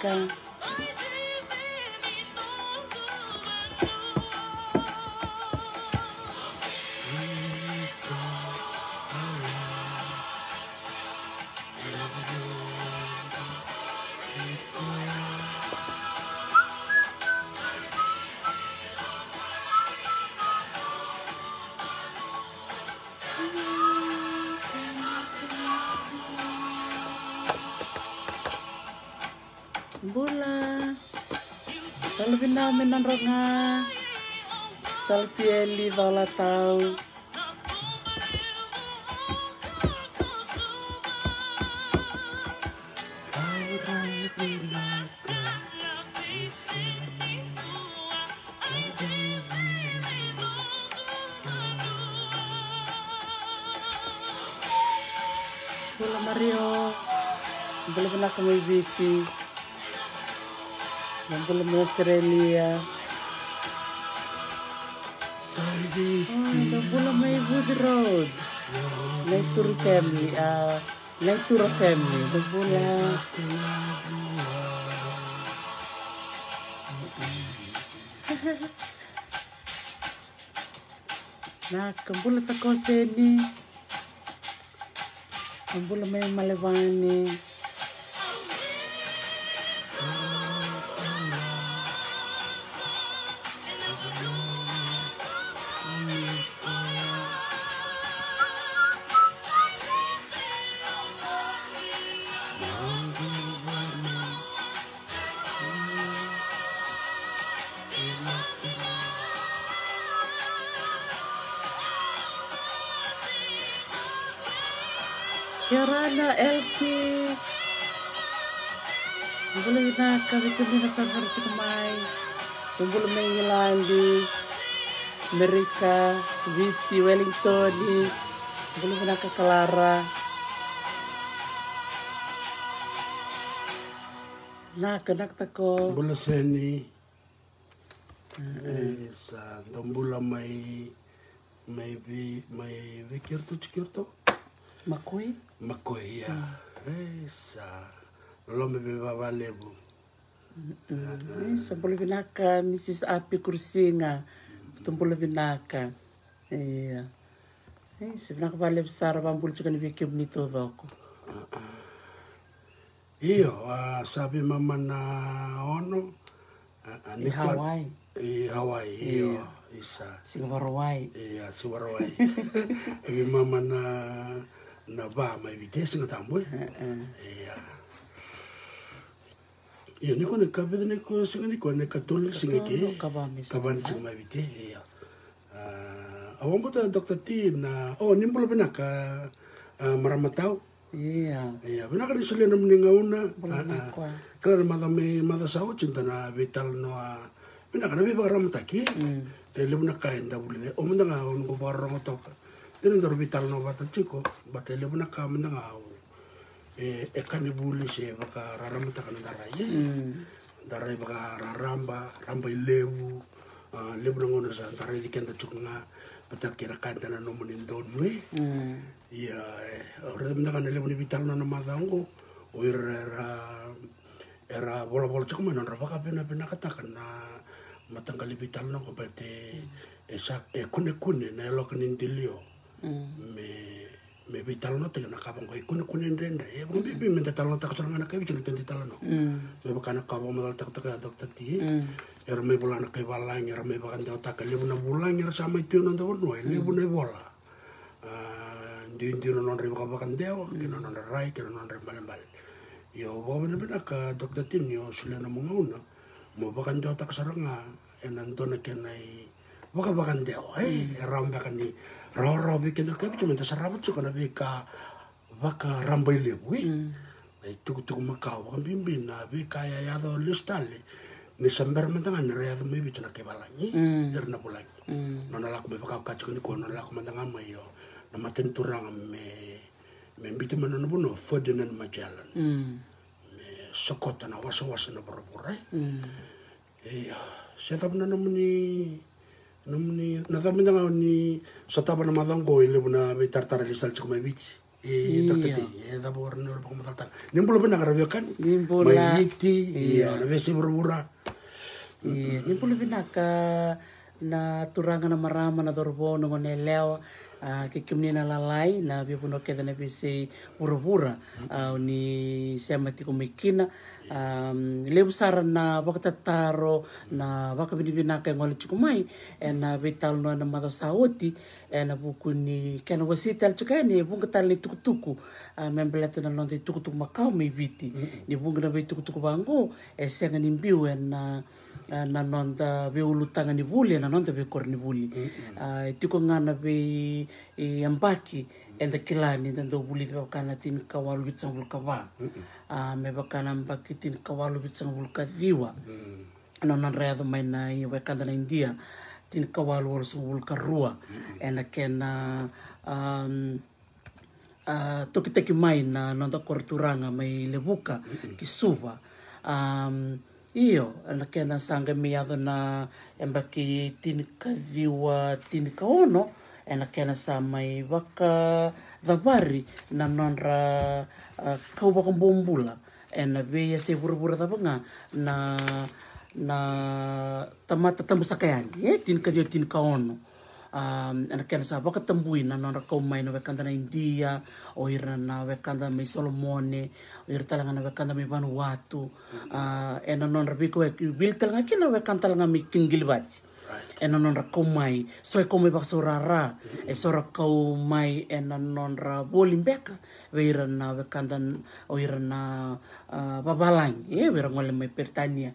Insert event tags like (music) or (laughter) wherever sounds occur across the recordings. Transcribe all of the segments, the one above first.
根。namin ng salpieli belum di Australia hmm, Ito pula may good road. Naik Lecture family. Ah, naik lecture family. Ito pula. Nakambulat tak kau ini. Kambulat main malawani. Kambulat sebelumnya mengilang di Amerika di Wellington di belum pernah ke Clara. nah kenak teko. bula seni eh sa tombola mai mai vi mai vi kirto chikirto makoi makoi ya eh sa lo me beba valebu Sampulo binaka Mrs. Api Kursinga. Tumpulo binaka. Iya. Eh, sinaka pala bisara bambul chukan bikim nito vako. Iyo, uh, sabi mama na ono. Uh, uh, Hawaii. I Hawaii, iyo. Isa. Si Warawai. Iya, si Warawai. Ibi (laughs) mama na na ba, may bites na tamboy. (laughs) Eh, eh. Iya. Iya, ne kone kape tene kone singa niko kone katol singa ke kabani singa mai vite ia awang ah, kota ya dokter ti na oh nimbola pena ka ah, maramatau iya iya, pena kari sulia na mninga una ah, kala na me mada sao cinta na vital noa kan na viva ramataki mm. te lebu na kain da bulide o mendanga on ko barro ngotoka Tenen dor vital no bata chico, bate lebu na ka mendanga e, e kani bulu se baka raramba takana darai mm. darai baka raramba ramba i lebu lebu na ngona sa darai di kenta tukunga pata kira kanta mm. e, na nomu ni ndonu e ia rada menda lebu ni vital na madango o era era bola bola tukuma na ravaka pena pena katakana matangkali vital na ko balte e sak e kune kune na elokani ndilio mm. me mebe talono tega na kaba ngai kune kune ndrendre e eh, bo mebe menda talono tak saranga na kabi chuna tendi talono mebe mm. kana kaba medal tak tak adak dokta ti er eh. me mm. bola na kai balang er me bakan dau tak lebu na bulang er sama itu na dau no eh. mm. lebu na bola ndin ah, ndin non re baka bakan dau na nonre rai kena na nonre bal bal yo bo bana bena ka dokta ti tin yo sule na mungauna mo bakan dau tak ah, e enan dona kenai baka bakan o e ram bakan ni roro bi kendal kabi cuma ta sarabut so na hmm. be ka vaka rambai lewi na itu kutu kuma ka wa bim na be ka ya ya do listal ni sambar man tangan re ya do me bitna ke balangi der na na laku be ka ka chukni ko no lak yo na maten turang me me bitu man no bono ferdinand hmm. me sokota na wasa wasa na bura bura hmm. iya Saya tak pernah nomni na thamu ni sataba na madhango ile buna be tartara li salchi kuma bichi e tatati e da bor no pa kuma tartara nimbulo bena garabio kan mai biti e ana be siburbura e nimbulo bena ka na turanga na marama na dorbo no ne uh, ah, kikimnina lalai na vyupuno keda na bisi vuravura uh, ni sema tiko mikina um, ah, lebu sara na vakatataro na wakabinibinaka ngole chukumai ena na vital no na mata sauti e na buku ni kena wasita chukai ni bunga tali tukutuku uh, membeleto na lonte tukutuku makau me viti ni bunga na vitukutuku bango e senga nimbiu e na Ah, nanonda veulutanga ni vule nanonda veikora ni vule etiko ah, ngana vei e, ambaki enda kilani enda vuli vakana tin kawalu vitsangul kava ah, me vakana ambaki tin kawalu vitsangul kathiwa nonanreatho maina vakanda na india tin kawalu walsangul karua ena kena um, Uh, tokitaki mai na nonda korturanga mai levuka mm -hmm. um, io ena kena sa qame yaco na e baki tinikaciwa tinika ono ena kena sa mai vakacavari na nodra kau vakabobula ena veiase e vuravura cava ga na na tamata tabusaka yanie eh, tinikaciua tinikaono um, na kena sa baka tambuin na nara kaumay na wekanda India o ira na wekanda mai Solomone o ira talaga na wekanda mai Vanuatu uh, e na non rabiko e bil talaga kina wekanda talaga may kinggilbati e na non ra kaumai so e kaumai baka sorara e so ra e na non ra bolimbeka e ira na wekanda o ira na uh, babalang e ira ngole may Pertania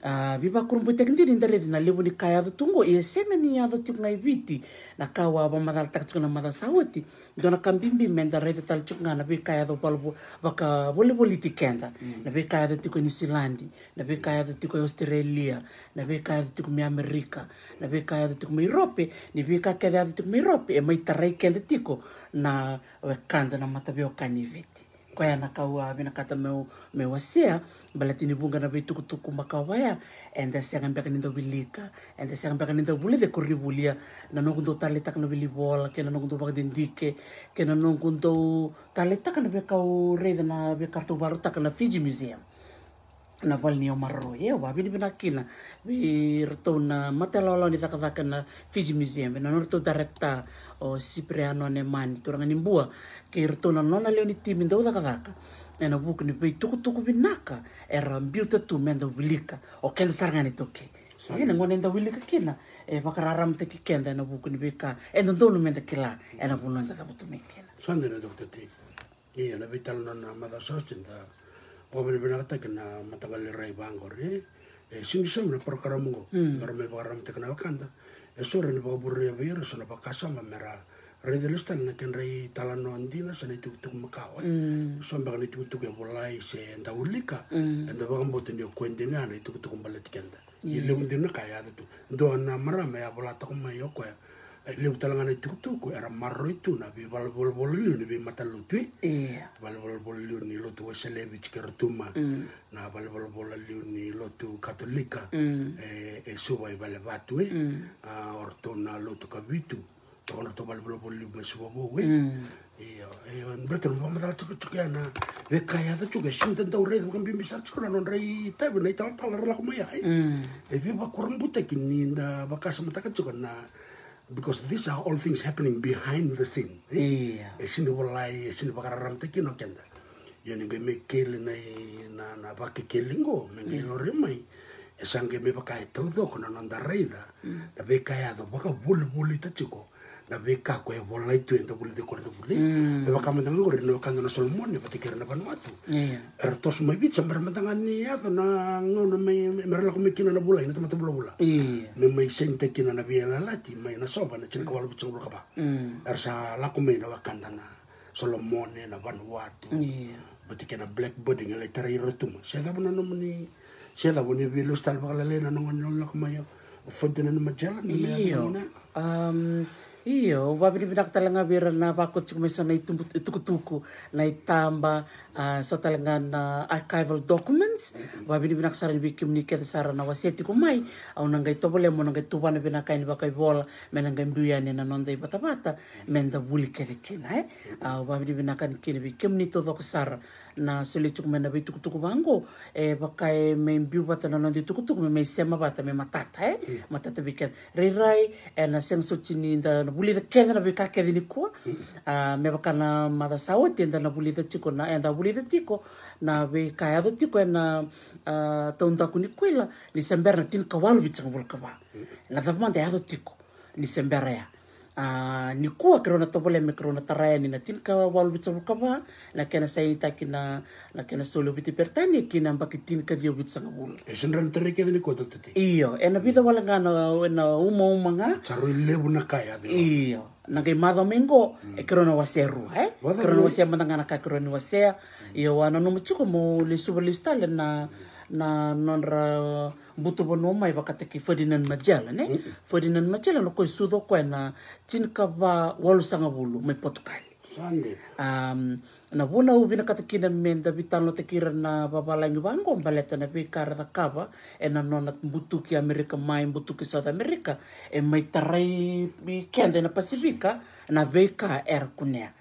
Ah, vivakurumbuitekindirindarevina levoni kayado tungo ia semeni yado tiukungai viti na kauava madala takatsikuna madasauati dona kambimbi menda rete talitsikuna na vei kayado valvo vaka volivoliti kenda mm. na vei kayado tiko new zealandi na vei kayado tiko australia na vei kayado tiko me amerika na vei kayado tiko me europe ni vei kakele yado tiko me europe e maitarai kenda tiko na kanda na mataveo kani viti koya na kaua bina meu mewasia, asia bala tini bunga na bitu kutuku makawaya enda sia ngam baka ninda wilika enda sia ngam baka ninda de kori bulia na nong kundo taletak na bili bola ke na nong kundo dindike ke na nong kundo taletak na baka na kartu baru tak Fiji Museum na wal ni omaro ye wa bini bina kina bi rto na matelolo ni takataka na Fiji Museum na eh, nong director o Cipriano Anemani turanga nimbua ke irtona nona leoni ni timi ndau kakaka ena buku ni pei tuku tuku binaka era mbiuta tu menda wilika o kel sarangani toke ena ngone nda wilika kina e bakararam te kenda ena buku ni beka ena ndonu menda kila ena bunu nda kabutu mekena sandene doktor ti iya na vital nona madasos tinda Obre binata kena matagal rai bangor e singisem na perkara mungo, mar me bakaram tekna wakanda. eso re nipa kapuru ya bira so napa kasa mera redelista na ken rei talano andina so nai tukutuk maka oi mm. so mbaka nai tukutuk ya bulai mm. enda ulika enda baka mbote ni okuen dini ana nai tukutuk kaya adatu ndo na mara ma ya ya ai eh, le utala ngana tutu ko era marro itu na be bal bol bol lu ni be mata lu tu bal eh? iya. bol bol lu ni lo tu sele bi tuma mm. na bal bol bol lu ni lo tu katolika e mm. e eh, suba i bal batu e mm. a orto na lo tu kabitu to na to bal bol bol lu me suba bo we Iya, iya, berarti rumah metal cukup cukup ya na, we kaya tuh cukup sih tentang urai bukan bimbing satu sekolah non rai tapi naik talar talar lah kumaya, eh, tapi bakuran butek ini nda bakas mata kan cukup na, because these are all things happening behind the scene eh? esini bolai esini bakararamte kino kenda yone nge me kele na na na bake kele ngo me nge lo remai esange me baka eto do kono nanda reida da mm. be kaya do baka bul bulita chiko na vekako ya bola i tuenta vule de kore vule e va kamatanga gore no kando na solomon va tekere na vanuatu re tos mai vitsa mara matanga ni yatho na ngono me merela ko mekina na bula ina tamata bula bula me mai sente kina na biela lati mai na soba na chilka wala butsa bula kaba er sa la ko na va kanda na solomon na vanuatu va tekena blackbird nga le tara i rotuma se da bona no mni se da bona vi lo stal bala le na ngona la ko mai fodena na majala ni me na um io u vavinavinaka tale ga vei ira na vakotisiko mai so na i tukutuku na itabaa ah, so tale ga na archival documents vavinavinaka sara ni vei kemuni kece sara na wase tiko mai au na qai tovole mo na qai tuvana vinakani vakaivola me na qai udu yani ena noda ivatavata me da vuli kece kina e eh? au ah, vavinavinakani kina vei kemuni tocoko sara na sele tuku mena be tuku tuku bango e eh, baka e me mbiu bata na nandi tuku tuku me me sema bata me matata e matata be ken re rai e eh, na seng so tini nda na buli da keda na be ka keda ni ko mm. a ah, me baka na mada sao te nda na buli da tiko na e nda buli da tiko na be ka ya da tiko e na ah, taunda ni kuila ni sembera na tin kawalu bitsa ngul kaba mm. na da manda ya da tiko ni sembera ya Uh, ni kua kero na tobole me kero na taraya ni na tin ka walu bitsa wukama na kena sai ta kina na kena solo biti pertani kina mbaki tin ka dio bitsa ngabul e sen ran tere ni tete iyo e na bida wala ngana e na uma uma nga charo lebu na kaya de iyo na kai mado mengo e kero na wasea ru eh? he kero na wasea mandanga na ka kero ni wasea iyo wana no mutuko mo le subalista le na na non mutuba no maiva ka taki Ferdinand Magellan ne Ferdinand Magellan no koe sudo koe na tinika wa walusaga vulu mai Sande. um, na vuna uvina katakina menda da vitalo takira na vavalaigi vago baleta na veikara takava e na nona butuki amerika mai butuki south america e mai tarai kende na pasifika na veika era kunea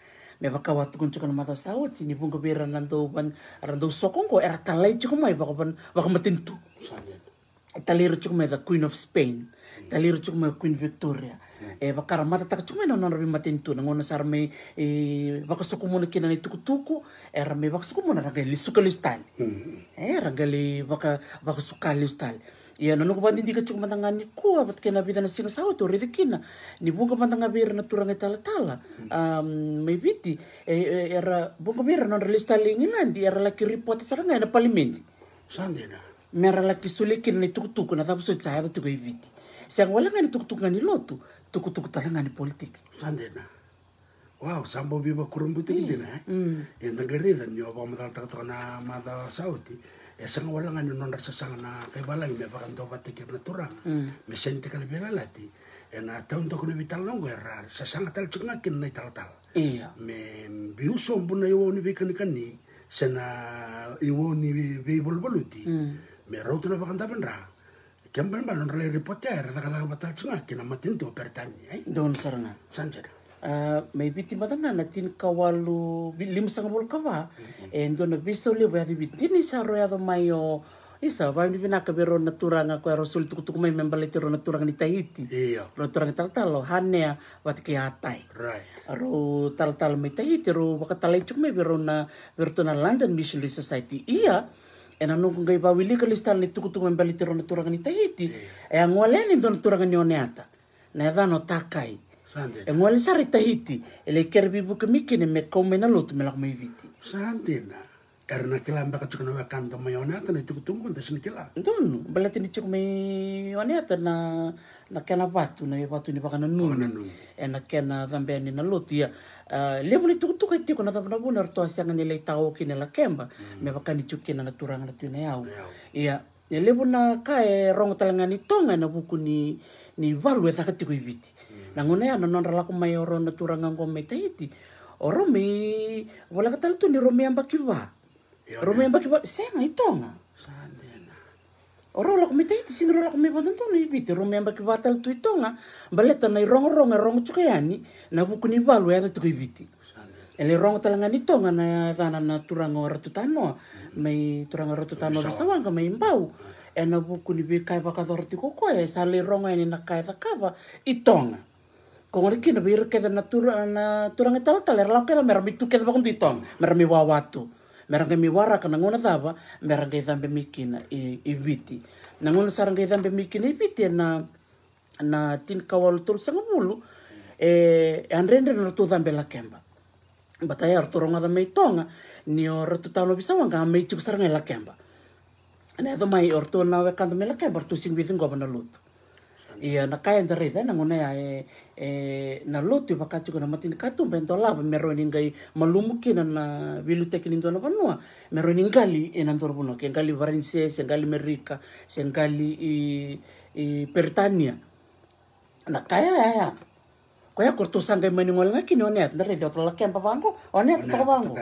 me vakau atukun jiko na matau sauti ni vunga veira na dou van ra dou sokongo era talai jiko mai vakavan vakamatintu talero chukumeka queen of spain talero chukumeka queen victoria mm. e eh, vakara matataka chukumena na rabi matentuna ngona sa eh, eh, rame mm-hmm. e vakasokumuna kina ni tukutuku e rame vakasokumuna rangale lisuka listali e rangale vaka vakasuka listali ia na nuku vandi dika chuku matanga ni kua vat kena vida na singa sao to rede ni bunga matanga bira na turanga tala tala e, mm-hmm. era bunga bira na release talingi nandi era laki report saranga na parliament sandena mera la kisole ne tuku tuku na tapu so tsa ta tuku ibiti siang wala ngani tukutuku ngani lotu tukutuku tala ngani politik sandena wow sambo biba kurumbuti kidina eh mm. enda eh, garida nyoba madal takataka na mada sauti esang eh, wala ngani nonda sasang na kai balang me bakan doba tikir na turang me mm. sente kana lati ena eh, taun tokuna vital nongo era ya sasang tal chunga kin na tal tal iya me biusom na iwo ni bikani ni. sena iwo ni bibol boluti mm me roto na pakanta pandra kem ban balon rale reporter ta kala batal chunga kina matin to pertani ai eh? don sarna sanjera Uh, eh, may matana na tin kawalu lim sang bol kawa and don biso le ba bitin ni saro ya mayo isa ba ni bina ka bero naturanga ko rasul tuk tuk mai membale tiro naturanga ni tahiti iya ro turanga tal tal lo hanea wat ki atai right ro tal tal mai ro baka chuk mai beron na virtual london missionary society iya ena nungu gai pa wili kalistan ni tukutu membeli tiro na turangani tahiti e angua leni ndo na turangani oneata na eva no takai e ngua le sari tahiti e le kere bibu ke mikine me kaumena lotu me lako meiviti era Karena kila mbaka chuka na wakanda mai oneata na tukutu ngonda sini kila ndonu bala tini chuka mai oneata na na kena watu na watu ni baka na nunu e na kena vambeni na lotu ya levu na itukatuku e tiko na cava na vuna rato a sega ni lai taokina lakeba me mm. vakani ji kina na turaga na tui na yau ia e levu na ka e rongo tale ga ni toga ena vuku nini valu e caka tiko i viti na gauna yau na nodra lako mai ora na turaga qo mei taiti o ra mei voleka tale tu ni ra mai abakiva ra mei abakiva sega i toga oroloko mitaiti sini roloko mivatontono iviti rumemba kivatalitu itonga baleta na irongorongo erongo tsoka yani na vuku ni valu yata tuku iviti ele talangan itu itonga na thana na turango ratutanoa mai turango ratutanoa visawanga mai mbau ena vuku ni vikaiva kadoro tikokoya e sale irongo yani na kaethakava itonga kongori kina veireketha na turanga e talatala era lakela mera mituketha vakontu itonga mera miwa wawatu. merange miwaraka nangona thava merange ithambe mikina iviti nangona sarange ithambe mikina iviti na na tin kawal tol sangavulu e andrendre no tu thambe la kemba batai ya tu ronga da meitonga ni o bisa tano bisawanga meichiku sarange la kemba ne do mai orto na we kando la kemba tu sing bidin gobana lutu iya na kaya nta reda na ya e eh, eh, na lotu baka tuku na matin katu bento la mero ningai malumuki na na bilu tekini ndo na banua mero ningali e eh, na ndoro ke ngali varinse se ngali merika se ngali i i pertania na kaya ya, ya. kaya kurtu sangai mani ngole ngaki ni onet na reda to lakem pa bango onet to bango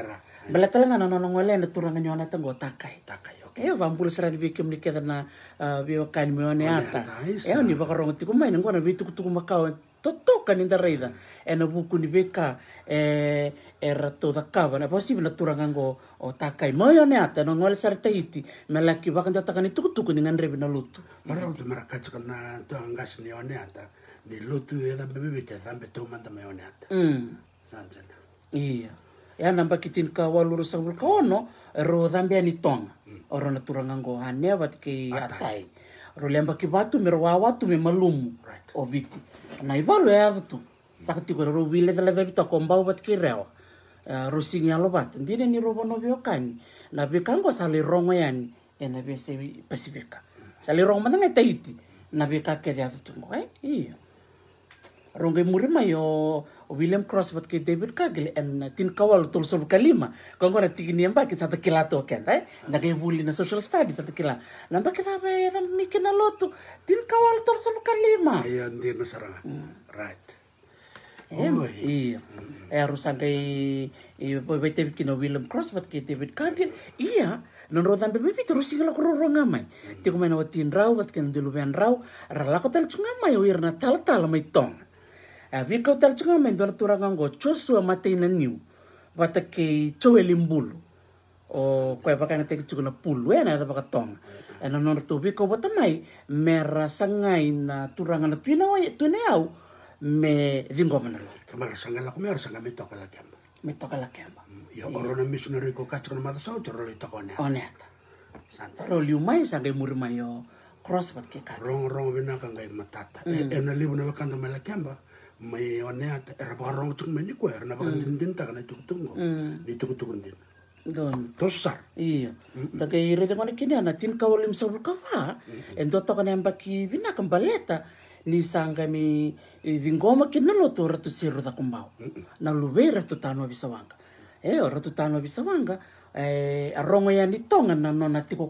tala ngana ngole na turanga tango takai takai eva mpulasera ni vekemuniketha na ah, vevakani mione ata eo ah. ni vakarongo tiku maina nguana veitukutuku makao totoka ninda raitha ena eh, vuku ni veka e eh, era toda kava na posible na turanga ngo o takai mo yo ne ata no ngol sarta iti melaki baka nda takani tuku tuku ni ngan rebi na lutu mara utu mara kachu kana to angas ni yo ne ata ni lutu e da bebe te zambe to manda me yo ne ata mm sanjana iya yeah. ya yanambaki tini kawalulo saulu kaono ro Zambia ni tonga oro naturanga ngo hanea ke atai ro lembaki vatume ro wawatume malumu o viti na ivalu eavatu ya takatiko ro wilethaletha vitakombau vatike rewa eh, ro singialo vata ndine ni ro vono viokani na vikango sali rongo yani ena vese pasifika sali rongo mana taiti na vikakethea ya thutungo eh iyo rongo imurima yo William Crosby ke David Kagel and uh, tin kawal tul sol kalima kongora tigni amba ke sata kila to ken tai na ke buli na social studies sata kila namba ke tabe ya kan, mikina lotu tin kawal tul sol kalima Iya, ndir na saranga hmm. right Iya, iya. Hmm. Eh, harus ada David kino William Crosby ke David Kagel, iya, non rodan be bibi terus singala kuro ronga mai main waktu watin rau bat ken rau ralakotel ko tal tal tal tong Abi eh, kau tercengang mendor turangan go Joshua matena niu. Wata ke cowe limbulu. O koe pakai ngetek na pulu ya eh, na pakai tong. Ena nor tubi kau wata mai merasa ngai na turangan na tuina wa au me dingo menelo. Kamar sanga la kumar sanga metoka la kemba. Metoka la kemba. Mm, ya orona missionary ko kacukuna mata sau joro le Oneta. Santa. Ro liu sanga murma yo cross wat ke ka. Rong rong bina kan matata. Mm. Ena e libu na wakanda mala may wane at erbakarong chung meni ko erna baka dindin taga na tukutun ko ni tukutun din don tosar iya taga ire taga kini ana tin kawalim sabul kawa endo taga na mba ki vina kambaleta ni sanga mi vingoma kina lo to ratu siru da kumbao na luwe ratu tano bisawanga e ratu tano bisawanga eh rongo ya ni tonga na nona tiko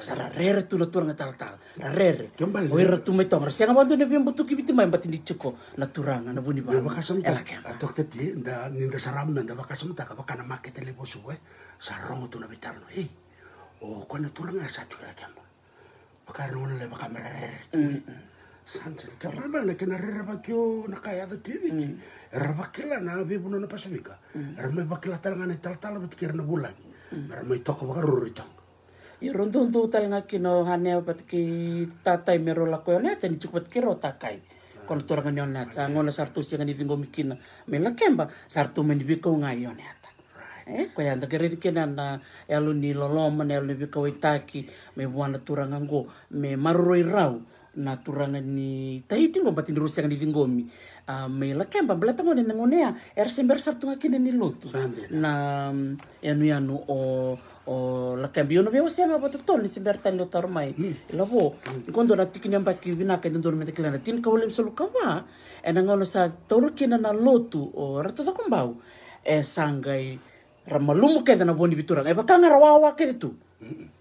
Sara rere tu latua nga tal tal. Ra rere. Kembali. Oi ratu mai tong. Rasiang abantu ne yang butuki biti mai batin di cuko turanga na buni ba. Ya bakasam ta. Atok te ti nda ninda saram na nda bakasam ta ka bakana make tele bosu we. Eh? Sarong tu na bital no. Ei. O oh, na naturanga eh? sa tu kala kemba. Bakar no le bakamera rere. Santel kamal bal na kena rere bakio oh, na kaya do ti biti. Mm. bakila na bi buno na pasabika. Ramai bakila tal ngane tal tal kira na bulan. mai toko bakarur rurutang. I runtuntu tal nga kino hanea pat ki merola mero lako yon eta ni chukpat ki rota kai. kon toranga nyon na tsa ngona sartu singa ngani vingo mikina. Mela kemba sartu meni biko nga yon eta. Eh, ko yanda kere na elu ni loloma na elu biko itaki me buana turanga ngo me maruroi rau na turanga ni taiti ngo batin rusia ni vingomi uh, me la kemba bla ne ngonea er sember sartu nga ni lotu na enu mm, anu o lakambiono veosega vatotol ni sibertalio tarumai lavo godo na tiki niam baki vinaka dodo mete kilana tin kaule e na ngono sa torukina na lotu o ratotakombau e sangai ramalumu kede na boni vituranga e vakanga wawa kede tu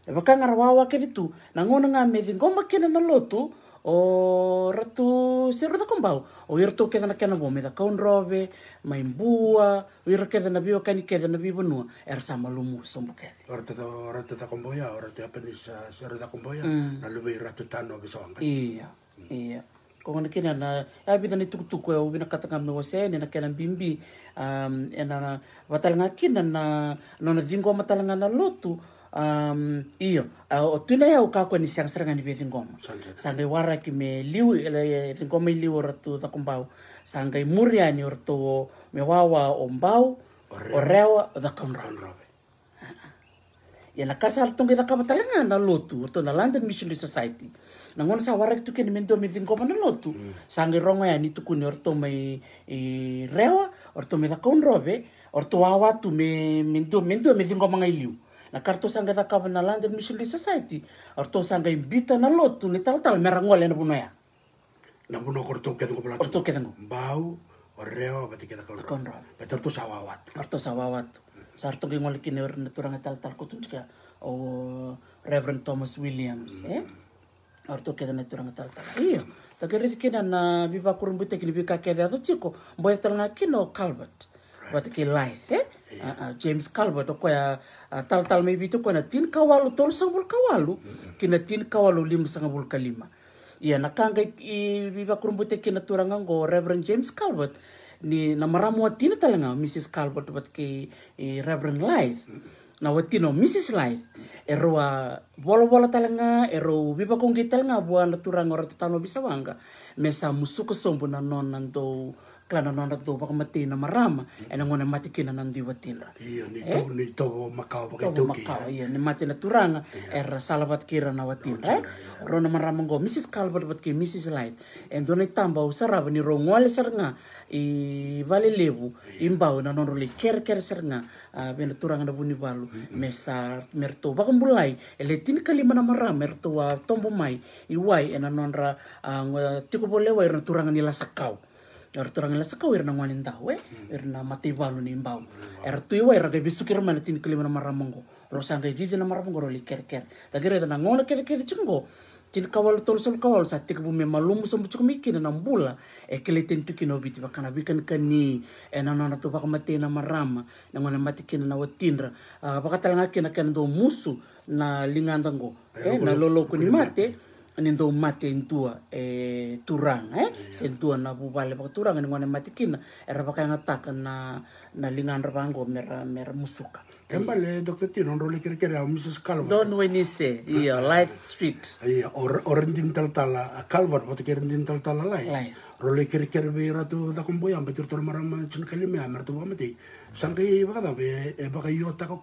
e vakanga wawa kede tu na ngono nga me vingoma kina na lotu o ratu se ruda bau o ir to keda na kena bo me da kaun robe mai bua o ir queda na bio kani queda na bibo no er sama lumu sombu kede or da or to ta kombo ya or to apeni sa se ruda kombo ya mm. na lube ratu tano bisonga iya iya kongana kina na abi dani tuk tuk o bina kata ngam no ni na kena bimbi um ena batalanga ngakina na nona vingo matal ngana lotu um iyo uh, tuna ya ukakwe ni siang serangani be thingoma sanga wara ki me liu thingoma liu ratu ta kumbau sanga muriani orto me wawa ombau orewa da kumra ya la casa tongi da kabatalanga na lotu orto na London Missionary Society nangon sa warak tu ken mendo mi thingoma na lotu mm. sanga rongo ya ni tukuni orto me e, rewa orto me da kumrobe orto wawa tu me mendo mendo me thingoma ngai liu nakaraha to sanga takavana landa misy le society ary to sanga imbita na ni tal tal miaragnoa le nabonao ia nabonao kora to ketako pala to ketano mbao oreo bati ketako kondo betar to sawa watu ar sawawat sawa watu sar to ngol kine wer na turanga tal ko tunjika o reverend thomas williams mm. eh ar ke ketana turanga talatala iyo takarithikina na bivakurumbuitekini bikakeve ato tsiko mboetalanga kino calvert vatikilaife eh? Iya. Ah, ah, james Calvert, toko ya tal-tal ah, taltal maybe toko na tin kawalu tolu bul kawalu kina tin kawalu lima bul kalima Iya nakanga i viva kurumbute kina reverend james calvert ni na atina tina talanga mrs calvert bat ki reverend life na watino mrs life eroa bola wala talanga ero viva kongi talanga bua na turanga ora bisawanga mesa musuko sombo na non nando kala na nana tō mati na marama e na ngona mati kina na ndiwa tina. iya ni eh? tau ni tau makao paka tau kia. Eh? ni mati na turanga iya. era salabat kira na watina. Rona eh? iya. marama ngo, misis kalbat bat ki Mrs. Light. E ndona i tamba u ni rongo ale saranga i vale lebu imbau iya. na nonro le ker serna saranga bena turanga na buni balu. Mesa merto baka mulai e le tini kalima merto, marama tombo mai i wai e na nonra tiko bolewa e na turanga ni lasakau. lero turangelasaka weri na n'wana ndawu mm. e iri na mateivalu ni mbawu mm, eri tuiwa iri ga besuku iri mala tini kilimi na maramongo ro sanga vivi na maramongo ro likerikere takiri ri na ngona kevikiri cingo tini kawalu tolu solu kawalu sa tiki bume malumu sombu cukumu ikini na mbula e kele teni tukini obiti bakana bikanikani e na nona tu bakamatei na marama na ngwana matikini na watindra ah, bakatalanga kina kena do musu na lingandango e eh, na lolokuni mate ndo mate intua e turang eh iya. sentua na bubale pa turanga ni ngone mate kina era pa kanga taka na na lingan rango mera mera musuka kemba le dokter tino ndo le kere kere musus kalva don we you se iya (laughs) light street iya or or ndin tal tala kalva pa kere ndin tal tala lai ro le kere kere be ra to da kombo yam betur tor marama chun kalime amar to ba mate sangai ba da be e ba ka yo ta ko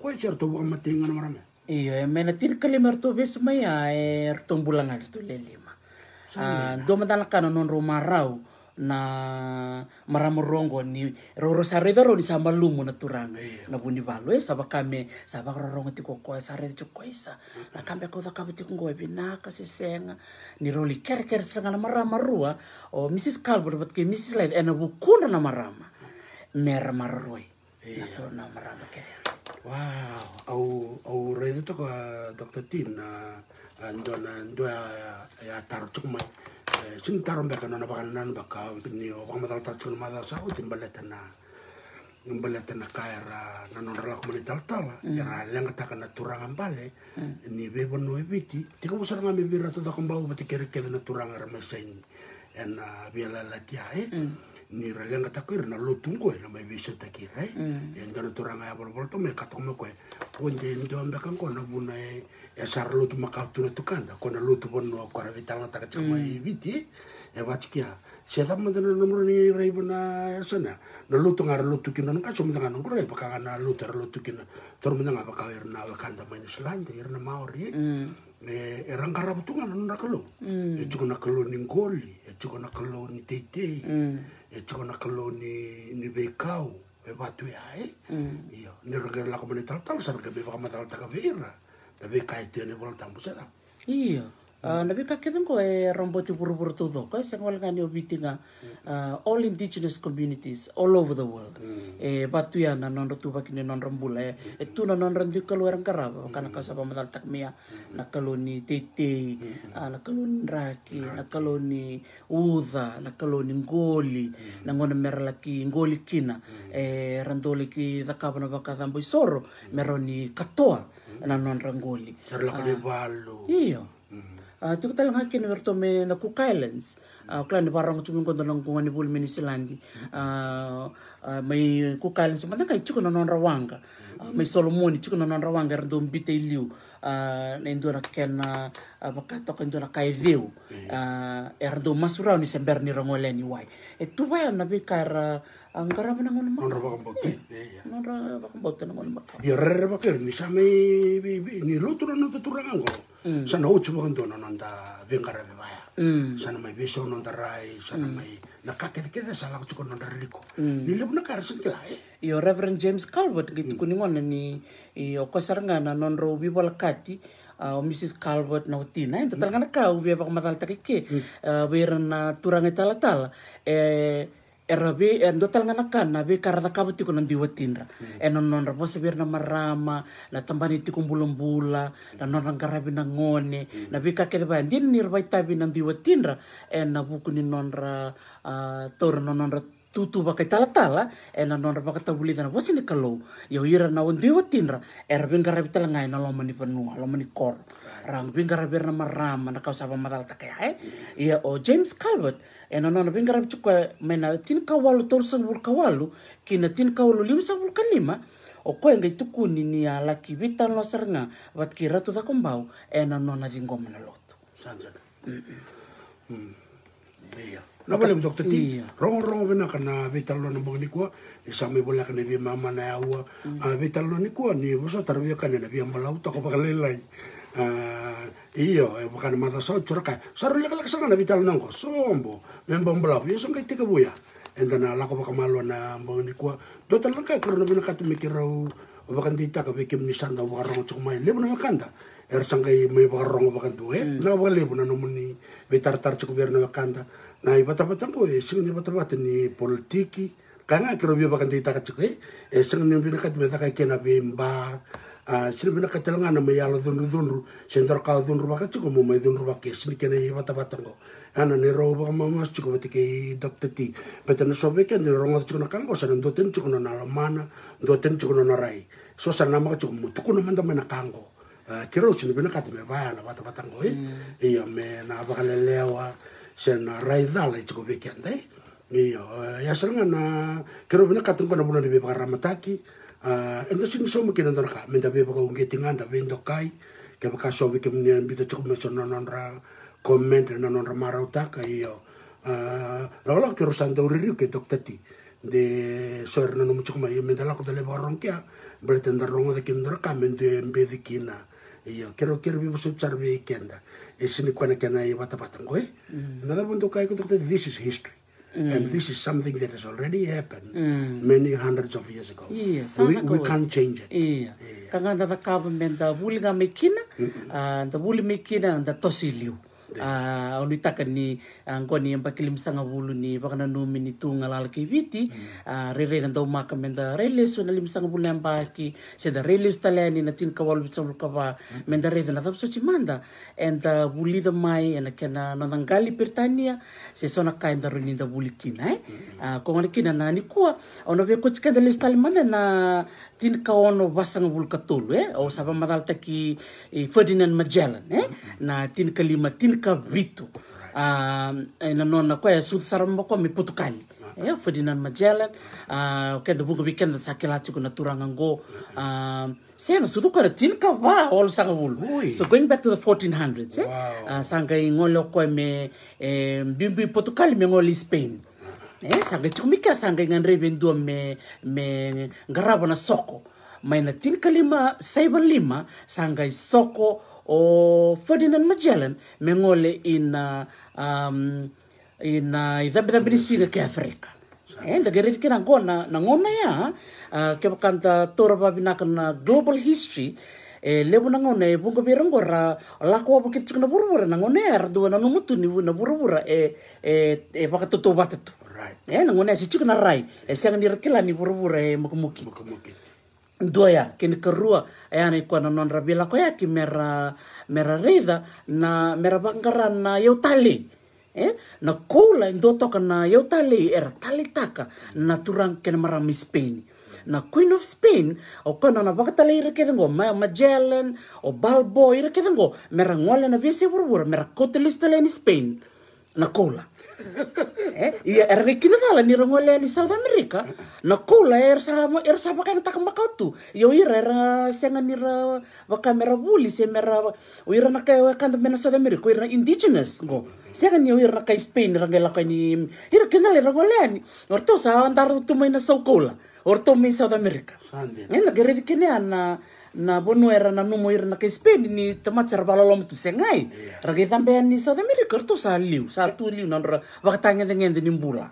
Iyo, e mena tilka lima rto besu maya e eh, rto bulanga rto le lima. Ah, do mandala kana non rau na maramorongo ni roro sareve ro ni sama lumu na turanga na buni valo e eh, sava kame sava rorongo ti koko sareve ti koisa na kambe ko ka ti ngo e binaka se senga ni roli ker ker na marama rua o Mrs Calvert but ke Mrs Light ena bukuna na marama mer marroi na to na marama ke wow au tuk eh, dokta tin eh, eh, ndona ndo ya, ya tar tuk mai sin tarum baka nona baka nan baka ni o baka madal tar chun madal sa utim baletana baletana kaira nanon rala kumani tal tal mm. era lenga taka na turanga bale mm. ni bebo no eviti tika busar nga mi rata to da kombau bati kere kede na turanga ramasain en latia mm ny raha lianga takiry nalotongo e na maivisa takiry e e dana toranga ya volavola tome katogome koe onde ndo ambeka ngona vuna e ya sara lotu makautuna tukanda kona lotu vonno kora vitanga takatsikama e viti e vatikia siata madana nomro ni rai buna ya sana na lotu ngara lotu kina nga somdanga ngura e pakanga na lotu ra lotu kina tor mendanga na wakanda minus land irna maori e eh. hmm. e eh, eh, rangara vutunga kan, na nakalo e hmm. ya, chukona kalo ning ngoli e chukona kalo ni ya, teitei hmm e tūna kalo ni, ni veikau, e watu e ae. Ia, ni rake lako mani talatala, sana ke bewaka matalata ka veira. Na veikai tēne wala tambu seda. Ia. Ah, nabi na bika kitong ko e rombo ti purupur tudo ko e sengol ngani o bitinga uh, all indigenous communities all over the world mm. e batu ya na nonro tu bakini nonro mbula e, eh. e hmm. tu na nonro rendu kalu erang karaba kana hmm. kasaba madal takmia ah. hmm. na kaloni tete uh, ah, na kaloni raki na kaloni uza, na kaloni ngoli na ngona merlaki ngoli kina e eh, randoli ki dakaba na bakadambo isoro meroni katoa na nonro ngoli sarla balu iyo Ah, tuku tala ngaki na verto me na Cook Islands o kala barang tumin kondo nong kunga ni bul mini silandi ah, ah, may Cook Islands man kai chiko na non rawanga may Solomon chiko na non rawanga rando mbite na kena bakato ka indora kai veu erando eh. e masurau ni sember ni rangoleni wai e na bikara Ang garama na ngon mak. Nonra bakambote. Iya, iya. Nonra bakambote na ngon mak. Ya rere bakir ni same ni lutu na nonta turang ango. Hmm. Sana uchu bakanto na nonta vengara bebaya. Hmm. Sana mai besok nonta rai, sana hmm. mai na kaket kete sala uchu kon nonta riko. Ni lebu na karasin kila eh. Yo ya, Reverend James Calvert gitu kuningon ni yo iya, kosaranga na nonra ubi wal kati. uh, Mrs. Calvert na utina enta talaga na ka ubi abak matal takike uh, wira na turang italatala eh era vei e eh, dua tale ga na ka mm. eh, mm. na veika ra cakava tiko na duiwatidra ena nodra vosa vei ira na marama na tabana tiko bulabula na nodra qaravi na gone na veika kece vaa dina nira vaitavi na duiwatidra ena eh, vuku ni nodraa taura na nodra tutu vakaitalatala ena nodra vakatavulica na vosa ni kalou io ira na duiwatidra era veiqaravi tale ga ena lomani vanua lomani koro rang binga rabi ram na kau saba matal takaya eh ia o oh, James Calvert e eh, nono nona binga rabi eh, mena tin kawalu tol sang bul kawalu kina tin kawalu lim sang bul kalima o oh, koe ngai tukuni ni laki vita ki bitan lo sarnga wat ki ratu ta kombau e eh, nona dingo na lotu sanjana hmm. iya na bale mdok tati iya. rong rong bena kana vital lo nabang ni ni sami bola kana bi mama na awa mm. ah, vital lo ni kuwa ni bosa tarbiya kana na bi ambalau ta ko Eh, iyo eh, bukan mata so curaka so leka kala kasa na vital nango sombo memba vio so ngai tika buya endana lako baka malo na mbongi kua tala ngai karo na kira u mikirau bakan dita ka bikim ni sanda baka rongo cuk mai lebu na makanda er sanga i mai baka rongo bakan tu e na baka lebu na nomuni vitar tar cuk biar na makanda na i bata bata mbo e eh, sing ni bata bata ni politiki kanga karo biya bakan tita ka cuk eh e sing ni kato me taka kena bimba Ah, sila bina katela ngana ma yala dhundru dhundru shendar kawa dhundru baka chiko mo mai dhundru baka sini kena i ya, bata bata ngo ana ni rau baka mamas chiko bata ke dapta ti peta na sobe ke kan, ni ronga chiko na kango sana ndoten chiko na nalamana ndoten chiko na narai so sana maka chiko mutuku na manda mana kango ah, kira uchini bina katime baya na bata bata ngo iya me na baka lelewa sena rai dala chiko beke andai iya ya sarangana kira bina katungko na buna ni ramataki Ah, enda sing so makin anda ka da be baka unge tinga da bendo kai ke baka so be kem nian bita cukup meso nonon ra comment na nonon ra mara uta ka iyo la ke rusan da uriri ke tok tati de soer na men da la ko da le borron kia bale tenda rongo de kem ndor ka en be de kina io quero quero vivo so char kenda e sini kwana kana i bata bata hmm. na nada bondo kai ko tok tati this is history And mm. this is something that has already happened mm. many hundreds of years ago. Yeah, we, can't change it. Yeah. Yeah. the government the wuli ga mekina, the wuli mekina the tosiliu. uh, ah, onu itaka ni angkua ah, ni empa kilimisanga wulu ni vakananumi hmm. ah, ni tunga lala kei viti uh, hmm. rere na dau maka meda relesu na limisanga wulu empa aki seda relesu taleni na tuina kawalu vitsamulu na vapusoci manda eda wulida mai ena kena nonangali britania se sona ka eda roni eda wuli kina e eh. uh, hmm. kongana kina na nikua ona vekotsika eda lesu tale manda na tin kaono vasanga wulu katolu e eh. o oh, sava madala taki eh, ferdinand magellan e na tin kalima tin vinga vitu um, eh, nanona koa sutu saramba koa miputukali yeah, Ferdinand Magellan, uh, ke the book weekend sa kela tiko na turanga ngo, um, sema sudu kora tin ka wa all sanga bulu. So going back to the 1400s, eh, wow. uh, sanga ingole ko me eh, bimbi Portugal me ngole Spain. Uh-huh. Eh, sanga tumika sanga ngandre bendo me me ngarabo na soko. Maina tin lima saiba lima sanga soko o Ferdinand Magellan mengole ina um, ina idhambi-dhambi ni singa ke Afrika enda eh, gerifiki na gona na ngona ya uh, ke bakanta tora na global history e lebu na ngona e bunga birango ra lako abu kitik na burubura na ngona ya radua na numutu ni na burubura e e e bakatotobatatu right. e eh, na ngona ya si na rai e sianga ni rakila ni burubura e mukumuki mukumuki doya kini kerua ayana e ikuana non rabila ya yaki mera mera rida na mera banggaran na yau eh na kola indo toka na yau tali era tali taka na turang kena marami Spain na Queen of Spain o kona na wakatala ira kedango ma Magellan o balbo ira kedango mera ngole na vese wurwur mera kotelistala ni Spain na kola Eh, iya erne kina kala ni rongole ni South America na kula er sa mo er sa bakang tak makatu yo ira ra senga ni ra mera buli se mera ira na kai e kan mena South America ira indigenous go senga ni ira kai Spain ra ngela kai ni ira kina le rongole ni orto sa andar tu main South sa kula orto main South America sande ena geredi kina na na era na kaspeny ni tamatsy rabalalo amty senay iya. raha ke fambe ni south america ry to sa liu sa to mbula nandro raha vakatangendengendiny mbola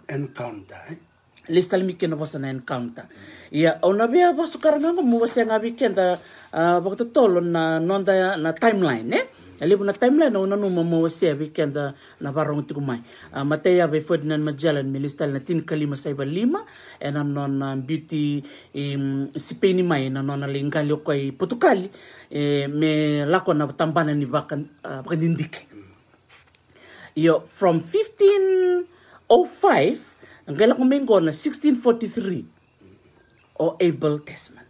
lesy talimikena wasana encounter eh? ia ona iya, bea ngabi mo wasianga weekend ah, ah, tolo na nonda na timeline eh Alibu na timeline time lana una numa mawasea anda na barong a matéria Matea be na Magellan milistal na tin kalima saiba lima and I'm non beauty sipeni mai na non lingali ko i Portugal me com na tambana ni bakan bakindiki. Ah, yo from 1505 angela com mengo na 1643 o Abel Tasman.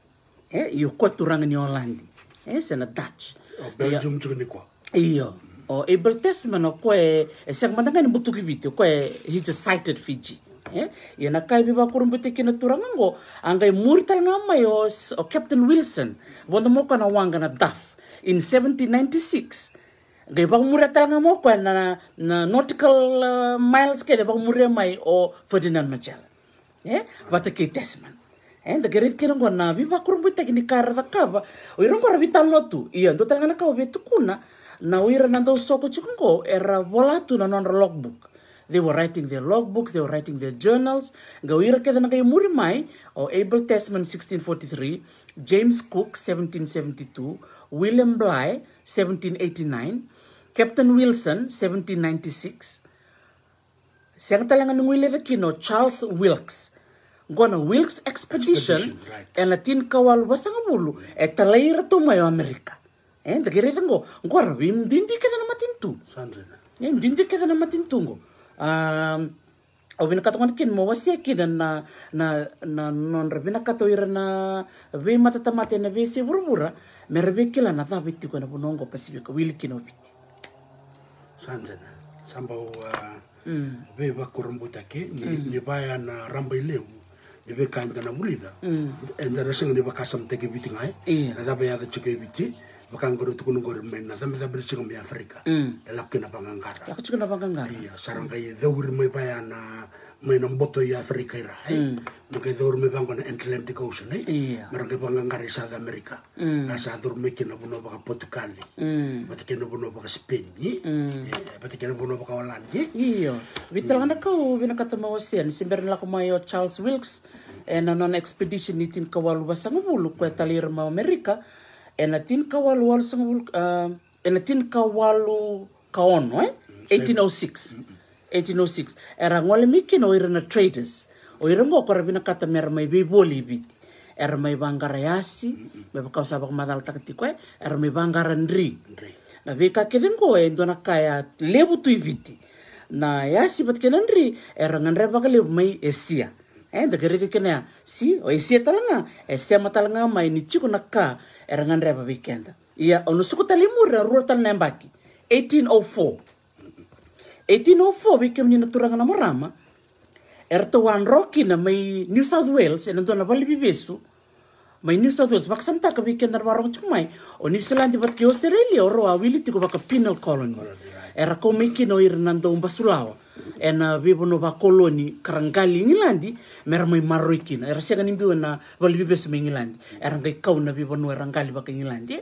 é eh, yo kwa turanga ni Holland. Eh, sena Dutch. Oh, Belgium yeah. Iyo. O e Tasman o kwe esek mandanga ni butu kibiti kwe hija cited Fiji. ya eh? Yana kai biba kurumbute kina turangango angai murital ngama yo o Captain Wilson wanda moka na wanga na daf in 1796. Gai bang muria talanga na, na nautical uh, miles ke de bang muria mai o Ferdinand Magellan. ya eh? Bata ke Desmond. Enda eh? gerit kira ngwa na biba kurumbute kini karata kaba. O irongo rabita lotu. Iya, ndo talanga na kau betukuna. kuna na uira na tau soko chikungo era volatu na non logbook. They were writing their logbooks, they were writing their journals. Nga uira keda na kayo muri mai o Abel Tasman 1643, James Cook 1772, William Bligh 1789, Captain Wilson 1796. Siang talangan ngwile kino Charles Wilkes gona Wilkes Expedition, Expedition right. e na kawal wasanga bulu e talaira tumayo Amerika. endlaka eh, irefango nkoarabe midindikezana matinito e midindikezana matintongo eh, avena ah, kato kwanakeny mawasi akedan na na na nonra vena kato na ve matatamata na ve se vuravura mera ve kila na thave tiko na vonongo pasifika wilikina oviti sanjana samba mm. ve vakorombuta ke mm. ni vaya na ramba ilevu ni ve kainda na vulida mm. endera senga ni vakasa miteke viti ngae na thava yada tsuke viti tukun makangoro men na sampai sampai tsinga ya di afrika elakina mm. pangangara elakina pangangara iya sarang kai dawir mai na mai namboto ya afrika ira hai mm. makai dawir mai pangona atlantic ocean hai iya. marang kai pangangara ya south america mm. asa nah, zaur mai kina buno baka portugal bata kina buno baka spain iya, bata kina buno baka holland iya vital kan kau bina kata wasian simber lako mai charles wilkes e eh, non expedition nitiin kawal wasanga mulu kwe talir ma amerika enatin ka waloalo sagavol uh, ena ka walo kaono eh? 1806 mm -hmm. 1806 era ngole mikina oira na traders oira ngo kora bina kata mera mai biboli biti era mai bangara yasi mm -hmm. me bakau sabak madal takatiko eh? era mai bangara ndri na beka kedengo e eh, ndona kaya lebu tu ibiti na yasi na ndri era ngandre bakale mai esia eh kene ya si o isi talanga e eh, ma talanga mai ni chiko naka ka erangan eh, reba weekend ia onu suku talimura rura tal nembaki 1804 1804 wikem ni naturanga na morama er to wan rocky na mai New South Wales e eh, nandona bali bibesu mai New South Wales baka samta ka weekend ar warong chumai o New Zealand bat ki Australia o roa wili tiko baka penal colony era komiki no umba umbasulawa ena vevono vakoloni karangali ingilandi mera mai marro ikina era seka nimbiwa na valivive sema ingilandi era ngai kauna vevono eh? era ngali vaka ingilandi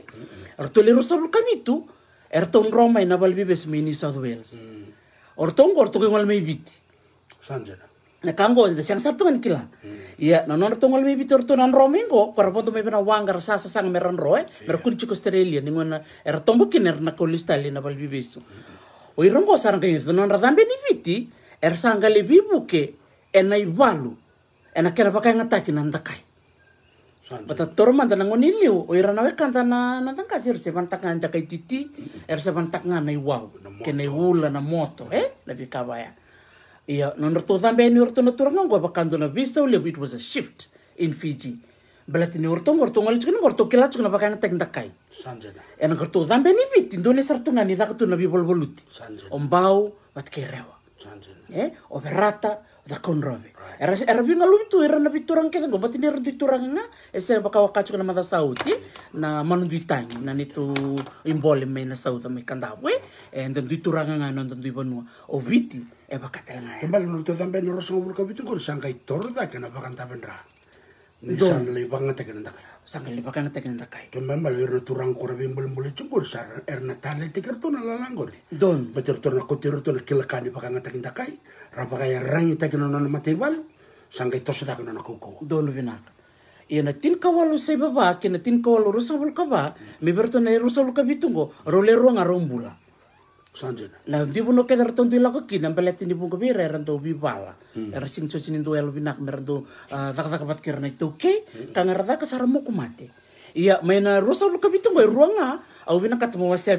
era tolero savulukamitu era ton roma ena valivive sema ini south wales mm. ora tongo mm. ora Sanjana. viti na kango da siang sabtu kan kila Iya. na non tongol mi bitor to nan romingo e para ponto mi bena wangar sasa sa sang meran roe eh? mer kunci ko australia ningona er tombo na kolistali na balbibesu ira qo sara qainodra cabeni viti era sa qale veivuke ena ivalu ena kena vakayagataki na dakaiattro mada na gniliuira na wekada na nadaas ra se vanatak ga dakaititi easevanataga ulratoucabe niratou na tura ga qo vaka dua na veisaulevui was a sift in fij Bela tini orto ngorto ngali chikini ngorto kila chikini bakanga tekinda kai. Sanjena. Ena ngorto zambe ni viti ndone sartunga ni zaka tuna bibol boluti. Sanjena. Ombau watkerewa. Sanjana. Eh, oberata zakonrobe. Era era binga lubitu era na biturang kesa gomba tini era diturang na esa baka wakachu kana mada sauti na manu duitangi na nitu imbole me na sauta me eh. e ndan turang nga ndan duibanua. O viti e baka telanga. Kembali nurto zambe nurosongo bulu bitu ngori sangkai torda kena bakanta benra. sanle banga te kenda kai sangle banga te kenda kai ke bal yurna turang kora bim bul mul chumbur sar er na tale te kerto na la langori don beter to na kotir to na kilakani banga te kenda kai rabaga ya rangi te kenda na mate bal sangai to sada kenda na don vinak ia na tin kawalu sai baba ke tin kawalu rusabul kaba Mibertu berto na rusabul kabitungo role ruanga rombula Sanjena. La di buno ke dar tontu la ko kinam belet rento bi bala. Hmm. Er sing so sin ndu el binak merdo dak dak bat kirna to hmm. ke Iya mainan eh, rusak lu kabi tunggu ruanga aku ah. bina kat mo wasi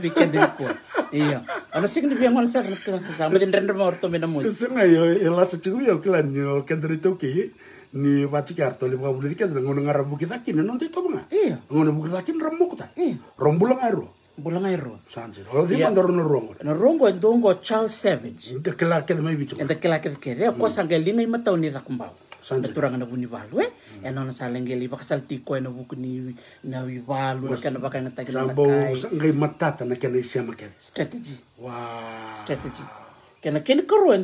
Iya. Ana sing ni biang malsa kat kan sa render mo orto mena mus. Sunga yo klan yo ke der ke ni wati ke ngono ngarabu kita kinan non ah? Iya. Ngono bukit kita remuk ta. Iya. Rombulang bulanga iro sanjiro lo di orang no rongo gua itu ndongo Charles Savage Entah kelak ke mau bicara. Entah kelak kela kira. Kau mm. ke nih mata kumbau sanjiro turanga na buni balu e e tiko sa buku ni na balu na kana bakanga ta kana sambo ngai matata na strategy wa strategy kana karo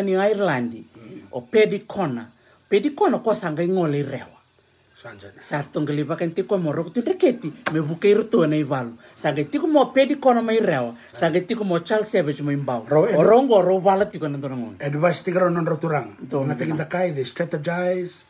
ni Ireland mm. o pedi kona pedi kona kau sanga ngole sa tongelivaka ntiko wa moroko tinreketi mevuka iritoa na ivalo sanga itiko mopedi kona mairewa sanga itiko mo charles savage moimbau orongo ro vala tiko na ntonangon advice tikara nonro turanga natakinta kai de strategize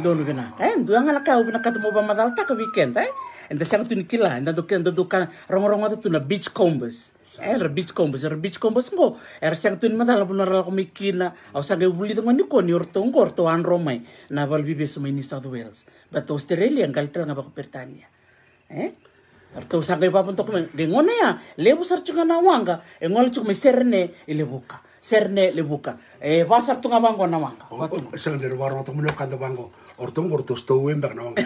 lu bina eh dua ngala kau bina kata mau bamadal tak weekend eh enda sang nikila, enda dokan dokan rongo-rongo to na beach combos. Erbich kombos, bitch kombos mo. Er sang tuin mata la punar la komikina. Au sa gebuli teman ni kon yor tongkor to an romai. Na bal bibi sumai ni nah, South Wales. But Australia ngal tel ngaba ko Britania. Eh? Arto sa gay papon to kumen. De ya, lebu sar chunga na wanga. E eh, ngol serne ile eh, Serne le eh E tunga bango na wanga. Sang der warwa to mulo kanda bango. Ortong ortos to wembang na wanga.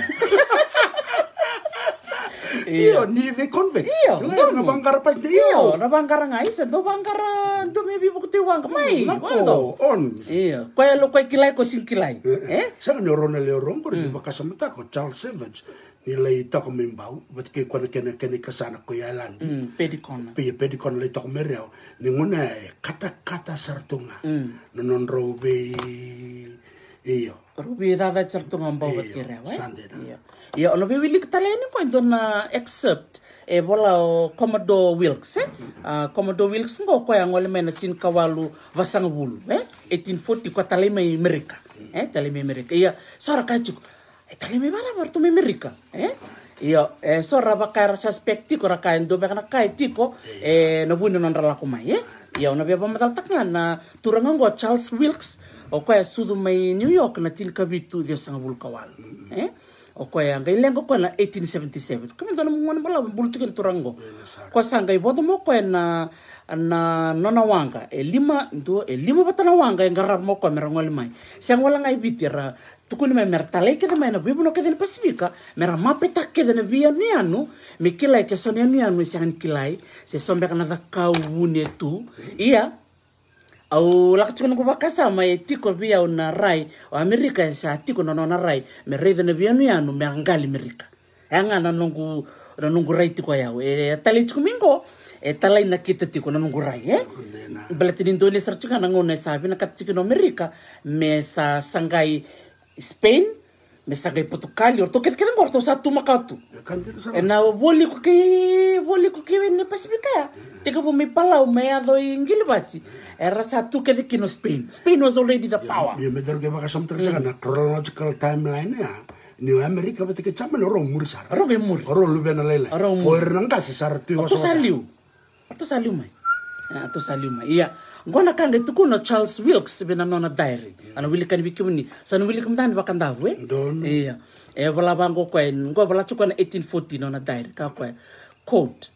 Iya. iyo ni the convex iyo na bangkara pa ito iyo na bangkara nga isa do bangkara do may bukti ti wang kamay hmm, nako on iyo kaya lo kaya kilay ko sin kilay eh sa kanyo rona leorong ko rin makasamata ko Charles Savage ko tako membau bat ke kwana kene kene kasana ko yalan mm, pedikon pe ko le tako mereo ni ngona eh, kata kata sartunga mm. nonon robe iyo robe rada sartunga mbau bat ke rewa eh? iyo ia ya, ona veiwili katalia ina koe dona except e bola o komodo Wilks eh? uh, Wilks wilks ngo ko yango le mena tin kawalu vasanga bulu eh? 1840 kwa tale me Amerika eh? tale me Amerika ya sora chiko e eh, tale me bala vartu me Amerika eh? ya e sora vakaira kora tiko ndo be bekana kai tiko e eh, no vuni non rala mai eh? ia be bia na turanga ngo Charles Wilkes o oh, ya sudu mai New York na tin kavitu dia sanga bulu kawalu eh? okoyanga ilenga okoya na 1877 kamidona mngwana bala mbulutukeni turango kwasanga ivodoma okoya na na nona wanga elima ndu elima batana wanga engarara mokoya merangwa limai siangwalanga ivitira tukuni mai mera talai kede mai na vivu no kede ni pasifika mera mapeta kede na via nu yanu mi kilai ke sone yanu yanu isiangani kilai se sombeka na dhakau wune tu iya au kubaka sama mai tiko viau na rai o amerika sa tiko na rai mereve na vianu yanu meangali merika anga na nungu rai tiko yau e tali tsiko mingo e talai na kita tiko nungu rai e eh? balati nindoni sartsikana ngona sa vina katsiko na amerika me sa sangai spain mesaka potokali orto ketkena orto satu makatu ena woli ko ke woli ko ke ne pasifika tega po me pala o mea do ingil bati era satu ke kino spain spain was already the power Ya, me dar ke baka sam tersa na chronological timeline ya New America bete ke chamen oro muri sar oro ke muri oro lubena lele oro nangka sesar tu oro saliu oro saliu mai uh, eh, to saluma iya gona kande tukuna charles wilkes bena nona diary mm. ana wili kan bikimuni san wili kum dan bakan dawe eh? iya e eh, wala bango ko en go wala tukuna 1840 nona diary ka ko quote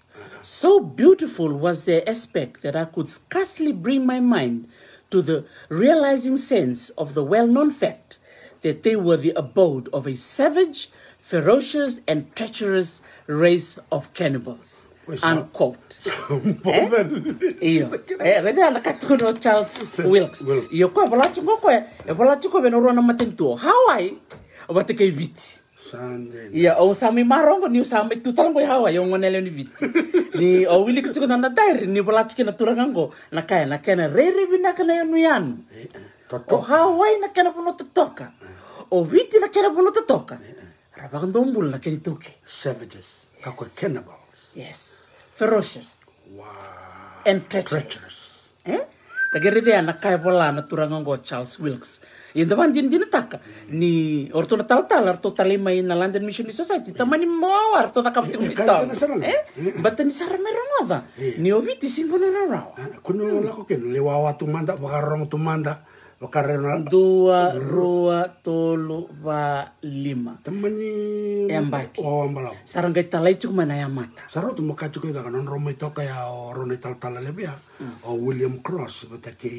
so beautiful was their aspect that i could scarcely bring my mind to the realizing sense of the well-known fact that they were the abode of a savage ferocious and treacherous race of cannibals unquote. (laughs) Eh? Eh, charles wilkes iyo koe bolachuko koe e eh, bolachuko beno ruana matentuo hawai obatekei biti ia ou sami marongo ni usami tutalango hawa yo ngonele ni biti (laughs) ni na na tairi ni bolachike na turangango na kaya na kena rere bina kana yo nuyan o hawai na kena puno totoka o witi na kena puno totoka rabagando savages cannibals yes eroie ta kerecia na ka e vola na turaga qo charles wilks ia da vadinadinataka ni o ratou na talatala ratou talai mai na london missionar soiet tamani mawawa ratou cakavatikomt eh, eh, eh? bata ni sara mai rogoca ni oviti sin bonenarawam Wakarena. Dua, rua, tolu, va, lima. Temani. baik Oh, ambalau. Sarang gai talai cuk na yang mata. Saru tu muka cuk ega kanon romai toka ya hmm. orang rone talal lebih ya. O William Cross betaki ki.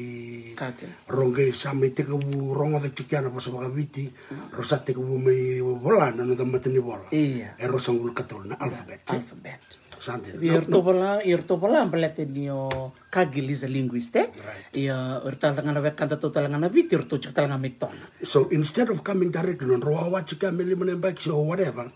Kake. Rongge sami teka bu rongo da cuk yana posa baka biti. Hmm. Rosa teka bu mei bola na no da matani bola. Iya. E eh, rosa ngul na alfabet. Alfabet. Irtovela, irtovela amplete nio kagilisa linguiste. Ia irtalangana wekanta totalangana bit irtochitalangana meton. So instead of coming directly on roawa oh, chika melimunembaki or whatever,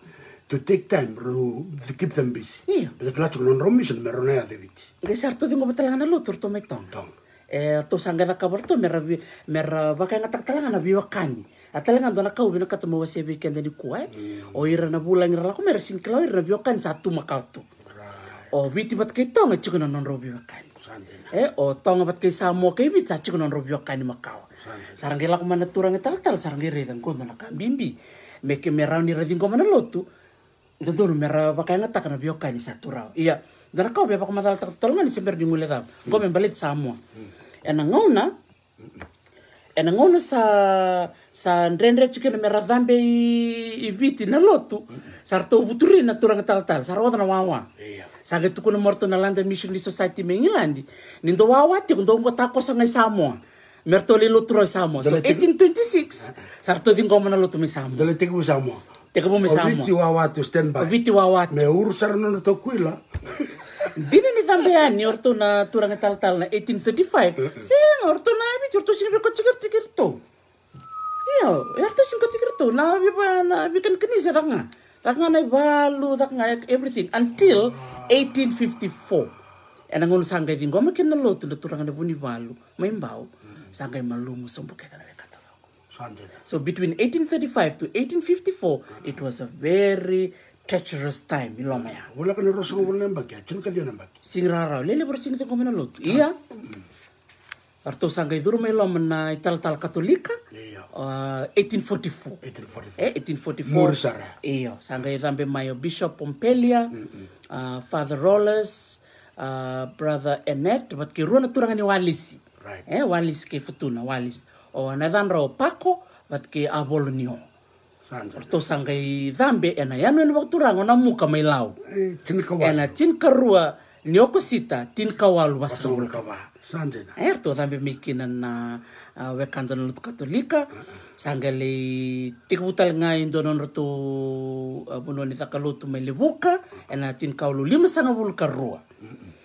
to take time to, keep them busy. Iya. Bisa kelacuk non romission merona ya debit. Gesar tuh dingo betalangana lutur to metong. Tong. Eh to sanggana kabar to merabi merabaka ngatak talangana biwakani. Atalanga dona kau bina kata mawasebe kenda ni kuai. Oira na bulang rala ko merasin kalau ira biwakan satu makau tuh o witi bat kei tonga chiko na non robi wakani. Eh, e, o tonga bat kei samo kei wit sa chiko non robi wakani Sarang kei laku mana turang tal tal sarang kei dan ko mana kambimbi. Meke merau ni reding ko mana lotu. Tentu nu merau pakai ngatak na biokani satu rau. Iya. Dara kau tal tal tal ngani semper di mulai tau. Ko balit samo. Mm. Enang ngau na. Enang e ngau sa sa ndrendre tsikina miaravambe ivity na loto sary tovuture na toragna talitala sary ovana wawa sale tokony morto na landa society megny nindo wawa tiako ndo ngotakosagna isamoa miary tole loto roa isamoa so 1826 sary tovingomana loto misamoa dole tiako isamoa tiako vo misamoa vity wawa to meur vity wawa me uru sary nono tokuila dini ni ani orto na toragna talitala na 1835 se orto na vitsy orto signy reko tsikertsikerto Iya, ya, yarta singkat itu. na biba ya, na bikan ya, kenisa kini nga. Dak nga naik balu dak everything until 1854. Enang ya, ngono sangkai vingo makin na lotu na turang na buni balu malumu sombo kaya kata So between 1835 to 1854 it was a very treacherous time ilomaya. Wala ka na rosong wala nambag ya, chun ka di nambag. lele bro singto ko na lotu. Iya. Hmm. ary tosaga ivy ro mailo amina italatala katôlika eo sanga ira ambe maio bishop pompelia mm -mm. Uh, father rollers uh, brother anet vatike rua naturagani walisi right. eh, walisi ke futuna walisi o naithani ra opako vatike avolonio ri tosanga i dhambe ena yanu ena vakuturaga ona muka mailau eh, ena tini karua ni okusita tini kawalu vasaguluka ary doramby na eh, wekanjo an'olo katolika. sanga le tiky hotalagna indononro to mononitaka loto mailevoka Ena tin kaulu lima sana olo karoa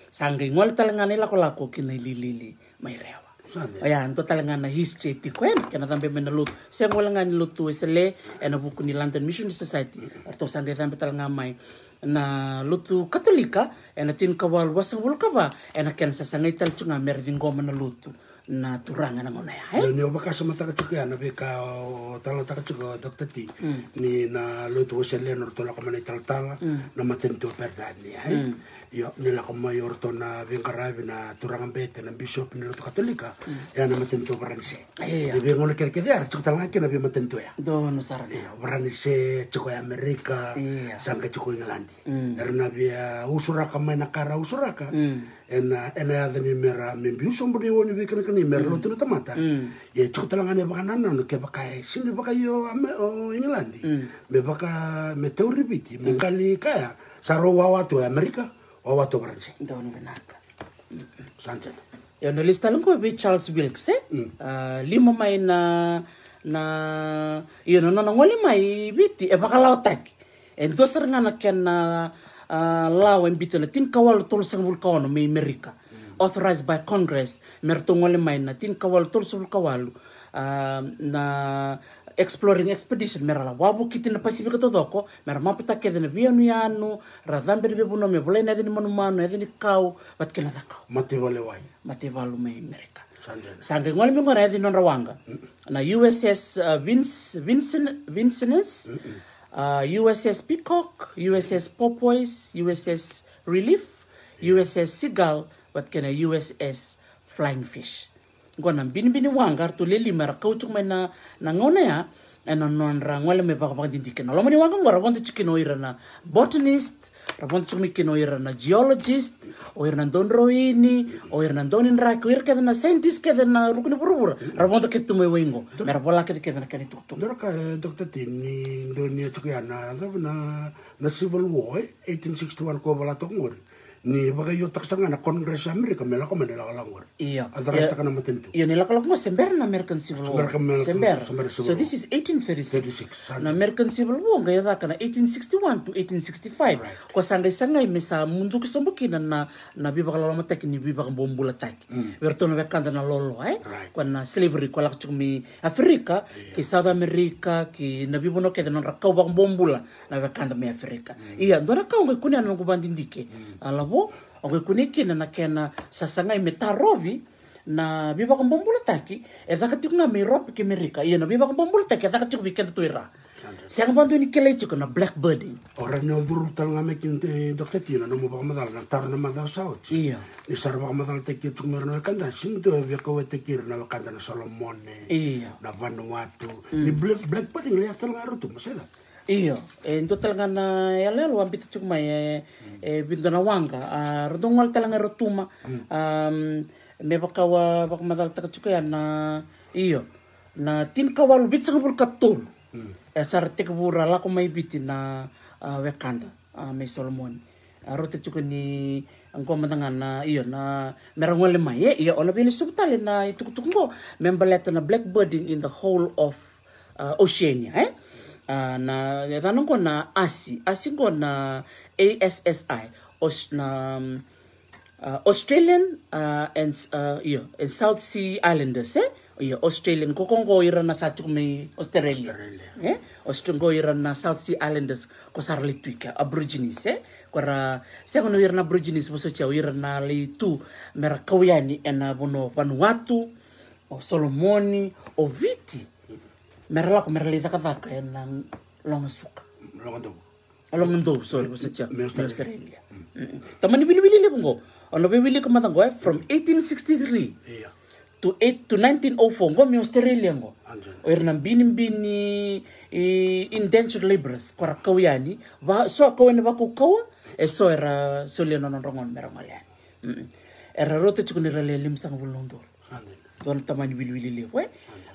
sanga igny ola talagnana lakolako kina ililily mairewa ya nto talagnana history tiko ena kana tambe mena loto segny olagnany loto esele ena boky ny london mission society ary to sanga tambe talagna na lutu katolika ena tin kawal wulka ba ena ken sangai tal chunga goma na lutu na turanga na ngona hai ni oba ka sama taka chuka na be ka tala taka chuka dokta ti mm. ni na lutu wasele no tola kamani tal tala mm. na maten tu perdani hai mm ya, nila ka mayor to na vingkarabi na turangan bete na bishop nila to katolika ya na matento baranse ni bingo na kere kere talang talanga na bi matento ya do no sar ia branse tsuk ya amerika sangka tsuk inglandi erna bi usuraka maina kara ka ena ena ya demi mera membi usombo de woni bikana kani mera lotu tuna tamata ya tsuk talanga ne nana no ke bakai sini baka yo inglandi me baka me teuribiti mengkali kaya saro wawa to amerika owato baranje ndawona benaka sanjena yona le sitala nkoa be charles wilkes e eh? mm. uh, lima mai na na yona nona ngole mai biti e bakalao taki e dua sarangana kena lawa e biti la uh, tin kawalo tolosangavul kaono me amerika mm. authorized by congress mera tongole mai na tin kawalo tolosangavul kawalo uh, na exploring expedition mera la wabu kiti na pacifica todoko mera mapu ta kedene bianu yanu ra dhambere be buno me bulena edini manu manu edini kau bat kena ta kau matevale wai matevalu me mereka sange ngol mi ngora edini nonra wanga na USS uh, Vince Vincent Vincennes uh, USS Peacock USS popoise USS Relief USS Seagull bat kena USS Flying Fish gona bini bini wangar tu leli mara kauchuk mai na na ngona ya ena eh, non ra ngwale me baka baka dindi kino lomani wanga ngwa rabonto chiki no ira na botanist rabonto mi kino ira geologist o ira don roini o ira don in o ira keda na scientist keda na rukuni burubura rabonto ketu me wengo me rabola keda keda na kani tuktum eh, Doraka Dr. Tim ni ndoni ya chuki ana na civil war 1861 eh, ko bala tokngori ni baga yo tak sanga na kongres Amerika ya, mela ko manila ka langor. Iya. Adarasta iya. ka na tu. Iya nila ka langor sember na American Civil War. Sember sember So this is 1836. Na American Civil War ga yada ka na 1861 to 1865. Right. Kwa sanga misa mundu kisombo kina na na bibag lalama tak ni bibag bombula tak. Mm. Werto na bekanda na lolo ay. Eh? Right. Kwa na slavery ko lak mi Afrika yeah. ki South America ki na bibono keda na rakau bang bombula na bekanda mi Afrika. Mm. Iya ndora kaunga kunya na ngubandindike. Mm kuniki na nakena sasangai e metarobi na biba kombombula taki ezaka tiku nga meropi ki merika iya na biba kombombula taki ezaka tiku weekend tu ira siang bantu ni kele tiku na black orang yang buru tal ngame kinte te dokter tina na mupa kamadal na tar na madal iya ni sarba kamadal teki tiku na kanda sinto tu e via we teki na kanda na solomon iya na vanuatu mm. ni black body ngeliat ya tal ngaro tu maseda iyo e nto talaga na e, yala lo ambito e e bindo na wanga a rodongol talaga rotuma um mm. me bakawa bak madal taka ya na iyo na tin kawal bit sa kabul katul mm. e sar tek bura la ko may biti na wekanda a me solomon a rote ni ang komandangan na iyo na merang wala may e iyo ola bini subtali na itukutuk mo membaleta na blackbirding in the whole of Oceania eh uh, na yavana na asi asi ngona assi na, um, uh, australian uh, and uh, and south sea islanders eh? iyo australian koko ngoirana sati kumi australia, australia. Eh? ira na south sea islanders ko sara tuika aborigines eh? kora ira irana aborigines voso tia irana le tu mera kawiani ena bono vanuatu o solomoni o viti merela ko merelita ka taka e nang longa suka longa dou longa dou sorry was it me australia tamani wili wili le bongo ono be wili ko matango eh, from 1863 yeah iya. to 8 to 1904 ngo me australia ngo o oh, ri na mbini mbini indentured laborers kora kawiani va so kau ene va kau e so era so le non rongon me rongo yani era rote tsukunira le limsanga bulondoro Tuan tamani wili wili lewe, eh.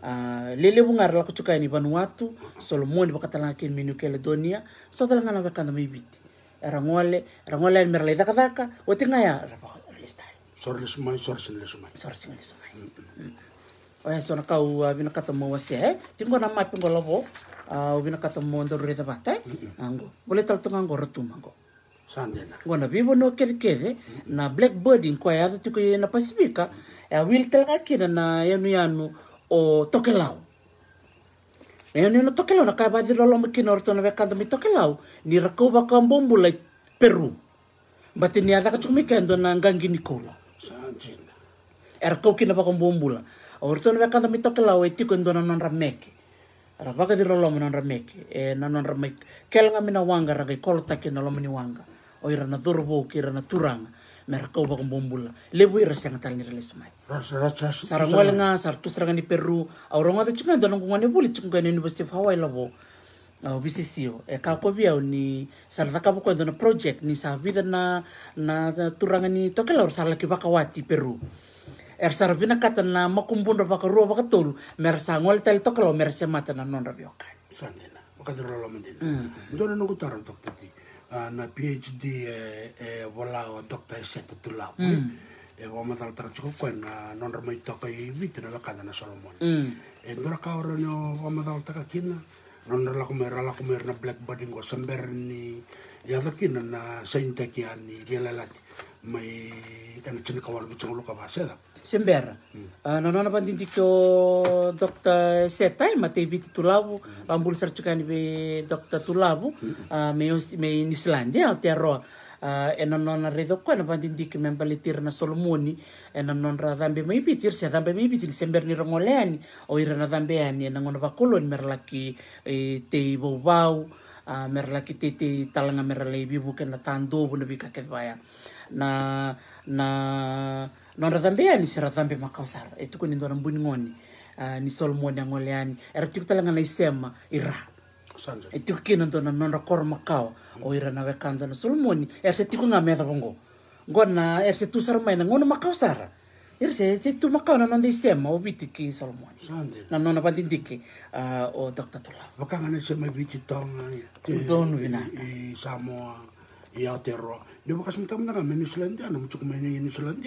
uh, ah, lele bunga um rala kutuka Vanuatu, Solomon baka tala ke minu ke Ledonia, so tala ngana baka ndami biti. Rangole, rangole en merla daka daka, wetinga ya rapa listai. Sorle sumai, sorsin sumai. Sorsin le sona kau uh, bina eh, tinggo lobo, uh, bina kata mo ndoru reda bata, ango, boleh tal tunga ango rotum ango. Sandena. Gona bibo no na blackbird in kwa yada tuko na Pasifika, ya wil talaga na yanu o tokelau, lau. Nea nena toke lau, na kai vathi rolo me kina ortona ve kanda mi toke lau, ni rakau waka mbombu lai Peru. Bati ni adaka chukumika endo na ngangi Nikola. Sanjina. E, e, e na kina waka mbombu la. Ortona ve kanda mi toke lau e tiko endo na nonra meke. Ara waka di rolo me nonra meke, e na Kela meke. Kelanga mina wanga rangai kolotake na lomani wanga. ira na dhurubou ki, ira na turanga. Me rakau waka mbombula. Lebu ira sengatali nira lesmai sara ngwa lenga sara tu peru auronga ta chunga dalong kunga boleh buli chunga university of hawaii labo au bisisio e ka ko bia ni Sar tak kabu kondo project ni sa na na turanga ni tokel or ki bakawati peru er Sarvi vina kata na makumbun ra bakarua bakatolu mer sa ngol tel mer semata mata na non rabiokan sandena bakadro lo mendena ndona no kutara na mm. ah, phd eh, eh, e vola o dokta seta tulau eh. mm e ya, wa matal tak cukup kan non remai tak kai bit na kan na solomon e ndora ka ora no wa matal tak kina non rala ko mera la na black body ko samber ni ya tak kina na sain tak ya ni gelalat mai kan chen ka wal bucang lo ba seda sember non hmm. ah, non pan tintik to dokter setai mate bit tulabu hmm. ambul sercukan be dokter tulabu ah, me me Islandia te roa e nanonaraiza koa nampandindiky miambala tiry na solomoni e nanonra dhambi maipi tiry sia dhambi maipi tilisember ni rongole ani o ira na dhambi ani e nangona vakoloni meralaki tei vauvau meralaki tei tei talaga meralai vivuke na tadovu na vikakevaya na na nonra dhambi ani sira dhambi makausara e tuku ni dona mbuni ng'oni ni solomoni ang'ole ani era tiku talaga naisema ira etiko kina dona nonrakora makao oira na wekan na solomoni eri se tiko na mesa vongo gona eri se tu saramaina ngona makao sara eri se tu makao na nonde istema o viti ki solomoni na nona pandidiki uh, o dr tula vakangana se mai viti tonga donu vina. i samoa i aotearoa ne vakasimatakamataka me new zealand ana mutsukumaina i new zealand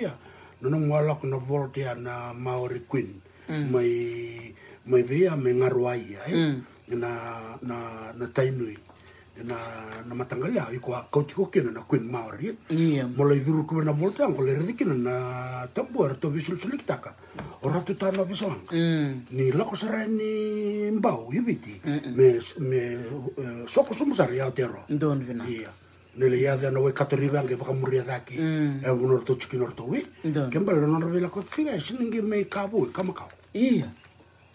nona ngualak na volt na maori queen mm. mai mai vea me ngarua eh? mm. na na na tainui na na matangale ai ko ka tiko kena na queen maori yeah. mola iduru kuma na volta ango le redikina na tambu ar to bisul sulik taka tana bison mm. ni lako sare ni mbau ibiti me me uh, soko sumusar ya tero don vina yeah. nele ya dana we katori bange baka muria daki mm. e eh, bunor to chikinor to we kembal no rebela ko tiga me kabu kamaka iya yeah.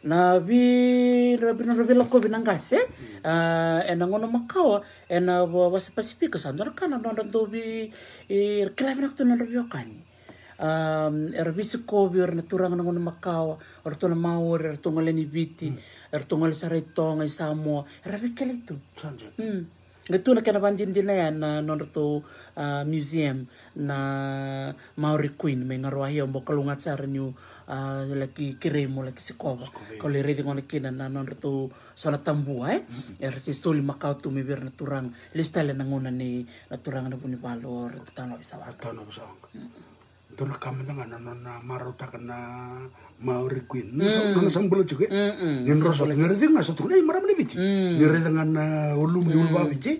na vi bina ravela ko bina ngase ena eh, eh, ngono makawa ena eh, wasi pasifika sandora kana nonda to vi kila bina to nonda vi okani um, erbisi kobi or er naturang ngono makawa or er to er mm. mm. na maori or tongale ni viti or tongale sa retonga samoa ravi kala itu Gato na kanaban din din e, na yan na nonato uh, museum na Maori Queen. May ngarwahi ang bokalungat sa rin yung Ah, lagi laki lagi laki sikoba kalau redi ngone kena nanon itu sona tambua eh er si sol makau tu mibir naturang listale nangona ni naturang na puni valor itu tanah bisa wak tanah bisa itu nak kamen tengah nanon na marota kena mau queen nana sang juga eh? yang rosot ngerti nggak satu nih marah menipu mm. ngerti dengan ulum di mm. biji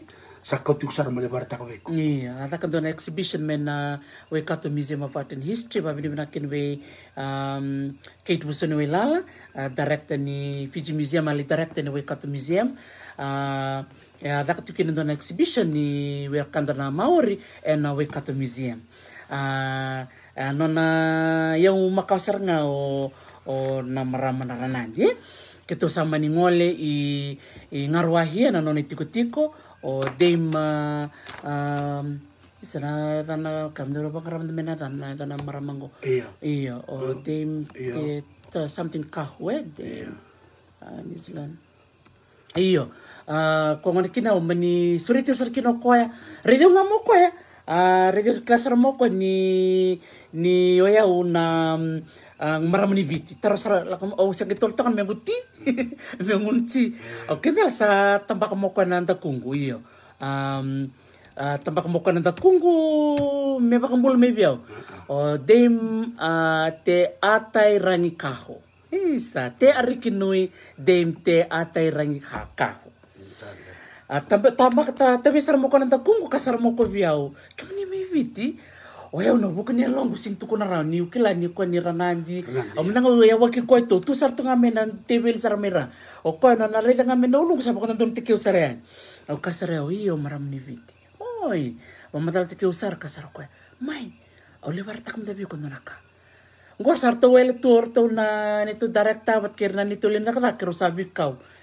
sa culture malebarta ko ko iya ara ka dona exhibition men na we museum of art and history babini mena ken we um kate buson we lala uh, director ni fiji museum ali director ni we museum uh, ara ya, ka to ken exhibition ni we ka na maori and we museum uh, uh nona yang makasaranga o o namaramanara nandi eh? Kita sama ningole i, i ngaruahia na nona tiko o dema um ehm, sana tana kamdoro pa karam de mena tana tana maramango iya iya o dem iya. de iya. something kahwe de iya ah, ni silan iya uh, ko ngone kina o mani suri tio sarkino koya rede unga mo koya uh, ah, rede klasar mo ko ni ni oya una ang maramani biti tarasara lakam o sa kitol kan menguti mengunci oke ngal sa tambak moko nanda kunggu iyo um uh, tambak moko nanda kunggu mebak mbul mebiao o dem uh, te atai rangi kaho isa te arikinui dem te atai rangi kaho Uh, tambak tambak ta tabi sar moko nanda kunggu kasar moko biao kamni mebiti oya una buka ni longo sing tuku na rani uki la ni kwa ni rananji amna nga oya waki kwa to tu sar tunga mena tebel sar mera o kwa na na reda nga mena ulungu sa ya. au kasare o ya iyo maram ni viti oi mamadal tikeu sar kasar kwa mai au lebar wartak mda bi kono naka ngor sar to wel tur to na ni to direct tabat kirna ni to le nakra kero sabi kau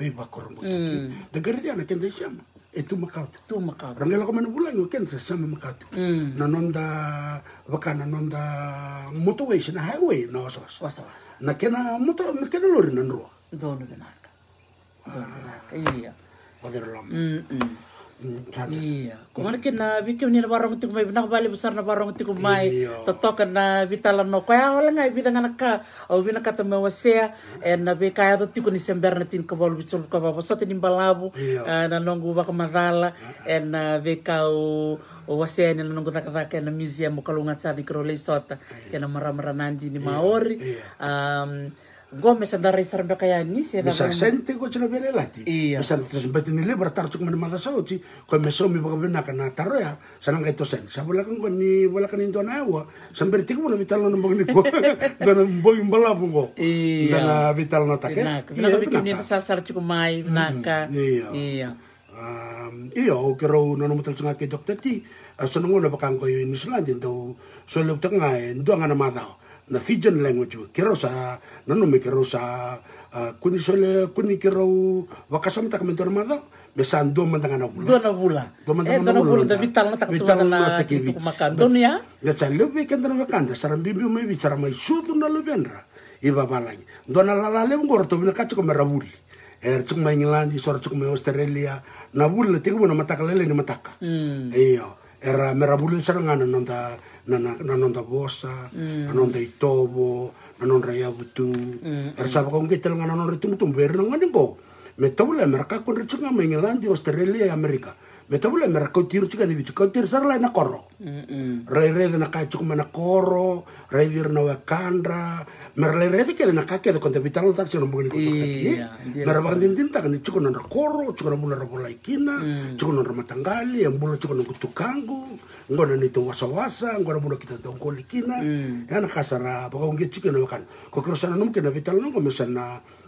be ba korombo da garidi ana kende siama e tu makatu tu makatu rangela ko mena bulangi kende siama makatu hmm. na nonda wakana nonda motorway na highway na wasa wasa wasa wasa na kena moto na kena lori na nrua dono benarka dono benarka ah. iya wadirlam mm -mm iya kumana kina biki unir barong tiku mai binak bali besar na barong tiku mai totoka na vitala no kaya wala ngai bina ngana ka au bina kata me wasea en na be kaya to tiku ni sember na tin kabol bitsul ka baba so tin balabu eh, na nongu ba ka madala en na be kau wasea ni nongu taka nandi ni maori Gua sa dari serba kaya iya. ni siya Misa sente ko sila bere lati. Iya. Misa tres beti ni libra tar cuk menema sa uci. Ko meso mi baka bena kana taro ya. Sanang kaito sen. Sa kan ko ni bulakan indo na awa. Sa berti ko na vital na mbong ni ko. Dana mbong imbala pun ko. Iya. Dana vital na take. Pinaka. Pinaka bikin ni sa sar cuk mai pinaka. Mm-hmm. Kan? Iya. Iya. Um, iyo, kero nono mutal sunga ke dokter ti, sonongo na bakang ko yun ni Islandia, daw, solok doang na matao na Fijian language wa kero sa nanu me kero sa kuni sole kuni kero wakasam tak mentor mala me san do mantanga na bula do na bula do mantanga eh, na bula tapi tang tak tu na tak itu makan do ya le chan le we kendra na kanda saram bibi me bicara mai sudu na le benra iba balanya do na lala le ngor to bina katu ko merabul er eh, cuk mai ngilandi sor cuk mai australia na bula tiku na mataka lele ni mataka mm. iyo era me rabulensa nga na nonda na na nonda bosa na mm. nonda itobo na non ya butu era sa ko ngitel nga na nonda tumutum ber na ngani ko me tawla merka kon ritsu nga mengelandi australia amerika metavula mera kautiro chikana vichi kautiro sarala na koro rairethe na kachukuma na koro raithira na wakandra mera rairethe dana kake kakethe konte vitalo tak chana mbugani kotokati mera vakandintin takani chikona na koro chikona buna ra vulaikina chikona ra matangali embula chikona kutukangu ngona wasa, wasawasa ngona buna kita dongolikina yana kasara pakaungia chikana wakana kokirosana nomkena vitalo nongo mesana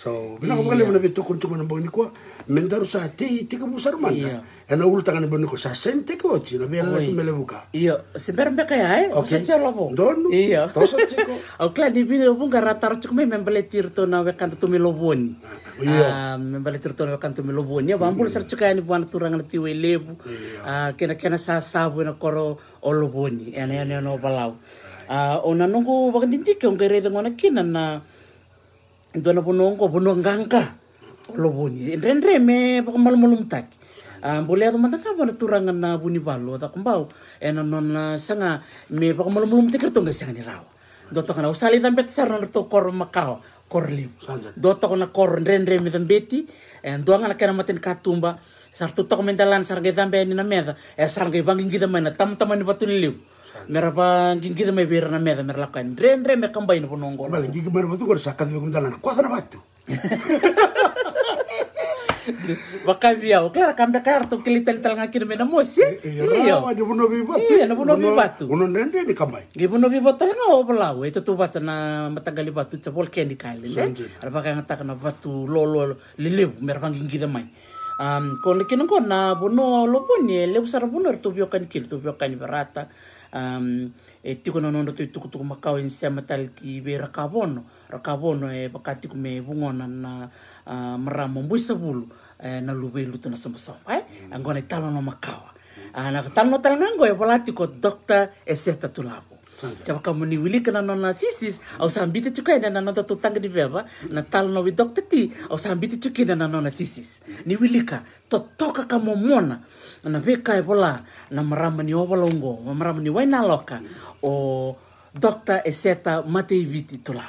So, bila yeah. mo na bito kung tuman ang ko, mendaro sa ti, ti ka musarman. Yeah. Ano ulta ka na bangin ko, sa sente ko, sinabi ang lahat melebu ka. Iya, si berbe kaya eh, okay. sa celo po. iya. Tosa chiko. O kla, di bino po, garatar chiko may membele tirto na wekan tumilobon. Ah, iya. membeli tirto na wekan tumilobon. Iya, bambul ah, sa chiko yan, buwan turang na tiwe lebu. Kena-kena sa sabu na koro oloboni. Ano yan, ano balaw. O nanong ko, bagan din di kong na kina na, ntwana bonongo bononganga lo boni rendre me ba mal malum tak um boleh rumah tangga turangan na buni balo ta kumbau ena non sanga me ba mal malum tak kertong sanga ni rawa doto kana usali tambet sar non to kor makao kor lim doto kana kor rendre me tambeti en doanga katumba sar tu tok menta lan sar getam pe ni na meda e eh, sar ge bangin kita mana tam tam ini patul liu mera bangin gin gida me bir na meda mera lakan dren dren me kamba ni pono ngol bal gi mera batu sakat be kum dalan kwa kana batu (laughs) wakavia oklara kambe karto kilital tal ngakir mena mosi iya ada buno bi batu iya buno bi batu uno nende ni kamai gi buno bi batu nga obla we to batu na matagali batu cebol kendi kailin. ne arpa kang tak batu lolo lelew merpang kita mai um le kina kona ah, bono loboni le usara bono rtuviokan kil tuviokan virata um e tiko na ah, nondo tu tuku tuku makau in sema eh? tal ki be rakabono rakabono e ah, bakati ku me bungona na uh, mara mombuisa bulu eh, na lube lutu na samsam ai angona talo no makau ana talo talango e volatiko doctor e seta tulabo afaka maniolika nanao nafisy ao sambity tsika eny nanao tato tagniny vava natalinao i dokta ty ao sambity tsika eny nanao nafisy izy niolika totokaka momona naveka e vola na maramani o vola ongo maramani ni wainaloka, o docta e seta matei viti tola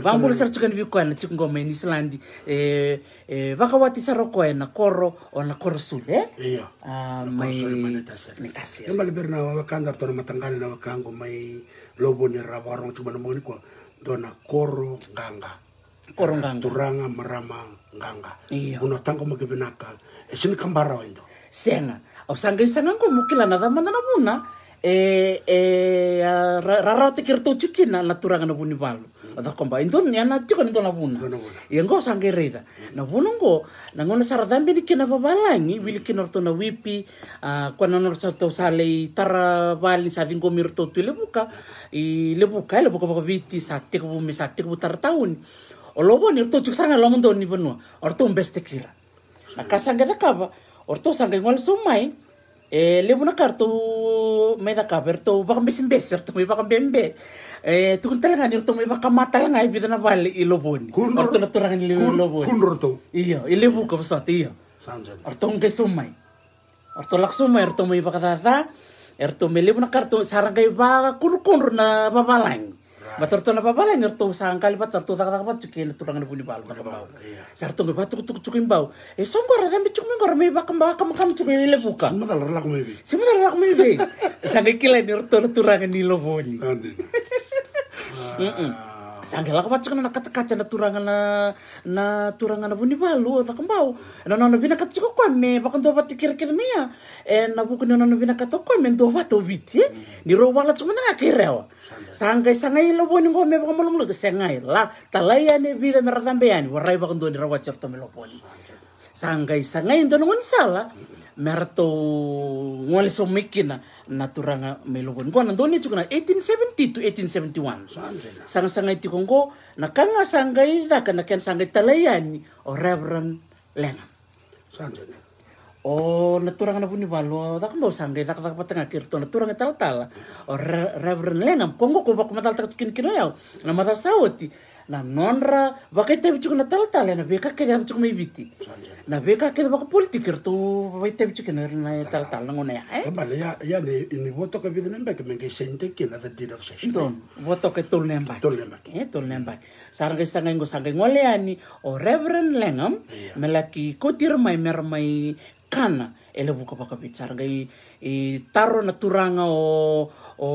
vambula saracukani vikoena cikungoma ena islandi e, e, vakawati sarokoena koro ona koro sule eh? maimaliberi na vakanda tona matangani na vakango mai lovoni ra varongo cimana moni kua tona koro nganga koro nganga turanga marama nganga uno tango makevenaka e sini kambara wendo senga ausangaisanga ngomukilana vamana na vuna e e rara tikir tu chiki na na turanga na buni balu ada komba indon ya na chiko indon na buna ya ngo sangke na buna ngo na ngo na saradambi ni kina babalangi mm. wili kina rto na wipi kwa na nor sa tau sale tara bali sa vingo mir to tu lebuka i lebuka e, lebuka baka biti sa bumi sa tiko butar tauni olobo ni rto chuk sanga lomon to ni orto mbeste kira na kasangke dakaba orto sange e ngol sumai Eh, lebo na karto may da cover to baka besimbeser to may baka bembe. Eh, tukun talaga nir to may baka mata lang ay bida na vali ilobon. Kunor to naturangan ilobon. Kunor to. Iyo, ilebu ka pasat iyo. Sanjan. Artong kay sumay. Arto lak sumay arto may baka tata. Arto may lebo na karto sarang kay baka kunor kunor na babalang. Matarto na papala ni to sangkal pa tarto tak tak pa cikin turang nebuni bal tak bau. Iya. Sarto ngba tuk tu cukin bau. eh songor ram kan, bicuk mi ngor mi ba kam kam kam buka. Semua dal rak mi bi. Semua dal rak mi bi. (laughs) Sange kila ni to turang ni lo boni. Sange lak na kata na turangan na na turangan na buni balu tak bau. Na na bina kat cikin me ba kan to kira kira kir mi ya. eh na buku na na bina kat ko me do ba to biti. Ni ya. ro wala cikin na sangai sangai lo boni ngo meba kamolong lo kesengai la talai ane bida be ane warai bakon doni rawat certo melo boni sangai sangai itu nungun salah merto ngole so mikina naturanga melobon ko nandoni chukna 1870 to 1871 sangai sangai tikongo nakanga sangai daka naken sangai talayani o reverend Lena. sanjene Oh, neturang na puni balo, tak mau sangre, tak tak patang akhir tuh neturang tal tal. Oh, reverend lenam, kongo kau baku matal tak cikin kira yau, na mata sawoti, na nonra, bakai tapi cukun tal tal, na beka kaya tak cukun ibiti, na beka kaya baku politik tuh, bakai tapi cukun na tal tal na ngone ya. Kembali eh? ya, ya ni ini botok ke bidan nembak, mengke sente kena the deed of session. Don, botok ke tul nembak. Tul nembak. Eh, tul nembak. Sangre sangre ngo sangre ngole ani, oh reverend lenam, iya. melaki kutir mai mermai kana ele buka paka bicara, gai i taro na turanga o o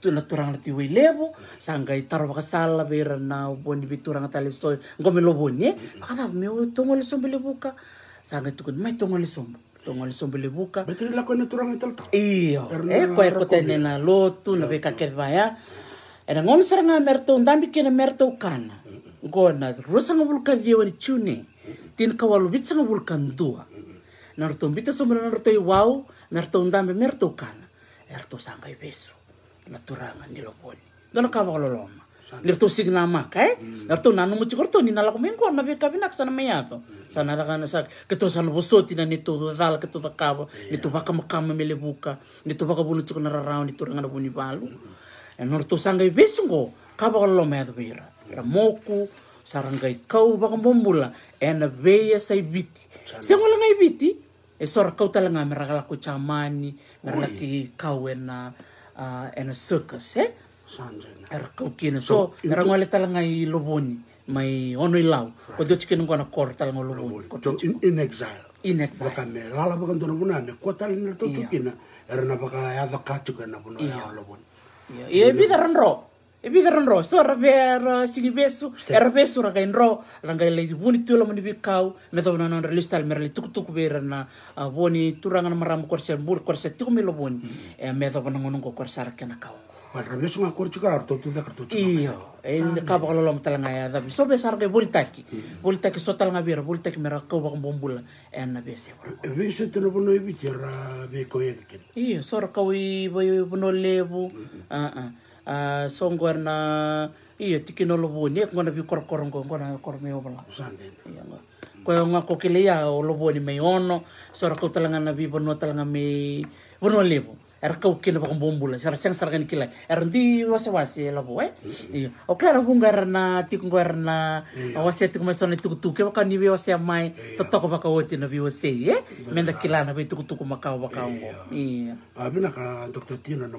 tu na turanga na tiwi lebo sangai taro paka sala bera na boni bi turanga tale soi ngome lo boni e kada me o tongo le sombe le buka sangai tu kun mai tongo le sombe tongo le sombe le buka betri lako na turanga tal iyo er e ko e ko tene na lotu na beka kerva ya era ngom saranga merto ndambi kena merto kana gona rusanga vulka viwa ni chune tin kawalu bitsanga vulkan ndua nartumbita sombra nartoi wau nartundambe mertukana ertu sangai besu nilo niloponi dona kava kololoma nirtu signa maka eh hmm. narto nanu muci korto nina lako mengko na beka binak sana meyato hmm. sana na sak keto sana bosoti na nito dal keto takava iya. nitu baka makama nito nitu baka bunu cikona nito ranga na buni balu hmm. ya, Nortu sangai besu ngo kava kololoma ya tu bira ramoku sarangai kau baka vakabomula ena veia sa iviti segolaga iviti e eh, sorakau talaga mera lako jamani mera laki kau ena uh, ah, ena circus e eh. era kau kina so era le tala i lovoni mai ono ilau right. ko dochi kina ngona kor talaga lovoni so in, in exile in exile baka me lala baka ntona buna ne ko talina to tukina era na baka ya vakatu kana buna ya lovoni iya iya bi karan ro ebi karan sor so rabe ra sigi besu rabe su raga in ro ranga le buni mani bikau meto na non relistal merli tuk tuk be rana boni turanga na maram korse bur korse tuk milo boni e meto na ngono ko korse rakena kau wal rabe su ngakor chuka arto tu da karto chuka iyo en kaba kalo lom tala ngaya da so be sarga bul taki bul taki so tala ngabira bul taki mera kau bak bombula en na bese be so tala e, e bono ibi e tira be koye ken iyo so rakau ibi bono lebu ah ah Ah, songwana iyo tikino loboni ek ngona bikorokoro ngo kor meo bala kwa koe iya, nga kokele ya o boni mei ono sora kau talanga na bi bono talanga mei bono levo era kau kina pa bombula sara seng sara kan kila era ndi eh? iya. iya. wase wase labo eh iyo o klara bungar na tikungar na wase mei sona tukutuke waka ni bi wase amai totoko baka wote na bi wase eh menda kila na bi makau makao bakao iya. abina ka dr tina na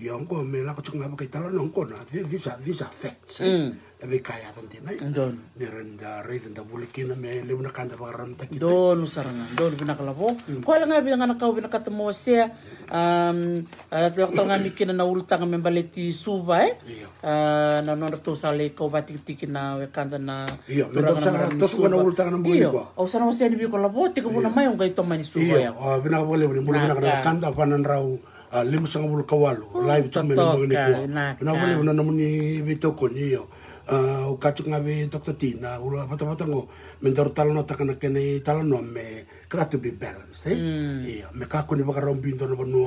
yang ko me la ko tsunga pakai ko na these are these are facts la kaya ton tena don ne renda renda da bulikina me le kanda pa ram ta kita don saranga don bina kala po ko la ngabi ngana kau bina katamo se um at lo tonga mikina na ulta nga membale ti suba e na non to ko we kanda na iya me to sa to su na ulta nga mbuli ko o sana mo se ni bi ko la po ti ko na mai ngai to mani o bina bole bina bina kanda pa nan rau a ah, lima sanga bulu kawalu oh, live tu me mo ne ko na wale na na muni be to ko ni yo ah, o kachu nga be dr tina a pata pata ngo mentor talo no kana kene talo me kra to be balanced eh mm. iya me ka ko ni baka rombi ndo no no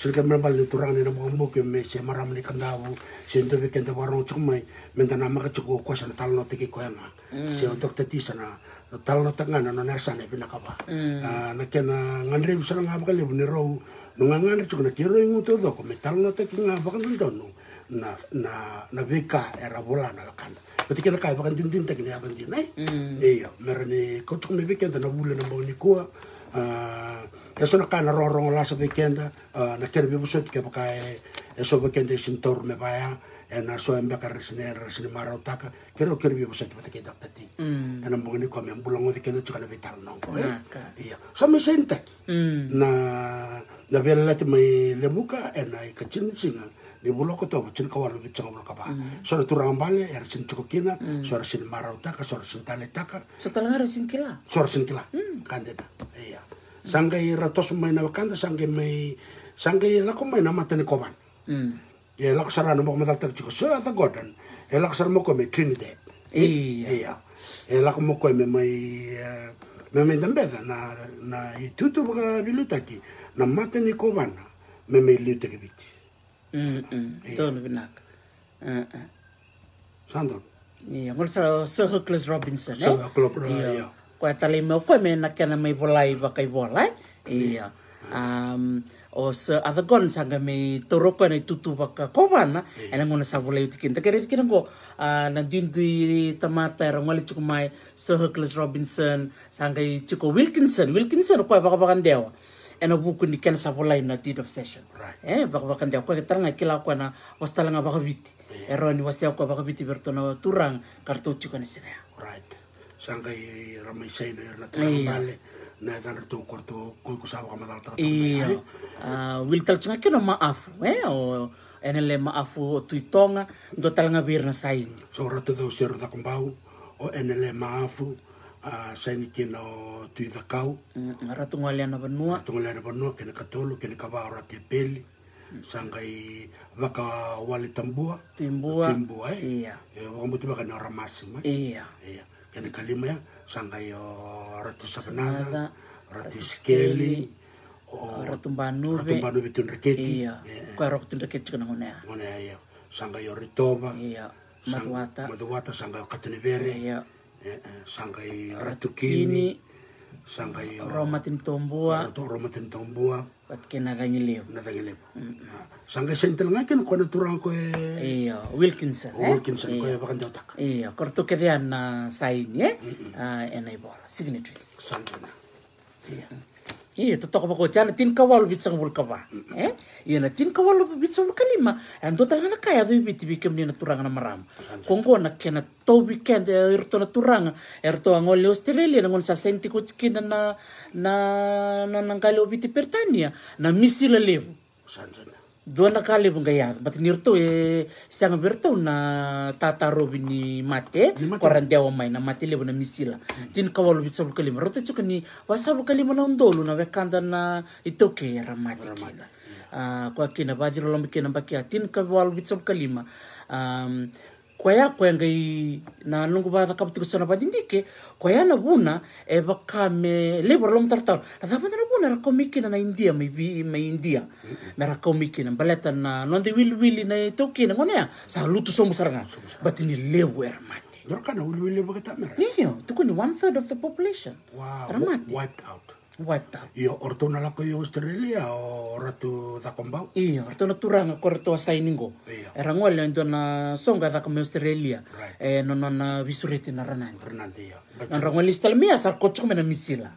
Sirka mena bal turang ni nabong bo ke me se maram ni kandawu se ndo be kenda warong chukmai menta nama ka chuko ko sana talo no ke ko ema mm. se o dr tisana talo na no nasa ne pina kapa mm. ah, na kena ngandre bisa na baka kali ne rau no nga ngandre chuk na kiro ingu to doko me talo na teki nga kan na na na beka era bola na lakanda beti kena kai bakan dintin teki ya ne akan dinai iya mera ne kotuk beka veka na bule na bau ni kua ya ah, sona na rorong lasa beka ah, na kere bibu sot ke pakai ya so beka ne sintor me baya ena so soembe ka resne resne marotaka kero kero bi bosa ke kei tati ena ena mbongini kome mbulongo di kena chukana vital nongko iya so me sente mm. na na vela lati mai lebuka ena i kachin singa ni buloko to bachin ka walu bichin ka ba mm. so na turang bale er sin kina so er sin marotaka so er sin taletaka so talanga er sin kila so er sin kila kandena iya sangai ratos mai na wakanda sangkai mai sangkai lako mai na matani koban mm. e laksara no mo tak chiko só ta Gordon e laksara mo ko me trinidad e ya e lak mo ko me mai me na na tutu ba aqui na mate ni cobana me me lute ke bit mm mm don benak eh eh sandon sir Hercules Robinson eh sir Hercules ya kwa tale mo ko na kana me bolai ba kai bolai eh? um o ada kon sanga me toroko iya. na tutu baka kovan na ena ngona sabule utikin ta kere tikin ngo na dindui tamata era ngole chuku mai Hercules Robinson sanga chuko Wilkinson Wilkinson ko baka baka ndewa ena buku ni ken sabulai na deed of session eh baka baka ndewa ko taranga e kila kwa na wastala nga baka biti iya. ero ni wasia kwa baka biti bertona turang kartu chuko ni sina right sanga ramai sai na erna iya. tarang bale negan irtukorto kuikusabokamadaltagaiyo wiltalcingakino maafu e o ene le maafu o tuitoga do talagavir na saini sorato da cakabau o ene le maafu saini kau. o tuicakau mm, ratuga leana vanua ratuga leana vanua kene katolu kene kavaorati peli sangai waka wali tambua tambua tambua e. iya e wakamuti waka na ramasi iya iya kene kalima ya sangkayo oh, ratu sabanala ratu skeli oh, ratu banu ratu banu bitun reketi iya, iya. ko ratu reketi kana ngone ya? ngone iya sangkayo oh, ritoba iya maduwata sangkayo katunibere iya, iya, iya. ratu kini sangkayo romatin tombua ratu romatin tombua Wat kinakangileo. Nakangileo. Ah, Sangkesen talaga kin kung naturang ko eh. Iyo, Wilkinson. Eh? Wilkinson ko eh bakan jautak. Iyo, korto kaya na sign ye, eh? ah enay bor signatories. Sangkena. Iyo. ia totoko vakaoji a na tinikawalo vetsagavulu kavae ia na tinikawalo vesavulu kalima e dua tale ena ka aco eveti vei kemuni na turaga na marama ko qona kena to weekend irato na turaga erato a golene austrelia na gona sa saignitikoji kina na na nana qale oveti pertania na misila levu dua e, na ka levu qai aco batani ratou e sega ve ratou na tatarovi ni mate ko ra dewa mai na mate levu na misila tinakavalo vetsavu kalima rau ta suka ni vasavu kalima na udolu na wekada na i tokei era mate kenaa ah, koa kina vaaciroloma kena baki a tinakaalo vittsavu kalimaam ah, kwaya kwengai nanungu batha kaputikusana badindike kwaya na buna e bakame lebor lom tartar ratha bana na buna rakomikina na india maybe ma india me na baleta na nonde wil wili na tokina ngonea sa lutu somu saranga batini lebu ermat Dorkana wili wili bakata mera. Niyo, tukuni one third of the population. Wow. Ramati. Wiped out. vuelta. la ortonalako este Australia o ratu takombau? Ia, no turanga corto sainingo. ningo. Era en indona songa da este Australia. Right. E eh, na visureti na ranan. Ranandi, ia nra ngwe lesitale mme a sa re kotse go mena mesela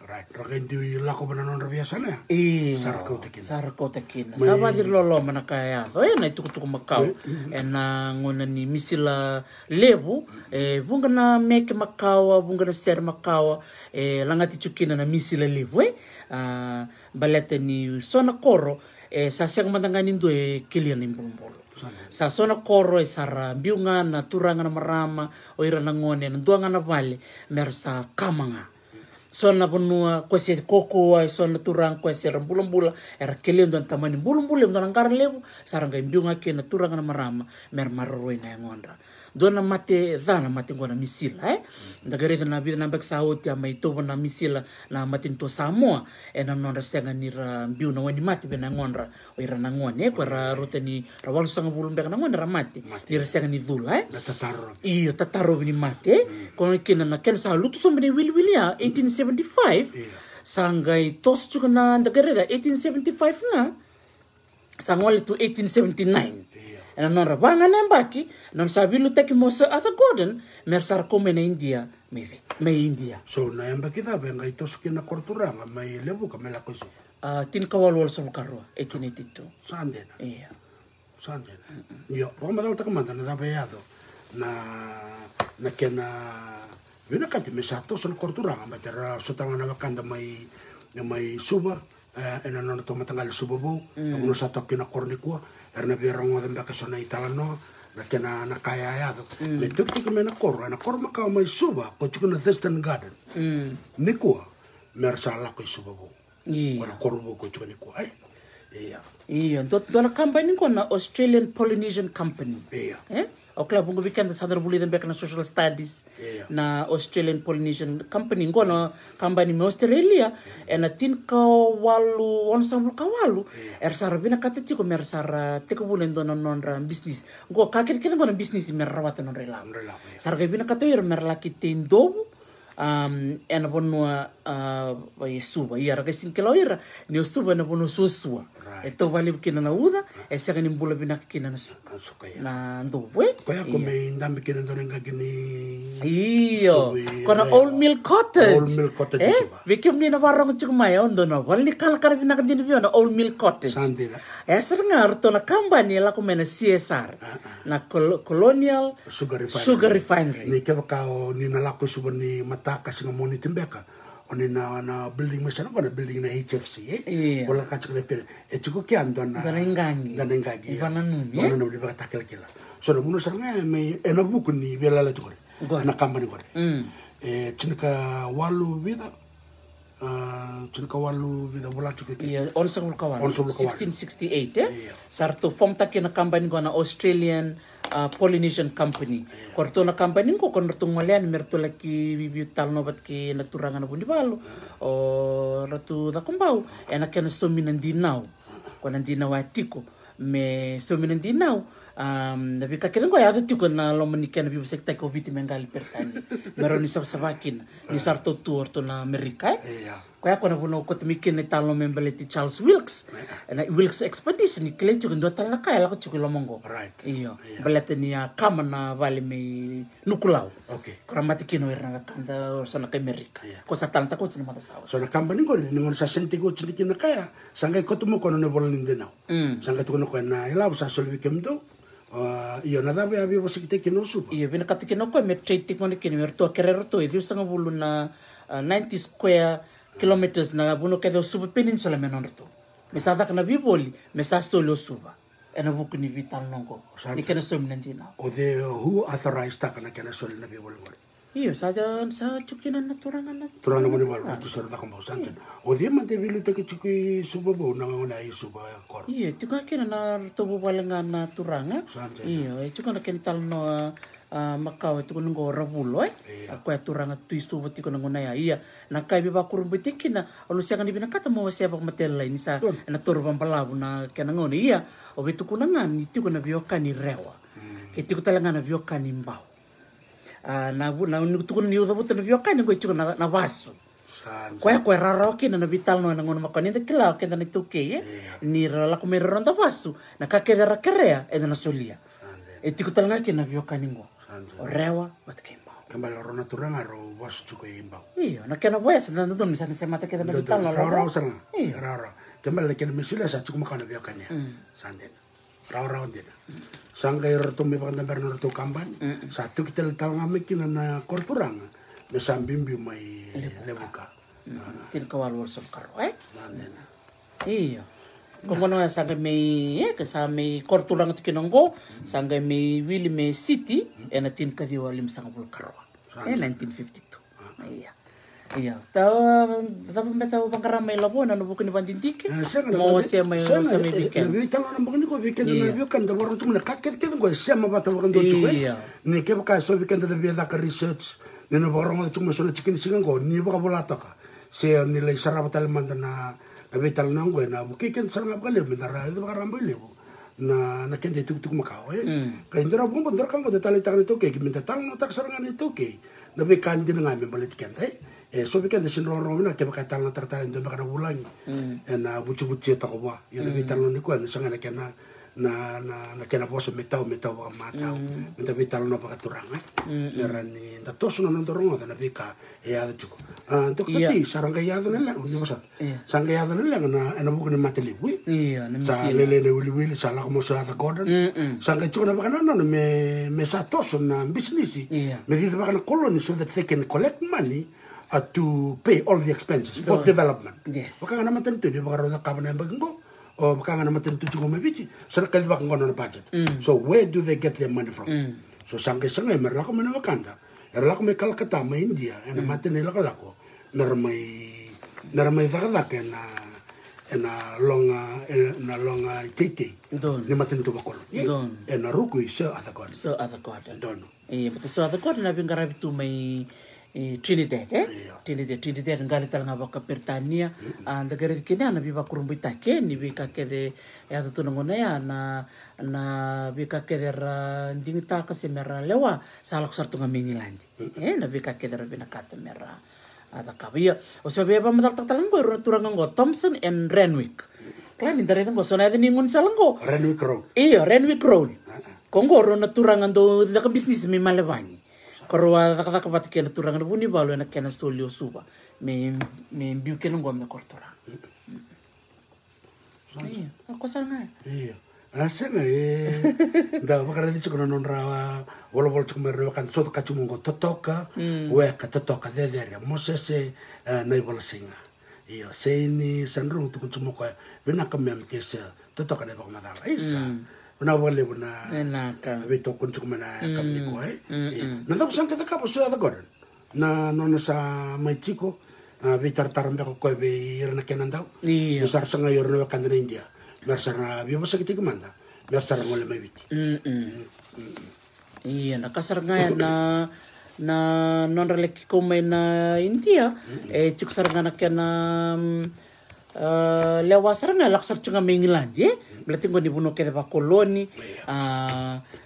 sa re kota kena sa ba diri lolo mana ka yatho mhm. ena itukutuku makau ena ngona ni misela lebu e bunga na meke makawa bunga na ser makawa e langati tsukina na misila lebu e balete ni sona koro eh, sa siyang madanganin do eh, kilian yung bumbol. Sa so na koro eh, sara, biyo nga na marama, o ira nangone, nanduwa nga na vale mer sa kamanga. So na punua, kwesi koko ay, so turang kwesi rambulang-bula, era kilian doon tamanin, bulang-bulang doon ang karlevo, sarang gayong biyo kaya na turangan marama, mer maruroy na yung ondra. dua eh? na mate a eh, eh, na mate mm. qo ah, na misila daianai mainisina mtniuaao ena nodra sega nira biu na wani mate vina godra ira nagone kratnirwaavlubeaanemtinanakenaanawiliwili 87a ai ouana ara875 ga a goletu 1879 ena non rabanga na mbaki non sabilu teki mosa ata gordon mer sar kome na india mevit me india so na mbaki da benga itos kina korturanga mai lebu kamela koso uh, tin kawal wal sol karwa ekinitito sandena iya sandena yo vamos dar outra comanda na beado na na que na vena kati mesato sol korturanga matera sotanga na bakanda mai mai suba eh, ena non tomatanga le suba bo mm. no sato kina kornikua sona itala no na kena na kaya yado mm. me tuk tuk me na koro na koro ka mai suba ko tuk na Western Garden mm. ni kua mer sala ko suba bo yeah. na koro bo ko tuk ni kua ai iya iya do do na company ko na Australian Polynesian Company iya eh oklapungu vikanda southern bulidhe na social studies yeah. na australian polynesian company ngona kambani me australia ena tin ka walu ona sabulu ka walu yeah. era er sara bina kata tiko mera er sara teko bulen dona nonra business ngo ka kete kete ngona business mera er rawata nonra la yeah. sara ka bina kata yero mera laki ten um, ena bonua uh, suba iara ka sinkelau ira ne suba ena bonua suasua itu wali kina na uda ese kani mbula bina kina na suka ah, suka ya na nduwe eh? kwa ya kome iya. ndambi kina ndorenga kini iyo kona eh, old mill cottage old mill cottage eh viki mni na warong cik maya ondo na wali kala kala bina kini bina old mill cottage sandira ese nga na kambani la kumena CSR na ah, ah. colonial sugar refinery sugar refinery ni kaba kao ni nalako subani mataka singa moni timbeka oni na na building mashana kona building na HFC eh iya. wala kachi kona pira e eh, chuko ki anto na ganengangi ganengangi wana ah. nuni eh? wana nuni baka takel kila so eh, na buno saranga me ena buku ni bela la kore, na kamba kore eh chinika walu vida cin ka walu bi da bulatu fek yeah on sabul 1668 eh yeah. sarto fomta company gona australian uh, polynesian company yeah. korto na company ko kon rtu ngolian merto laki bibi tal no bat ki naturanga na bundi balu yeah. Oh, o ratu da kumbau ena kena somi nandinau ko iya. nandinau atiko me somi nandinau dabe takirengo yato tiko na lo manikena bibo sek taiko biti mengali pertani mero ni sab sabakina ni sarto tuor to na amerika eh. iya. ko ya kona bono ko temi kene talo membele ti charles wilkes eh. na wilkes expedition ikle tiko ndo tala ka la ko iyo belete ni na vale me nukulau kramati kino erna kanda sana ka amerika iya. ko sa tanta ko tsina mata sawa so na kamba ni ko ni ngol sa senti ko tsina kina kaya sanga ko tumo ko no ne bolin dinau sanga tuko na ela sa solbi Ah, iona cava ia vevasaki tekeno supa ia vena katekeno koe me trade tekone kene mera toa kerera toe veusaga vulu na 90 ah, square kilometers na vuno keveu supa peninsula menona to me sa cakana vivoli me sa soli o supa ena vuku ni vitalonogoko ni kena somi na dina o the who authorized takana kena soli na vivoli gore Iya, saja sacukin anak turang anak. Turang namun ibal itu tak kembau santan. Oh dia mantep bilu tak keciki subuh bu, nama una i subuh kor. Iya, itu kan kena nar tubuh paling anak turang eh? Iya, itu kan kena tal no eh, eh, makau itu kan nggo rabulo eh. Iya. Aku ya turang tu istu buti kan nguna ya. Iya, nak kai biba kurun buti kena. Alu siakan dibina kata mau siapa matel lain sa. Nak turu pampalabu na kena ngono iya. Oh itu ngan itu kan biokan ni hmm. Itu kan talangan biokan imbau. Ah, navunatukuniusavutanaviokaina kuichuku na vasu kwaya kueraro kina na vital no nangon makoninde kila kenda ni tuke eh? ni vasu na kakerera kerea eda eh, na solia etikutalanga eh, kina viokani ngwa orewa watkaim kembali rona turang aro was dia sangkay retu mi pakantamber na retu kampan satu kita letal ngami kina na korporang na sambim bi mai iya, lebuka nah, nah. tin kawal wal sokar eh nah, iya kongono ya sangkay mi eh, ke sa mi korturang tu kinongo sangkay mi wili mi city ena eh, tin kavi walim sangkul karwa eh 1952 ah. iya Iya, tahu sampai sampai sama pangkaramela po na nubukin pan jintike. Mo siya may mo siya may bikin. Nabi talo na bukin ko bikin na nabi kan da orang cuma kaket kan ko siya ma bata warung tuh. Iya. Ni ke ka so bikin da biya da research. Ni orang orang da tumna so chicken singan ko ni ba bolata ka. nilai sarap tal manda na nabi talo na ko na bukin kan sarap ka le mentara da pangkaramela le na na kende tuk tuk makao eh. Ka indra bung kan dor nah, ya, kan ko da tali tang ni toke, minta tang na tak sarangan ni toke. Nabi kandi din ngamen balit kente. Eh e so be kende sin roro na ke ka tala tar tar ndo makana bulangi na buci buci ta ko na yo be tala ni ko na sanga na kena na eh. iya, na na kena boso metau metau wa matau menta be tala no pa turanga na rani da tosu na ndo rongo na be ka e ya da chuko a to ka ti saranga ya da na ni bosa sanga ya da na na na bu ni mateli wi sa le le wili wili sa la ko so ta godan sanga chuko na me me sa tosu na business eh. iya. me di bakana koloni so that they can collect money uh, to pay all the expenses for Betul. development. Yes. Baka nga naman tentu, di baka rata kapan na yung bagong ko, o baka nga naman tentu tutungo may bici, sana kali baka nga na budget. Mm. So where do they get their money from? Mm. So sangkay sangkay, meron ako may Wakanda, meron ako may Calcutta, may India, and mm. matin nila kalako, meron may, meron may zakadak, and uh, ena uh, long uh, ena eh, uh, long titi don ni matin tuba kol don ena so other atakon so atakon don eh, iya betul so atakon na bingkarabi tu mai i Trinidad eh Trinidad Trinidad ngale tala nga baka Britania anda kere kene ana biba kurumbu take ni bika kere ya tutu ngone ya na na bika kere ra lewa sala sartu tunga eh na bika kere ra bina kata mera ada kabia o se beba madal tak talang turang ngo Thompson and Renwick klan indare ngo sona ni ngun salango Renwick Road iyo Renwick Road kongo ro na turang ndo da mi malewani parwa kaka kapati kena turang na buni balu na kena solio suba me me biu kena ngwa me kortora iya ako sa iya Rasanya ah, eh, (laughs) nda bakal di cikono non rawa, wala wala cikono rawa kan soto kacumu ngo totoka, mm. weka totoka dedere, mosese eh, nai wala singa. iya, seni sandrung tukun cumuko, bina kemem kese, totoka debak madala, isa. Iya, mm. wana wale wana abe to kunchuk mana mm, kamni ko eh. mm, eh, mm. ai na da sang kada kapo sa da goran na nono sa mai chico abe ah, tartar mbe ko be ir na kenan dau no sar sanga yor no kan na india mer sar na bi basa kiti kumanda mer sar ngole mai biti iya nakasar ngaya na na non releki ko na india e chuk sar ngana kenan Euh, lewa sara na lakosari jsoga me igiladi e melatik qoni vanua kece vakoloni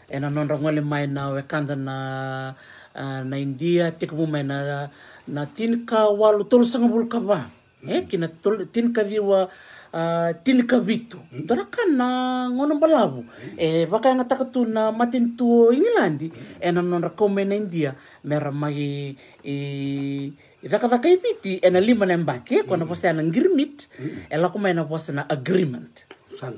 ena nodra gole mai na wekada na euh, na idia tekivu mai ana tinika walu tolusangavulukava e ki na tinikaciwaa tinika vitu tanaka na gouna balavu e vakayagataka tu na matanitu o egiladi ena nodra kau mai na idia mera mai i e, vakavaka ipi ti ena lima na ko kona vosa ena ngirmit ela kuma ena vosa na agreement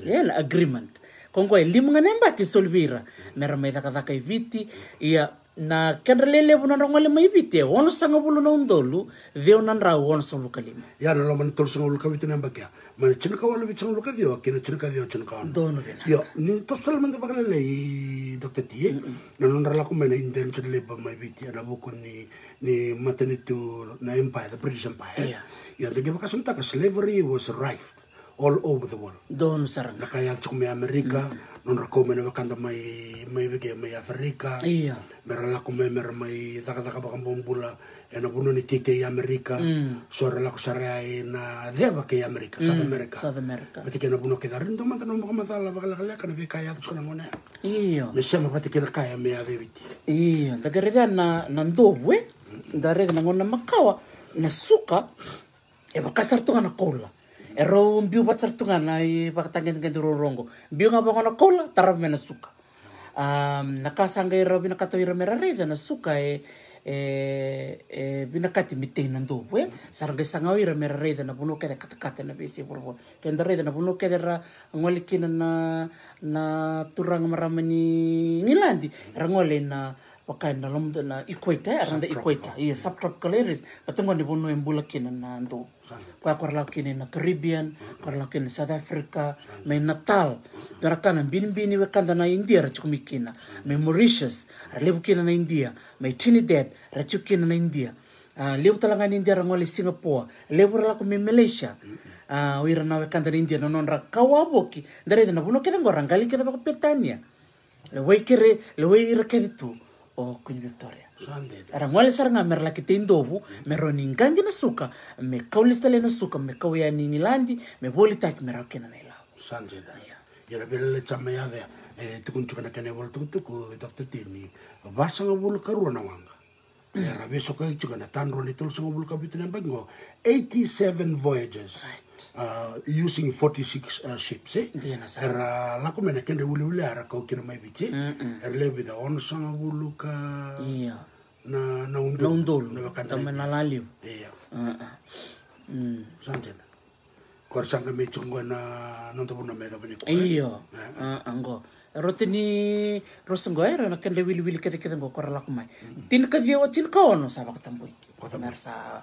ena agreement kongo e lima ngana mbake solvira mera mai vakavaka ipi ti ia na kendra lele buna ronga le mai vite ono sanga bulu na undolu veo nan ra ya ono sanga luka lima ya na lama tol sanga luka vite namba kia mana china ka wala vite sanga luka dio kina china ka dio china dono vena yo ni to sala manda bakala le dokta tie na non ra lako mena intention le ba mai vite ana buku ni ni maternity na empire the british empire eh? ya de gebaka sumta ka slavery was rife all over the world dono sarang na kaya chukme ya Amerika. mm -hmm. non rako me na kanda mai mai bege mai Afrika iya mera lako me mera mai daka daka baka bombula e na bunu ni tike i Amerika mm. sora lako sarea e na deba ke i Amerika mm. South America South America pati ke na bunu ke darin do mata no maka mata la baka laka laka na be kaya tus kana mona iya me sema pati ke na kaya me a debiti iya Da ke rega na na ndowe da rega na ngona makawa na suka e bakasar tunga na kola e rau biu vatsara tu ga nai vakataqedeqede rorogo biu ga vagona kaula tarava me na sukaa na ka sa qai ra vinakata o ira mera raica na suka eee vinakati mi tei na dovu e sara qai sagao ira mera raica na vanua kece katakata na veise voravora ke da raica na vanua kece era gole kina na na turago maramani giladi era ngole ina wakaenda lomda na equator aranda equator iya subtropical areas katengwa dibunuh yang embula na itu, kwa kwarla na caribbean kwarla kina south africa main natal yang bin bini wakanda na india mikina main mauritius ralevu kina na india main trinidad kina na india Uh, ah, levu India ni india rangole singapore levu ralaku me malaysia ah, wira na wekanda na india nononra kawaboki ndarede na bono kena ngorangalik kina bakupetania lewai kere lewai irakedi tu o queen victoria rangwale sa ringa miri lakite indovu miro ningangi na suka me kau listale na suka me kau ya ninilandi me voli taki mi rakina na ilavu sanjeda yara bele tsama ya dea e, tukun tukana kene wala tukutuku dokter tini vasanga wala karua na wanga yara e, besoka tukana tanro ni tol sanga wala kapitina bango 87 voyages right. uh, using 46 uh, ships eh yeah, era uh, lako mena kende wule wule ara ko kina mai bitse eh? mm -mm. Er, ono sanga na na undu na undu na wakanda mm. na mena laliu iya yeah. uh -uh. mm. ko sanga me chungwa na nanta buna me da bani ko iya eh, eh. ango Roti ni rosengo era na kende wili wili kete kete ngokora lakumai. Mm -hmm. Tin kadiwa tin sabak tambui. Kota mersa.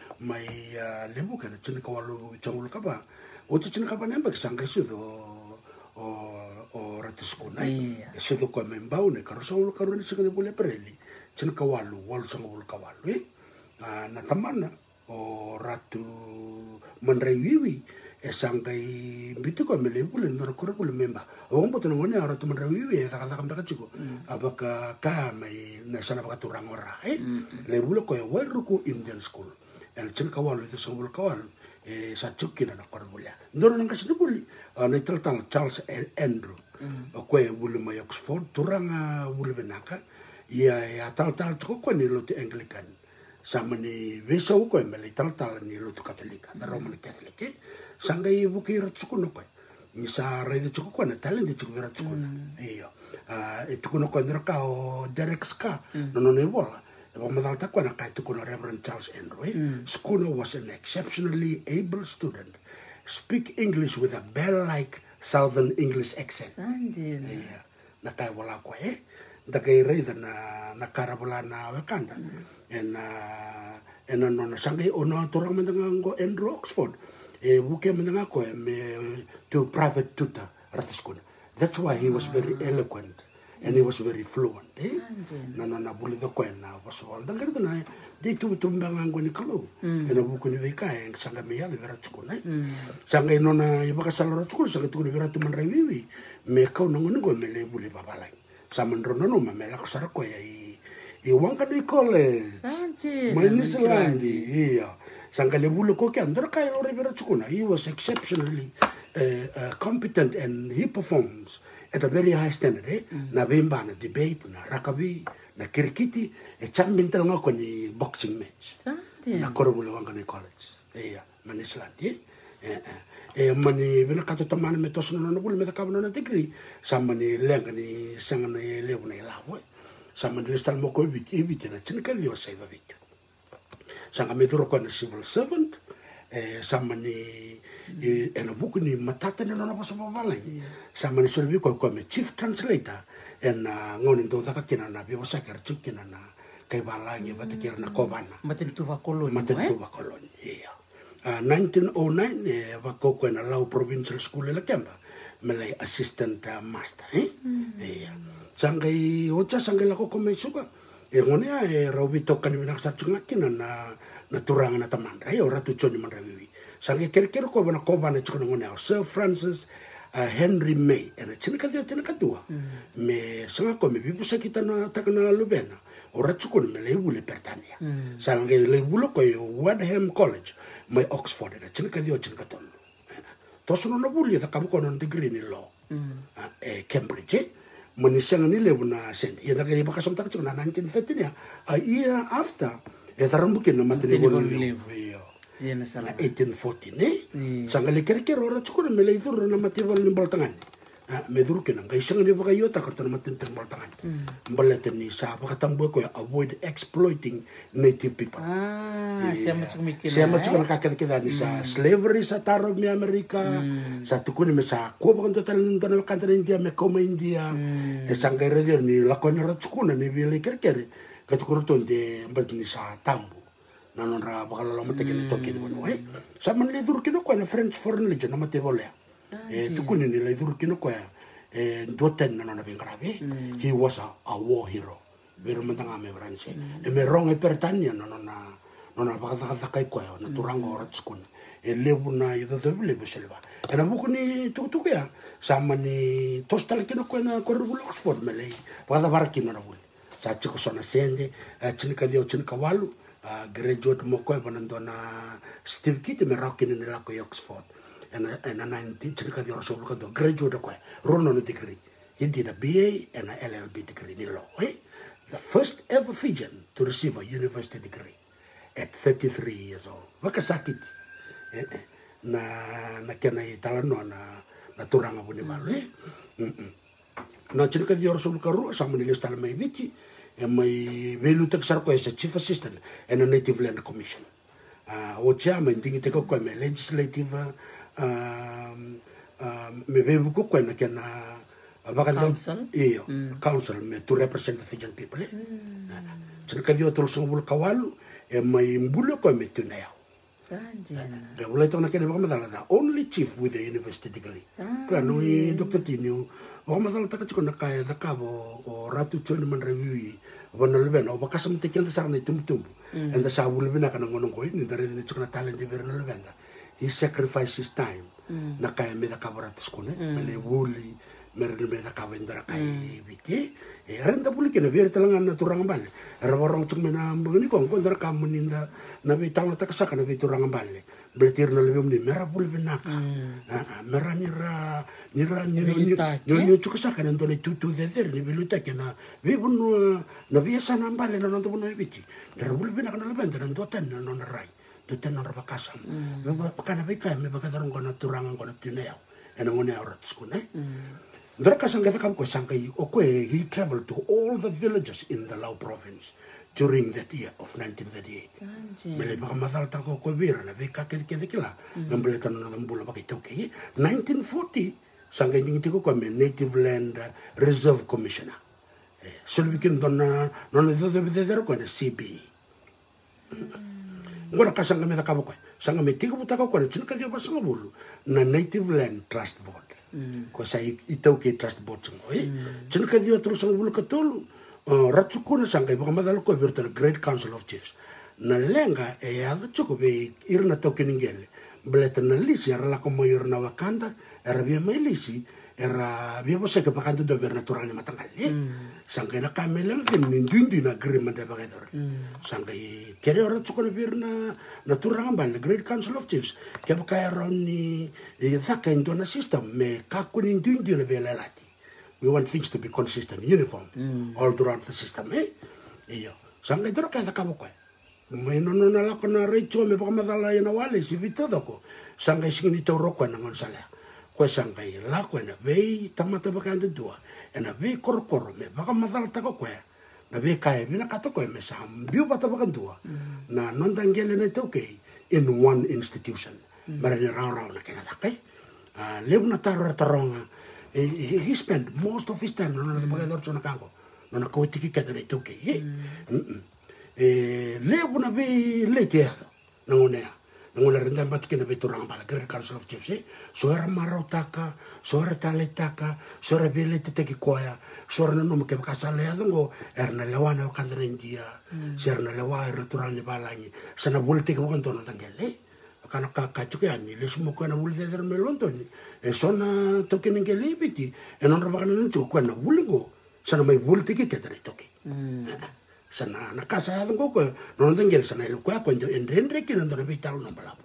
mai ya, lembu ka chini ka walu changul ka ba o chini ka nemba kisang ka o o ratu nai iya. ya, shu do ka memba u ne karo sangul karo ni chini bule pereli chini ka walu walu sangul ka walu eh. na tamana o ratu manrei wiwi e ya, sangai bitu kwa mele bule nor kore bule memba o ngombo tana ngone a ratu manrei wiwi e taka taka mbaka chiko hmm. abaka ka mai na sana baka turang ora e eh. hmm, hmm. le bule wairuku Indian school chil kawal itu sa mul kawal eh, sa chuki eh, na nakwar mulya ndoro nang kasi nabuli na italtang Charles e-, Andrew kwe wuli may Oxford turang wuli eh, benaka iya atal-tal ya, tuko ni nilo ti Anglican sama ni visa uko ya, mele ni nilo tu Katolika na Roman Catholic sangga ya ibu kira tuko no kwe misa rai di tuko kwe na talen di tuko bira tuko na mm. iyo ah, ituko no kwe nirka o Derek Ska mm. nono ne bola Pamataltak when I tried to Reverend Charles Andrew. Eh? mm. Schooner was an exceptionally able student. Speak English with a bell-like Southern English accent. Sandin. Yeah. Nakai wala ko eh. Dagay rin na nakarabula na wakanda. Mm. And uh, and ano na sangay o oh, na turang mandangang ko Andrew Oxford. Eh, buke to private tutor at ko That's why he was very ah. eloquent and he was very fluent eh na na na bulu de ko na was on the garden na de tu tu mbanga ngoni kalo and abu ko ni be ka en sanga me ya de vera chuko mm. na sanga no na iba ka salora chuko sanga tu vera tu revivi me ka no ngoni go me le bulu baba lai sa man ro no no me la ko ni college ma ni selandi yeah. sanga le bulu ko ke andor ka lo he was exceptionally uh, uh, competent and he performs at a very high standard eh? Mm. na vemba na debate na rugby na kirikiti e champion tanga ko ni boxing match Tante. na korobula wanga ni college e ya manisland e e mani bena kato tamana me tosno na bul me ka na degree sa mani lenga ni sanga ni le ni la ho sa mani le stal mo ko bit e bit na chin ka lio sai bit sanga me duro ko na civil servant e sa mani ena e buku ni matata ni nona paso papalangi sama ni sore biko ko chief translator ena ngoni ndo daka kina na bi bosa kar chuk kina na kai balangi bata kira na kobana matin koloni eh? matin koloni iya 1909 vakoko ena lau provincial school e lakemba assistant master eh iya mm. sangai ocha sangai lako kome suka e ngoni a e rau kina na na na tamanda e ora tuchoni mandrawiwi salga kerekere kobana kobana chikona ngone ao sir francis uh, henry may ena chini kadia tena kadua mm me sanga kome bibusa kita na takana lubena ora chukoni me leibule pertania mm -hmm. salga leibulo wadham college mai oxford ena chini kadia chini katolu tosono na buli ta kabu kono degree ni law mm. uh, eh, cambridge eh? manisang ni lebu na sen ya da kali bakasam tak chuna 1930 ya a year after e eh, tarambukin na matini bulu lebu iya. 1840 ne sanga le kerekere ora tsukura mele idhuru na mativa le kena ngai sanga ne baka yota kartana matin tang baltangani mbala tani sa baka tambue avoid exploiting native people saya matsuka na kakeda keda ni hmm. sa slavery sa taro mi hmm. Amerika sa hmm. eh, tukuni me sa kua baka ntota le India me koma India e sanga iradio ni lakoni ra tsukuna ni vile kerekere katukuru tonde mbala tani tambu nanon ra bakalala mate kene tokin bono e sa man le dur kino ko na french foreign legion mate bole e Tukun ni le dur kino ko e doten nanon bengra be he was a, a war hero vero mantanga me branche e me rong e pertania nanon na nona bakataka kai ko na turanga ora tskuna e lebu na do de lebu selva e na buku ni tukutuku ya sama ni tostal kino ko na korbu oxford mele bakata barkino na bule sa chiko sona sende chinika dio chinika walu graduate mo ko iba na Steve Kitty me rakin nila ko Oxford and and eh. na nanti chiri ka do graduate ko ron no degree he did a BA and a LLB degree in law eh? the first ever Fijian to receive a university degree at 33 years old wakasakit eh, eh. na na kena italano na na turanga buni malu eh? mm -mm. na chiri ka ro sa mo nilis talmai Eh, mai velu tak sar ko as a chief assistant and a native land commission uh, o chairman tingi te ko me legislative uh, um, me vevu ko ko na kena Abaganda ah, ah, iyo mm. council me to represent the Fijian people. Eh. Mm. So, kadio tol song bul kawalu e eh, mai mbulo ko me tu nao. Da bulai only chief with a university degree. Kla no i Dr. Tinio o matala taka chiko na kaya taka bo o ratu choni man reviwi o na lebe na o baka sam teki anda sarana itum tumbu tumbu Anta sa wu lebe na ngono ngoi ni dare dine chiko na talent di bere na lebe he sacrifices his time hmm. na kaya me taka bo ratu skone mele hmm. wuli mere me taka bo indara kaya bite e renda buli hmm. kena bere talanga na turanga bale cuma borong chiko mena mbangani kong kong dara kamu ninda na be talanga taka saka na be turanga bale Beltir na lebih hmm. ni mera Mera ni ni ni ni Vi na na ebiti. Mera ten na rai. ten na he traveled to all the villages in the Lao province. during that year of 1938 mele pa mazal ta ko ko vira na veka ke ke kila ngambele mm. tan na mbula ba ke 1940 sanga ndingi tiko ko me native land reserve commissioner celui eh, qui nous donne non de de de de ko na CBE mm. ngora ka sanga me ta ka ko sanga me tiko ta ko ko chin ka ke ba sanga na native land trust board mm. ko sa itau ke trust board sango eh ka dio tul sango bulu ka tolu Uh, ratsukuna sanga ibuka madalo ko el great council of chiefs Nalenga lenga e ada choko irna token ngele bleta na lisi era la como irna wakanda era bien mai lisi era bien que de bernatura ni matangale mm. sanga na kamela ke nindundi na agreement de bagador mm. sanga i kere ora choko birna natura great council of chiefs ke baka ni e thaka indona system me ka kunindundi na lati We want things to be consistent, uniform, mm. all throughout the system. Eh? Iyo. Sampai itu kaya kabo koe. Mai no no nala kona recho me paka madala ya na wale si vito doko. Sampai sing ni toro koe nangon sala. Koe sampai la koe na vei tamata baka ande dua. Ena vei koro koro me paka madala tako koe. Na vei kaya bina kato koe me sambiu pata baka dua. Mm. Na nondangele na tokei in one institution. Mm. Mara ni rau rau na kena lakai. Ah, Lebu na taro taronga he, he spent most of his time nona tepakador tsona kango nona kawetiki katona itauke ye le kuna ve leiteada nangonea nangona renda batikena be toranga bala kere council of chiefs eh? soera Maro taka soera tale taka soera vele teteki koya soera na noma kebe kasala ya dongo erna lewa na kandana india mm. serna lewa returani balangi sana bulte ke bukan tona tangele eh? kana ka ka tike ani le sumo kana bul de der melonto e sona toke nen libiti e non raba kana nchu kana bulingo sana mai bul tike ke der toke mm. eh, eh. sana na casa de ngoko non den gel sana el kwa ko en rendre ke non dona vital non bala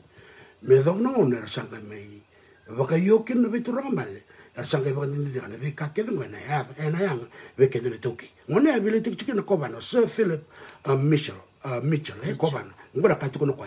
me do no on er sanga me va ka yo ke no vitura mal er sanga va den de kana ve ka ke den na ya na ya ve ke den toke ngone abile tike tike na kobana sir philip uh, uh, mitchell eh, mitchell e kobana ngora ka tuko no kwa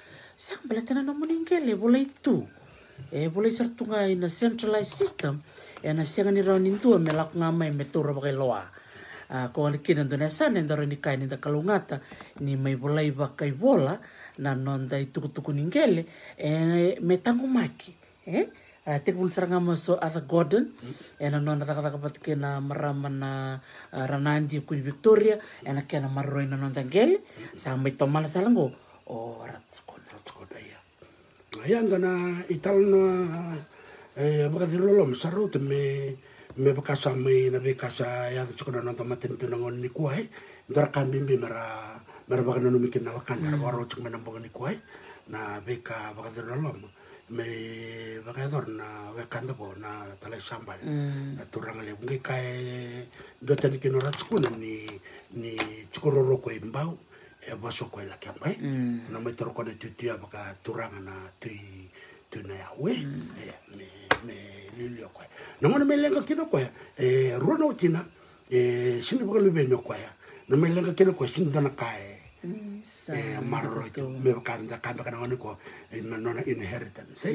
sang bala tena na boleh itu e boleh i na ina centralized system e na sianga ni raunin tua me laku ngamai me tura bakai loa a ko kina sana dona ni kai ni da kalungata ni mai boleh bakai bola na nonda tuku tuku ningele e me tangu maki eh Uh, te kun so ada Gordon eh na non ada kata pat kena na na ranandi e Victoria eh na na maroi na non tangel mm. sa tomala salanggo oh, ratskon ital na e eh, bakadirolom sarut me me bakasa me na bekasa ya e tsukana na tamatin pinangon ni kuai bim eh. kambimbi mera mera bakana no mikin na wakan dar mm. waro tsuk menam bakani kuai eh. na beka bakadirolom me bakador na wakanda bo na talai sambal mm. na turang le bungi kai do tani kinora tsukuna ni ni tsukororo ko imbau e ya, masoko e laki amai eh? hmm. na mai baga kone tutu a baka turanga na tui tui na we hmm. ya, me me lulio eh. koe ya. eh, na mwana me lenga kino koe e rona utina e sini baka lube no koe na me lenga kino koe sini e maroro itu me baka nda kae baka nangani ko na nona inheritance e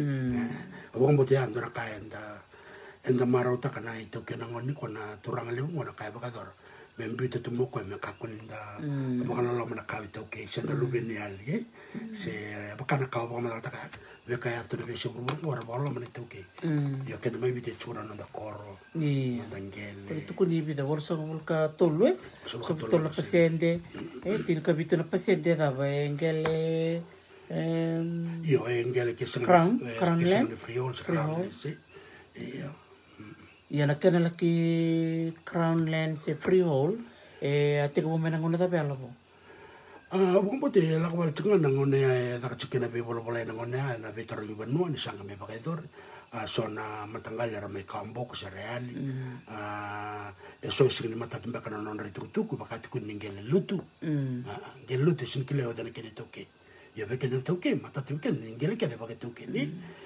wakambo te ndora kai nda enda marau takana itu na ngoni kona turanga lewu ngona kai baka doro men tu moko me kakunda kuninda mo kana lo mana kei ita ke lu ye se bakana ka ba mana taka ve ka yato be se buru ngora ba lo mana tuke mm. yo ya ke mai bita chura na da koro ni kori tu kuni ni bita wor so mul ka tolwe so to la pasende mm. e eh, tin ka bita na pasende da ba engele em yo engele ke se na eh, friol se ka se yo ia nak kena laki crown land se freehold e ate ko mena ngona ta pela po a bung po te la ko al na e ta ka tsikena pe bolo bolo na na be taro yuba no ni sanga me pa ka dor a sona matangal ra me kambo ko se reali a e so se ni mata tumba kana non re tutu ko baka tikun ngel lutu ngel hmm. ah, ah, lutu sin kile o dana kene oh, toke ya be kene toke mata tumken ngel ke de baka toke ni mm.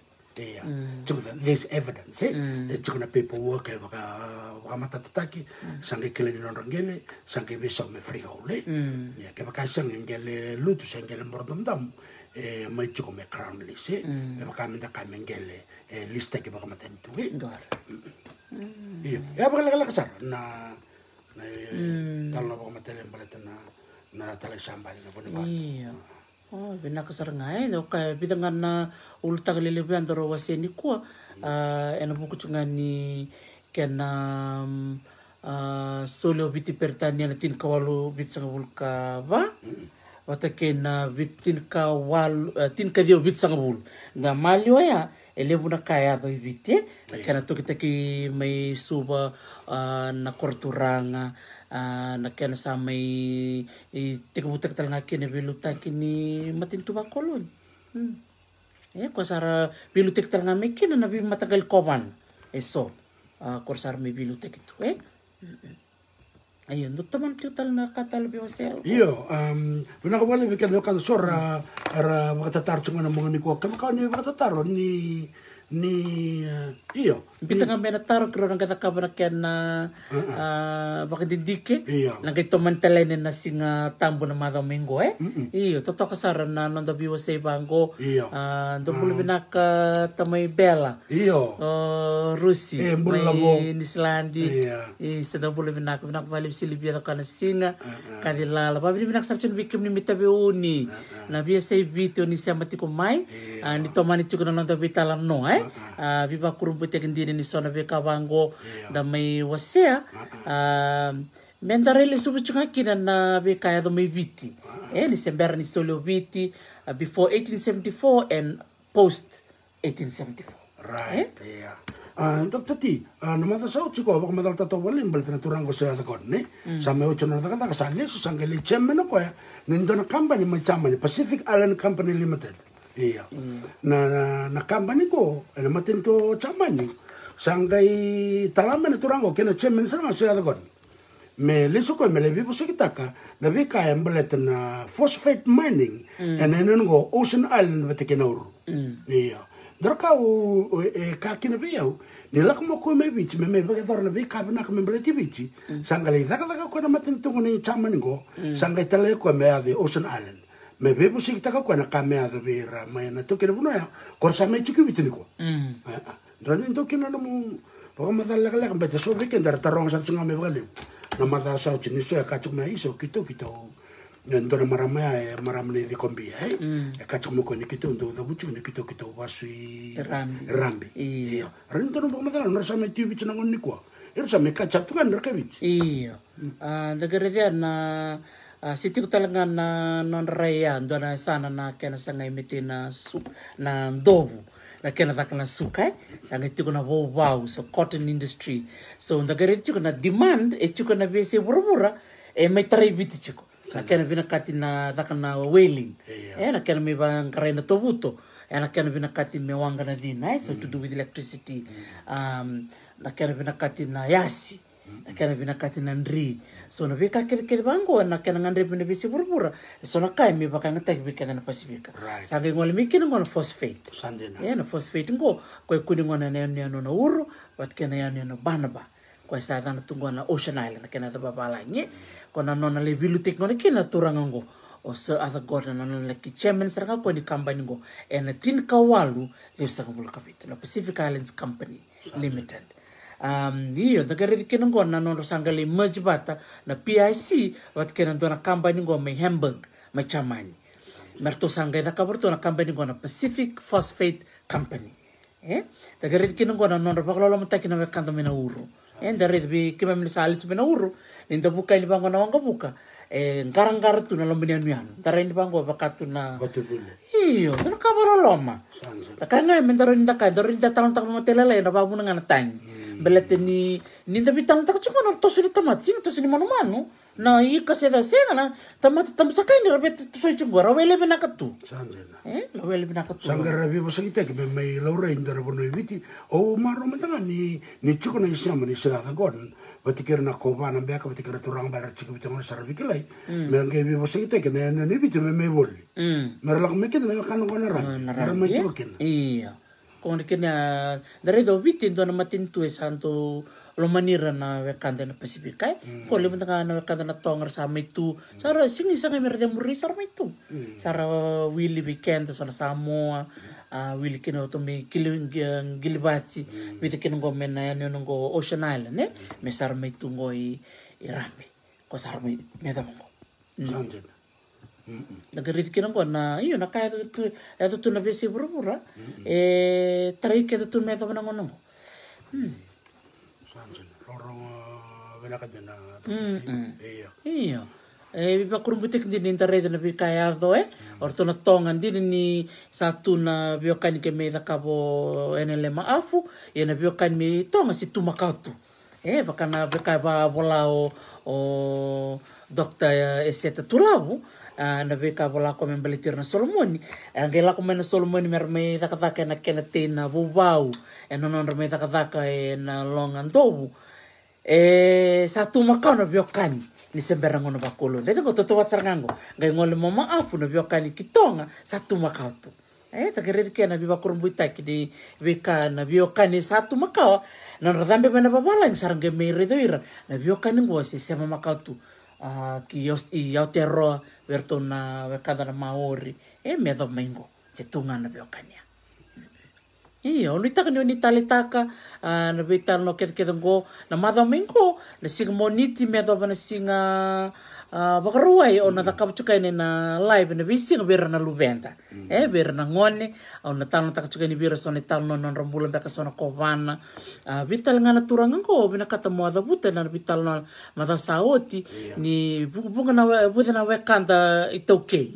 teya mm. tsikona there's evidence e mm. tsikona paperwork e vakamatatutaki mm. sange kile ninondo ngele sange vesa ume freehold ya ke vakasanga ngele lutu sangele mborodomdamu e maitsiko me crown list e vakamenda kamengele e, lista ke vakamatanitue iyo ya vakalakalakasara na talona vakamatalembala tana na e, talaisambali na vone vanu Oh, binaka sarangai no ka bidanga na ulta galele be andoro wase ni ko ah, ena buku chunga ni kena um, ah, solo biti pertania na tin kawalu bit sanga bulka ba wata kena ah, bitin kawal tin kadio bit sanga bul na mali waya ele buna kaya ba bit kena to kita ki mai suba na korturanga uh, ah, nakana sa may eh, tikabutak talaga kini biluta kini matintuba kolon. Hmm. Eh, ko sara bilutek talaga may kina nabi matagal koman. Eso, uh, ah, ko sara may bilutek ito eh. Mm-mm. Ayun, doon taman tiyo tal na katalabi mo Iyo, um, nakawala yung kanyang kansor, uh, ara makatatar siya ng mga nikuwa. Kamakao niyo makatatar, ni, ni, uh, iyo. Bita nga may nataro kiro nang katakaba na kaya na uh, bakit hindi Iya. Nang na singa tambo na madaw eh. Iyo, toto ka sara na nang dabiwa sa ibanggo. Iya. Ah, mm. Iyo. Uh, ah, Doon mm. binaka tamay bela. Iyo. Uh, Rusi. Eh, may Nislandi. Iya. Eh, sa daw ka. binaka binaka balib silibya na ka na singa. Uh -huh. Kadilala. Pabi binaka sa bikim ni mitabi uni. Na -huh. Nabiya sa ibito ni siya matikumay. Iyo. Uh, nito mani na nang dabitala no eh. Biba Biba kurumputek sona beka bango da mai wasea uh-uh. um, mendarele subu chunga kina na beka ya do mai viti uh-uh. eh ni sembera ni solo viti uh, before 1874 and post 1874 right eh? yeah Entah uh, tati, uh, nomada tu chiko ba awak medal tato boleh bal tana turang kon ne mm. sa ni. ocho na da takkan sa ne susah sangeli chemme no kau ya. na company macam mana Pacific Island Company Limited. Iya. Na na company ko, na matin to caman ni. sangai talamene turango kena che men sana se ada kon me liso ko mele bibo se kitaka na be ka embelet na phosphate mining and mm. then go ocean island bete kena ur mm. iya dorka u e, ka kina be yau ni lak ko me bich me me be dor na be ka bna ka me bele ti sangai daka daka ko na maten tu ni chaman go mm. sangai tale ko me ade ocean island me bebo se kitaka ko na ka me ade be ra me na to kere buno ya korsa me chuki bitni ko Rani ndo kina na mu baka mata laka laka mbete so vike ndara tarong sa tsunga me bale. Na mata sa chini so ya kachuk mai kito kito. Ndo na marama ya marama ni dikombi ya. Ya kachuk mo koni kito ndo da buchuk ni kito kito wasui rambi. Iya. Rani ndo na baka mata laka ndara sa me tiu bichi na ngoni kwa. Iro sa me kachak tuka ndara ka bichi. Iya. Ndagare dia na Uh, sitiko talaga na non raya doon na sana na kaya na sa ngayon na, na dobo. rakena vakana sukai sanga tikona vovau so cotton industry so ndakere tikona demand e tikona vese vuravura e eh, mai maitariviti tiko rakena vina kati na vakana whaling e rakena mi na tovuto e eh, rakena vina kati me wangana vina eh, so to do with electricity mm. um rakena vina kati na yasi kena bina kati na ndri so na bika kiri kele na kena ngandri bina bisi burbura so na kai mi baka ngatak bika na pasibika right. sa ngi ngol mi kini ngol phosphate sandena yeah, na phosphate ngo kwa kuni ngona na yani ano na uru wat kena yani ano banaba ko sa dana tungo na ocean island kena da babala kwa na nona le bilu tek kena turanga ngo o sa ada gorna na nona ki chairman sarga ko ni company ngo ena tin kawalu le sa ngul na pacific islands company limited hiyo nagarivikinango nanondrosanga le merge bata na pic vatikinando na kambaningo ma hamburg ma chamani mara tosanga idakabarto na kambani kambaningo na pacific phosphate company eh dagarivikinango nanondro vakalolo matakina vakanda mena uru eh ndarid bi kima mena salits mena uru ninda buka ini bango na wanga buka eh ngara ngara na lombini anu yanu ndara ini bango bakatu na iyo tara kamara loma tara nda ka tara nda tara nda tak mama lele na babu na ngana tang belete ni ni tapi talon tak cuma no tosuni tamat tosu ni manu manu na i kaserasaigna na tamaty tam sakainy raha mety tosoitsigora oelemy anakatu oelemy eh, anakatu sangarabe vasagiteke be mai laurainy ibiti o maro tanga ni tsikona ma ni ba vatikera na kovana beaka vatikera turanga balaritsika vitangona saravikilai merangeve mm. vasagiteke nananiviti me mai voli meralaka mm. mekina namekanagona rami me mai tsikokina ah, eh? iya kona kina ah, darai doviti tu e santo manira na wekanta hmm. na Pasipikay, ko mm. limang tanga na wekanta na tongar sa mitu, sara singi sa ngamir de muri sara mitu, hmm. sara uh, wili weekend sa na Samoa, hmm. uh, wili kino to kiling gilibati, wili kino kina men na yan yon go Ocean Island, ne, me sara mitu go i irami, ko sara mitu, me da mongo. Sanjin. Nagarit kina go na, iyo na kaya to, eto ya to na besi burubura, eh, tarik eto tu me da mongo. Hmm. Mm, mm. Iya, mi iya. eh, pa kurumbu butik di internet reda ya eh? mm. na bi kaya do e Orto tona tonga ndi ni satu na bio kan ke me kabo enele ma afu e na bio kan mi tonga si tuma kautu e eh, va kana be kai ba bola o o dokta e seta tulabu na be ka bola ko membeli tir na solomoni ange la ko mena solomoni mer me da kada kana kana tena bubau e nonon mer me da kada e na longa ndobu e sa tumakau na biokani ni semberango na bakolo ndete ko toto watsarangango ngai ngole mama afu na biokani kitonga sa tumakau tu e takereri ke na bi bakorombu itaki di bika na biokani sa tumakau na radambe bana babalangi sarange meiredo ira na biokani ngua si sema makau tu uh, ki iauteroa vertona vekadana maori e medo maingo se tungana biokania iau nitaka ni oni taleitaka na veitale no kecekece qo na maca mai qo na siga moniti me cova na siga vakarawai au na cakava sukaina ina lai na veisiga veira aluveveagnaualnanai ana vuca na wekada i taukei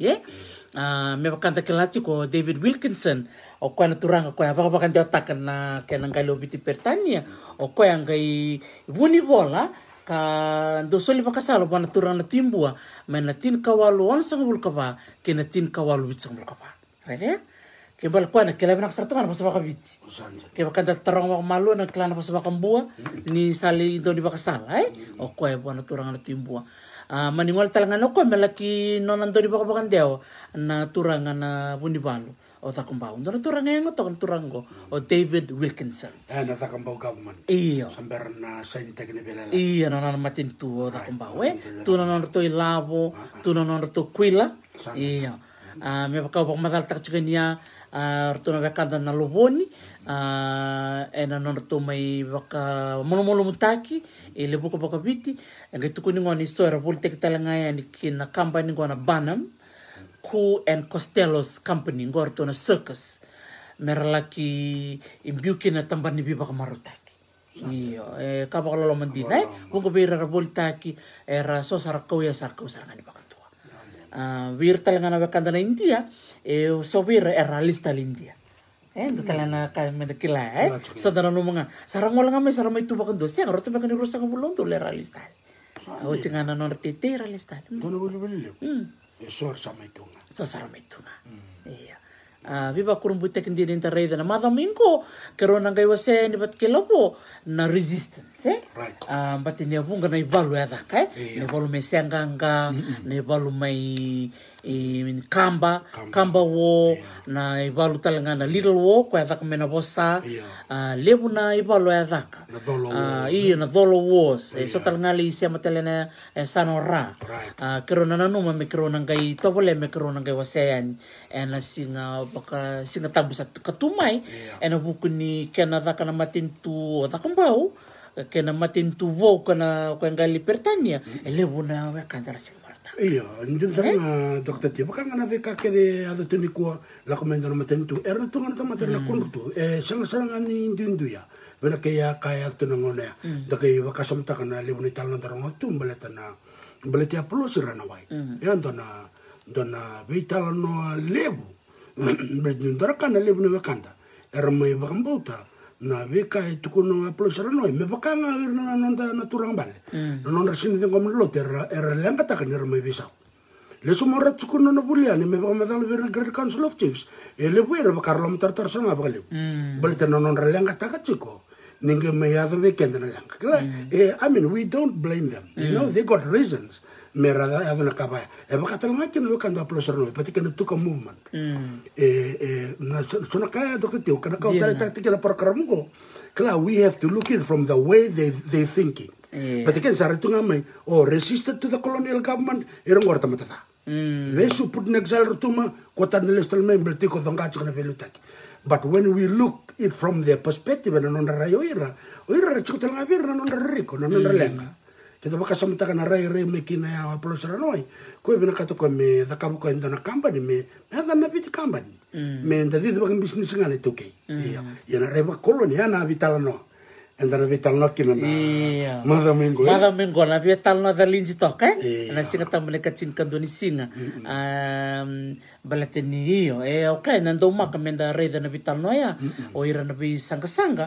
uh, me pakanta kelati ko David Wilkinson o ko na turanga ko ya, pakan dia takan na kenan kai lobi ti pertania o ko yang kai buni bola ka do soli pakasalo pa na turanga timbua me na tin kawalu on sang bul kapa ke na tin kawalu bit sang bul kapa reve ke bal ko na ke labi na sartanga pa sabaka bit ke pakanta tarong wa malu na klana pa sabaka bua ni sali do di pakasala ai eh? o ko ya pa na turanga timbua uh, ah, maniwal talangan no melaki malaki no nanto di teo na turanga na bunibalo o takumbao no turanga yang to turango o David Wilkinson eh na takumbau government iyo samber na sain tekne belela iyo no matin tu o takumbau eh tu no no to ilavo tu no no to quila iyo ah, me pakau baka madal tak chigania ar ah, tuna rakanda na lovoni ah, ena nanondro to mai vaka molomolomo taky ele le boka baka vity e ngai tokony ni ana histoire volo teky talagna yani kina kamba ngo ana banam ku and costellos company ngo ar na circus merlaki imbuki na tamba ni bivaka maro taky iyo e kabaka lolo mandina e vongo vira ra volo taky era so sarakau ya sarakau sarangani baka tua ah, vir na wakanda na india eu sobir e eh, ralista lindia. eh do talana hmm. ka medakila eh sadana no mga sarang wala hmm. hmm. ya, nga may sarang may tubakan do siya roto bakan rusa ka bulon do lera lista tinga na no tete era dono bulu bulu le e sor sa may tunga sa sarang may tunga iya Uh, viva kurumbu tekin di rinta reida na madam inko kero nangay wase ni bat kilopo na resistance se right. uh, batene avunga na ivalu ya dhaka eh? yeah. na ivalu sianganga mm -mm. na kamba kamba wo yeah. na ivalu talanga na little wo kwa ya dhaka mena vosa yeah. uh, na ivalu ya dhaka uh, iyo na dholo wo se yeah. so talanga isi ama matelena e eh, sano ra right. kero ah, na nanuma me kero na ngai tovole me kero na ngai wasean ena singa baka singa sa katumai ena vuku ni kena dhaka na matintu o dhaka mbau kena matintuvo kana kanga libertania hmm. ele buna we kandara sing marta iyo ndin eh? sana dokter tiba kan kana ve kake de ado tuni ko la komenda tu erna tu tunga er, kan no na hmm. kundu e eh, sanga sanga kan ni ndindu ya bena ke ya kaya tuna ngone da ya. hmm. ke wa kasam ta kana le buna talna darongo tum beletana beletia pulos rana wai ya ndona ndona ve no lebu bredin dora kana lebu ne we kanda ermai bakambauta na veka e tuku no apolosara no e me paka a ir na no na turang bale mm. no non rasin de ngom lo terra era lenga ta kan erme bisa le sumo rat tuku no bulia ni me a madal ver great council of chiefs e le buira ba karlom tar tar sanga mm. bale bale no non lenga ta ka chiko me ya do de na lenga mm. e i mean we don't blame them you know they got reasons merada aduna kabaya ebaka tal ngati no kando aploser no pati kana tuka movement eh eh na sona kaya dokter teu kana ka tala tak tikana por karamungo kala we have to look it from the way they they thinking pati kan sare tunga mai oh resist to the colonial government erong warta matata vesu put next alr tuma kota nelestal member tiko donga chana velutaki But when we look it from their perspective, and non-ra yoira, oira chukta la vera, non-ra rico, non no lenga. Mm. te ta waka samutaka na rai rai me kina ya wa polosara noi koe bina katoko me dhakabuka enda na company me me hada na viti company mm. me enda dhidhi waka business ngane tukei mm. ia ia na rai waka koloni ana vitala noa Entar vita no kina na. Iya. Mada minggu. Mada minggu na vital no da linji tok eh. Iya. Na singa tamale kacin kando ni singa. balate ni iyo. E ok, na ndo menda reda na vita no ya. O ira na sangka sanga sanga.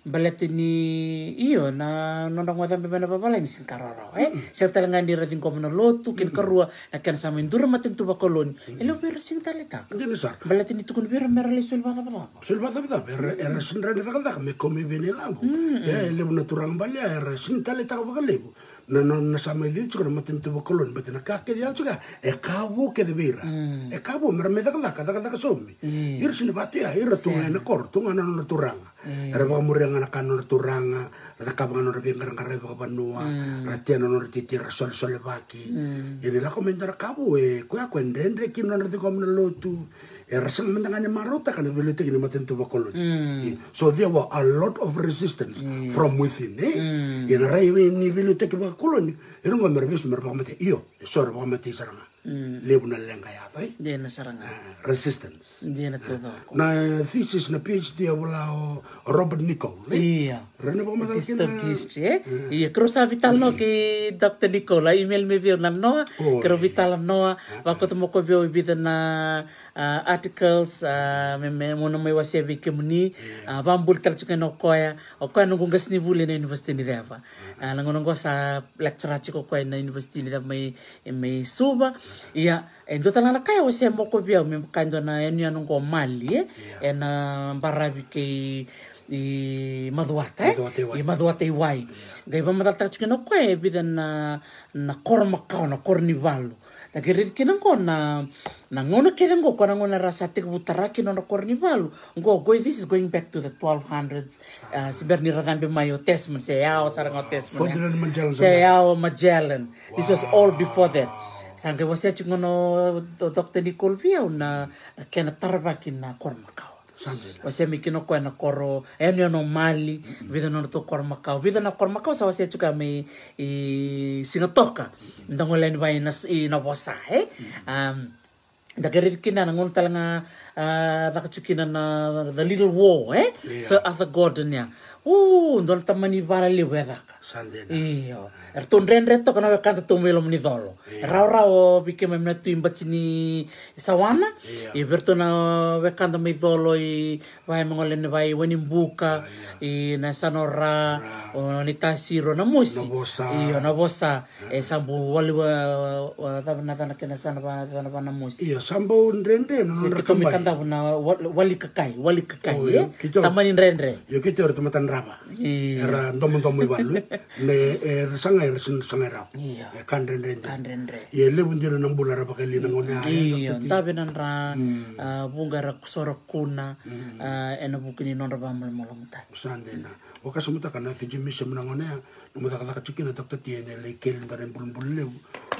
Balate ni iyo na nona ngwa tambe mena babala ni singa roro eh. Singa talanga ni redin ko mena lotu kin karua na kan sama indura maten tu bakolon. Elo pero singa taleta. Dino sar. Balate ni tukun kan merale sulbata bata. Sulbata bata. Er er sunra ni daga daga komi bene يا اللي بنا توران بالي يا رشين تالي تغبغليبو no na samaidid chukana te tibu kolon betina ka ke dia chuka e kawo ke de beira e kawo mer me daga da daga daga somi ir sin bati ya ir tunga na kor tunga na na turang ra ba muranga na kanon turanga ra ka ba no re ngara ngara ba ba nuwa ra tia no na ti ti sol sol ki e de la komendar kawo e kwa kwendendre ki na de kom na lotu Ερασίλ με τα μαρότα κανε βελίτε γίνε μάτεν του βακολούν. So there of resistance mm. from within. Ε, ρε, είναι και βακολούν. Ερούμε Hmm. lebuna lenga ya toi eh. dena saranga ah, resistance dena to ah, na thesis na phd ya ah, wala oh, robert nico eh. iya rena ba madal kina history eh? iya krosa vital no ki dr nicola email me bio na no kro vital no wa ko to ko bi na articles me me mo no me wasi bi kemni va iya. mbul kal tsukeno koya o no ni vule na university ni deva uh, ah, langolango sa lecturer tiko kwa na university ni mai mai suba ia e, ndo tala na kaya wase mo ko bia me kando na enu ya ngo mali eh e, na barabi ke i e, maduata eh? i maduata i wai gai ba matata tiko no na na korma makao na korni valo dageri kina ngo na nangono kede ngo kona na rasa tek butara kino na korni balu ngo go this is going back to the 1200s uh, ah, si berni radambe mayo tesman se yao sarang tesman ya. se yao magellan this was all before that sangke wasi achi ngono dr nicole biau na kena tarba kina kormakau wasiamikino kwena koro yani yono mali vitha nono to kor makao vitha na kor makao sawa sia chuka me i singa toka ndongo len vai na na bosa he eh? um dagarir kina na ngon talanga dakachukina uh, na the little war eh so arthur gordon ya uh ndol tamani vara le wedaka Sandena. Er iya. Er tundren reto kana we kanta tumelo mni dolo. Rao rao pike memna tu imbatsini sawana. Iya. I berto na we kanta mi dolo i vai mongole ne vai weni mbuka ah, iya. i na sanora o ni tasiro na musi. Iyo na bosa ah. e sambu wali wa na tana kena sana ba tana ba na musi. Iyo sambu ndrendre no ndrendre. Kita mi kanta na wali kakai wali kakai. Eh? Tamani ndrendre. Yo kito orang teman raba. Iya. Era ndomo ndomo ibalu. Eh? (laughs) le er eh, sanga ya, er sin sanga rap iya. e eh, kandren rende kandren re ye le bundi na mbula rap ka li na ngona ah, ya, ye iya, tabe nan ra hmm. ah, bunga ra kusora kuna hmm. ah, ena bukini non ra bamul molong ta sande na o ka sumuta kana fiji mishe mna ngona mudakadaka chikin adakta tiene le kel ndaren bulbulle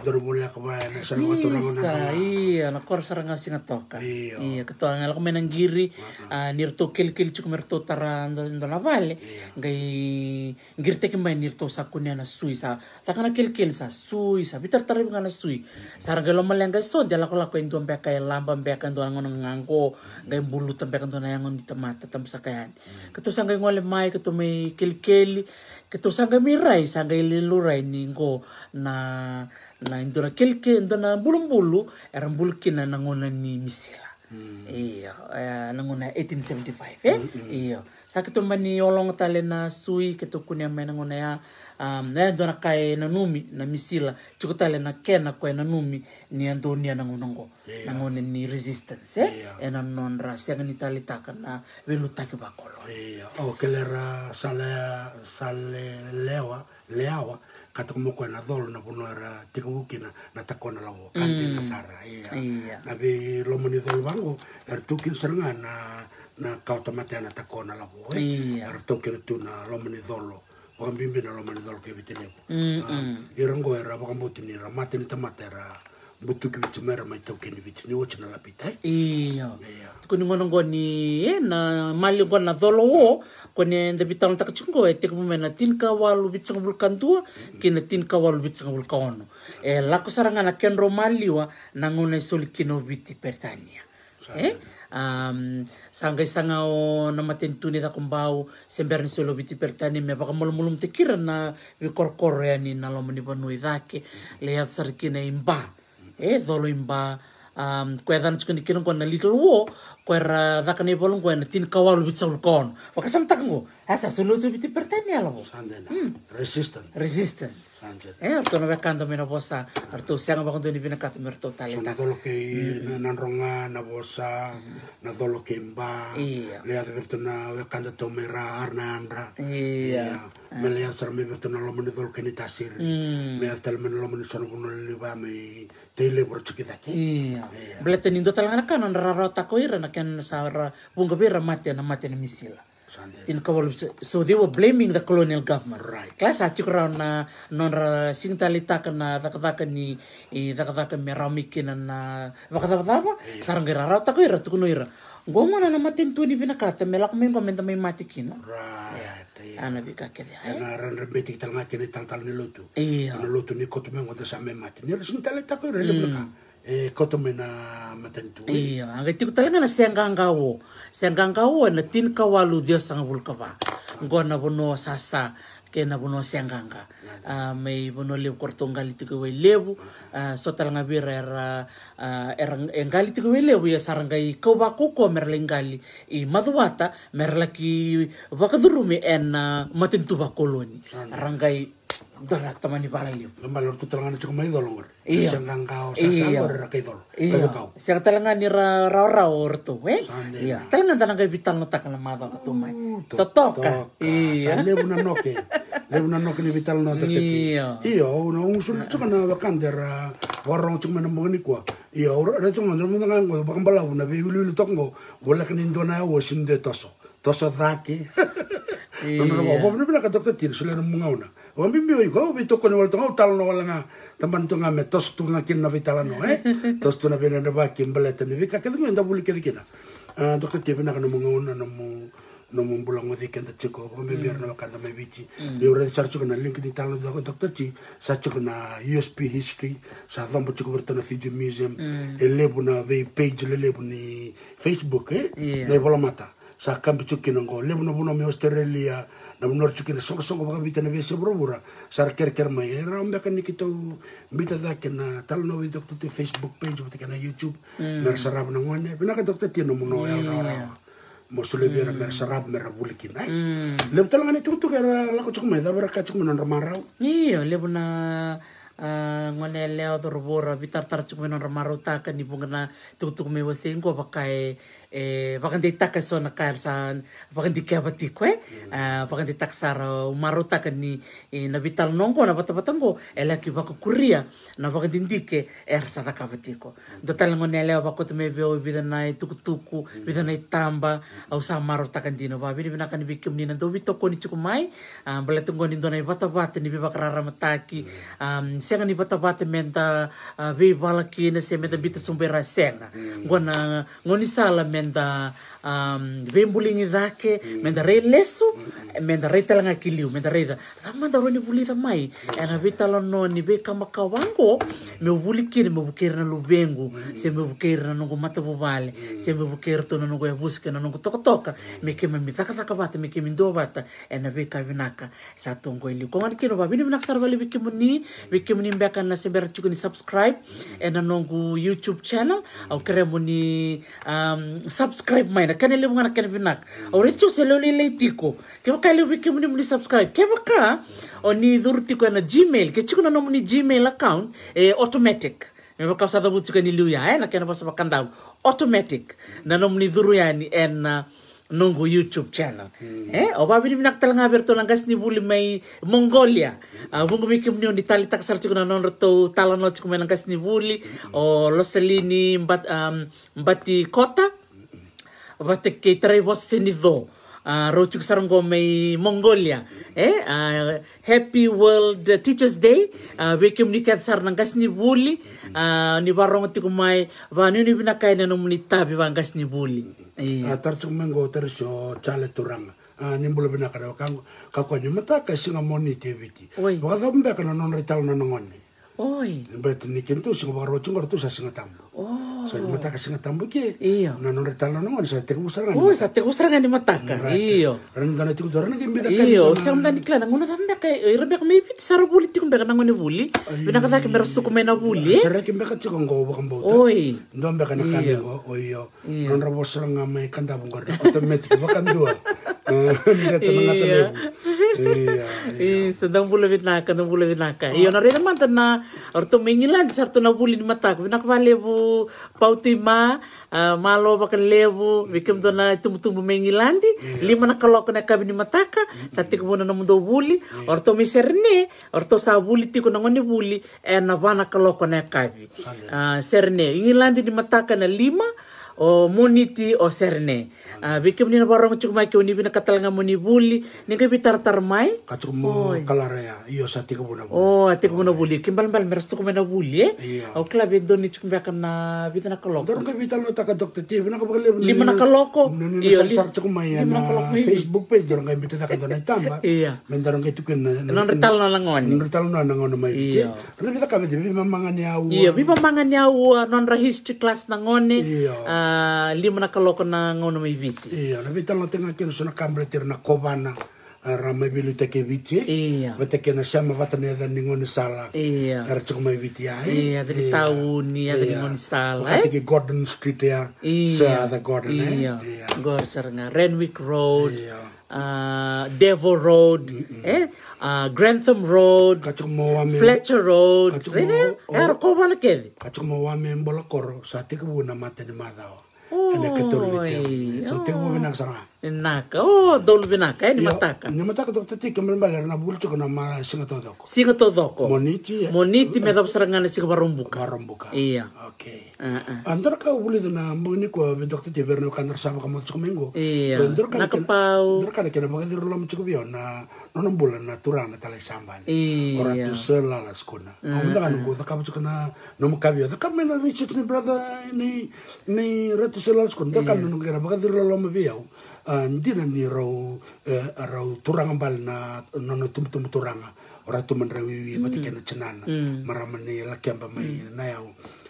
darbulla kabayan sa katuranga na iya na kor ngasih sinatoka iya, iya katuang ala kami nang giri ah, nirto kel kel chuk merto tara ndola vale iya. gai girte kemba nirto sakunya na sui sa takana kel kel sa sui sa bitar tarib ngana sui saranga lo malanga so jala kola ko ndo mbeka lamba mbeka ndo ngono ngango gai bulu tambeka ndo na yangon ditamata tamsakayan hmm. katu sangai ngole mai katu mai kel kel Kito sangga mirai, sangga ililurai ningo, na na indura kelke indona bulumbulu era bulkina nangona ni misila. Hmm. Iyo, ya, nangona 1875 eh. -hmm. hmm. Iyo. Sa kito man olong tale na sui kito kunya men ya um, na yadona kae na numi na misila chikutale na kena kwa e na numi ni andonia na ngonongo yeah. na ngone ni resistance eh? yeah. ena nonra sianga ni talitaka na velu taki bakolo yeah. o oh, kelera sale sale lewa leawa katakumoko na dholo na bunora tikawukina na takona lawo kante mm. na sara yeah. yeah. na be lomoni dholo bango ertukin saranga na na na takona lawo eh? yeah. ertukin tu na lomoni dholo wambimbi na lomani dalo ke viteneko mm, ah, mm. irango era vakambotini ra matini tamata era butuki vitumera maitaukeni vitini wochina lapitai eh? iya, iya. kuni ngono ngoni eh, na mali ngona dolo wo kone nda bitang tak chungo e tek mumena tin ka walu bitsang bulkantua kina tin ka walu bitsang bulkaono e eh, lako sarangana kenro maliwa nangona soli kino viti pertania eh um, sangga-sanga o na matentuni ta kumbau sember ni solo biti pertani me baka mulum-mulum te kira na vi korkoro yani na lomo ni banu idake le ya sarkina imba e dolo imba um, kwedan chukuni kira kwa na little wo kuera ni bolong kuena tin kawal bit saul kon waka sam ngu asa sulu tu bit pertania lo sandena resistance resistance eh orto no bekando mena bosa orto siang ba tu ni bina kat merto tali na dolo ke na ronga na bosa na dolo ke mba le adverto na bekando to mera arna andra iya me le asar me berto na lo mena dolo ke ni tasir me astal mena lo sono guna liba ba me tele bercukit ke iya blete nindo talangan kan rara ko irana can sara bungabe ramat yana mat yana misila tin kawal so they were blaming the colonial government right class a chik na non ra singtalita kana dakdaka ni dakdaka me ramikina na bakadabadaba sarangira ra takoy ra tukuno ira Gomana na matin tuni binakata melak me ngomenta mati matikina right ana bika kele eh? ai ana ran rebetik tal matin tal tal ni lotu iya lotu ni kotume ngota sa me matin ni singtalita ko re lebaka e eh, kotome na matanitue eh, iya anga tiko talenga na sianganga wo sianganga wo na tin kawalu dio sanga vulkava ngona bono sasa ke na bono sianganga ah, mai bono lebu kortonga ah, litiko we lebu sotalanga bira era ah, era engali tiko we lebu ya saranga i kauba koko merlengali i maduwata merlaki vakadurume en matintuba koloni rangai Betul teman di parang liu. Lembalor tu terangan cuma idol ngor. Iya. Siang kau sasambar iya. rak idol. Iya. kau. Siang terangan ni rau rau tu, eh. Iya. Terangan terangan kayak bitang letak kena mata tu mai. Totoka. Iya. Sande bunan noke. Le bunan noke ni Iya. Iya. Una usul cuma nak bakan dera warung cuma nembong ni kuah. Iya. Orang ada cuma nembong tengah ngor. Bakan balau na bi ulu ulu boleh kena indona de toso. Toso zaki (laughs) Iya. apa kata o mi mi ko vi to ko wal tonga tal wala nga taman to nga metos to nga kin na vitala no e eh? (laughs) tos to na bena na ba kin bala tan vi ka ka ngi ndabul ke dikina to ah, ka tibe na ka no mo no mo no mo bulang ngodi ken ta chiko ko mi mi na ka na me viti mi mm. ora char chiko na link di tal no ko ta chi sa chiko na USP history sa thom chiko berta na Fiji museum mm. e lebu na ve page le lebu ni Facebook e eh? ne bola mata sa kambi chukina ngo lebu na buno mi Australia na vanuri jsuki na soqosoqo vakavita ena vese vuravura sara kerekera mai irabekanikitau bita cake na talana vei dotaty facebook page vatakena youtube mera sarava na gone vinaka dota ti nomono elo rawaraa mo soleveira mera sarav mera vuli kinai levu tale ga na tukituki era lako suk mai cava raka suk ma nondra marau lev na Ah, ngone leo toro bora bitar tar cuk menon maruta kan ibu ngena tuk tuk me pakai eh pakan di tak eson na kair san pakan di kia bati kue pakan mm. ah, di tak sar maruta kan ni e, na bitar nongko na bata batango ela ki bako kuria na pakan di ndike er sa bati ko do ngone leo bako tu me beo tuk tuku mm. bidana tamba mm. au sa maruta kan dino ba bidi bina kan bikim ni bito ko ni mai ah, bela tunggo ni ndonai bata bata ni bibakara ramataki senga ni bata bata menta uh, ve bala kina se menta bita sumbera senga mm. wana ngoni sala menta um, ve bulingi dake mm. menta re lesu mm, mm. menta re talanga kiliu menta re da manda roni bulida mai ena na tala no ni camacavango meu kawango me buli kina me bukera na lubengu se me bukera na nungo mata bovale se me bukera to na nungo ya busika na nungo toka toka me kema mi taka taka bata me kema e na ena vinaca kavinaka sa tongo ili kongani kino babini minak sarvali vikimuni vikimuni munimbeaka na sembera tiko ni subscribe ena nongu youtube channel au um, kere muni subscribe maina kane le mungana kene vinak au reti cho selo le le tiko ke baka le wiki muni muni subscribe ke baka o ni dhuru tiko ena gmail ke tiko na no muni gmail account e automatic me baka sa dhabu ni liu ya ena eh, kena basa bakandau automatic na no muni dhuru yani ena nunggu YouTube channel. Hmm. Eh, oba bini minak tal ngaber to langas ni buli mai Mongolia. Ah, bungo mi ni on itali tak sarti kuna non to tala no chiku mai ni buli o loselini mbat um, mbati kota. Bate ke trai was seni uh, sarung sarangko Mongolia ya. eh uh, happy world teachers day uh, ah, we communicate sar gas ni buli uh, ni barong tiku mai vanu ni bina kai nanu ni tabi bangas ni buli eh iya. tar chung mengo tar sho chale turanga bina kada ka ka ko ni mata ka moni tv ti wa ga mbeka na non Oi. Bete ni kento singo baro chungo tu sa singa tambo. Oh. Sa iya. nah, oh, nah, iya. ni mataka singa tambo ke. Iyo. Na non retala non sa te gusara. Oh, sa te gusara ni mataka. Iyo. Ran dana tu dora ni kembe daka. Iyo, sa mda ni klana ngono tambe ka irbe ka mi fit saro buli tu kembe ngone buli. Bena ka ka mersu ko mena buli. Sa re kembe ka chiko ngo bo kambo. Oi. Ndom be ka na kambe iya. ko. Oyo. Non robo sara nga mai kanda bungo. Automatic ba kandua. Ndete (laughs) eh, mangata lebu. Iya. Iya, Iya. Iya. Iya. Iya. Iya. Iya. Iya. nari naman na orato ma igilandi sarato na vuli ni mataka vinak valevu pautima euh, malo vakalevu vike mudo na itumbutumbu meigilandi lima nakaloko nakavi ni mataka sa tikivuna namudou vuli orato ma serene orato sa vuli tiko na gone vuli ena vanakaloko naykavi serene euh, igilandi ni mataka na lima o moniti, o serne a ah, be ke mnina borong chuk mai ke uni bina nga moni buli ni ke bi tar mai kachuk mo kalara ya iyo sa tika buna o tika buna buli ke mbal mbal meras mena buli eh? iya. o kla be ni cukup be kana bi tana kaloko dorong ke bi talo ta dokter ti bina ka bakle li mana kaloko iyo li sar chuk mai ya na facebook page dorong ke bi tana ka dona tamba iya men dorong ke tukun na non retal na langon. non retal na langoni mai iya rena bi ta ka bima bi mamangani iya bi ya uwa. non rahistri class nangone iya ah, Uh, lima na kaloko na ngono me viti. Ia, na vita na tena kena sona kambra tira na kovana uh, ra me bilu te ke viti. Ia. Vata kena sama vata ne dha ningon sala. iya Ra tsuk me viti ai. Ya, eh? iya, iya. ya, ni tau ni a sala. ke eh? Gordon Street ya. iya Sa dha Gordon eh? iya Iya. Gordon saranga. Renwick Road. iya Uh, Devil Road. Mm -mm. Eh? uh, Grantham Road, Fletcher Road, ini, ya ko wala ke. Kacho mo wa men bola koro sa te ko na matene madao. Ene ke tolu te. So te ko benak sanga naka oh, dol naka eh, ni mataka ni mataka to tati kemarin mbala na bulu kana ma singa to doko singa to doko moniti eh. moniti me dab eh. sarangana singa barumbuka barumbuka iya okay ah, ah. andor ka buli na mboni ko be dokter te berno kan nar saba kamal tsuk mengo iya andor ka naka pau andor ka kana baga dir lam tsuk bio na nono bulan na turang na tale samban iya. ora tu sela la skona amu ta kanu ta kabu na no mo kabio ta kamel na richet ni brother ni ni ratu sela la skona ta kanu iya. no kana baga dir lam bio ndina ni rau eh, rau turanga na nono tum tum turanga ora tu man rawi wi mm. mati kena cenana mm. maramani laki amba mai mm. na yau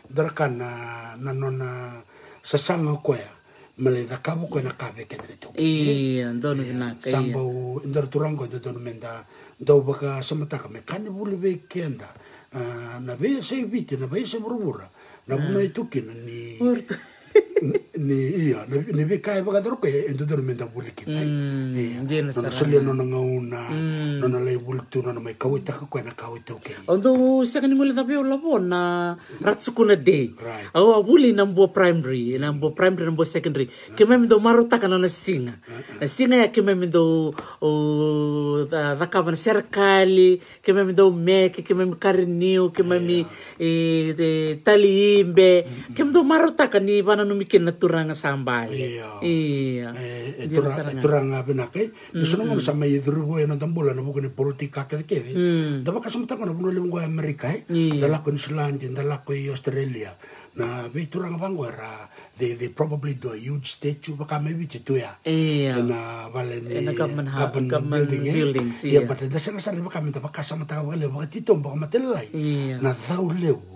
darakana na nona sasanga koya male da kabu ko na kabe ke dere to e ndono na kai sambo ndar turango de dono menda do baka samata ka me kani bulu be kenda ah, na be sei vite na be sei na ah. buna itukina ni ni iya ni bika iba kadar ko endo dero menda bulik mm, iya no sole no nga una no na lay bulik tu no na mai kawita ka ko na kawita ke ondo sa kan ngule tapi ola bona ratsu kuna de awa buli na mbo primary na mbo primary na mbo secondary ke mem do marota kana na singa na singa ya ke mem do o da ka ban serkali ke mem do mek ke mem karniu ke mem e taliimbe mm, mm. ke mem do marota kana anu mikir neturang sambai. Iya. Iya. Eh, eh turang nak? benake. Terus nang sama ribu yang nonton bola no bukan politik kakek. kete. Eh? Mm. Tapi kasum tak kono bunuh lingua Amerika eh. Iya. Dalam kon Selandia, dalam kon Australia. nah, be turang bangwara. They they probably do a huge statue baka maybe itu ya. Iya. Na valen na government government building. Eh? Ya, iya, Pada that's not something baka minta baka sama tawa le baka bahkan baka lain. Iya. Nah, thau leu.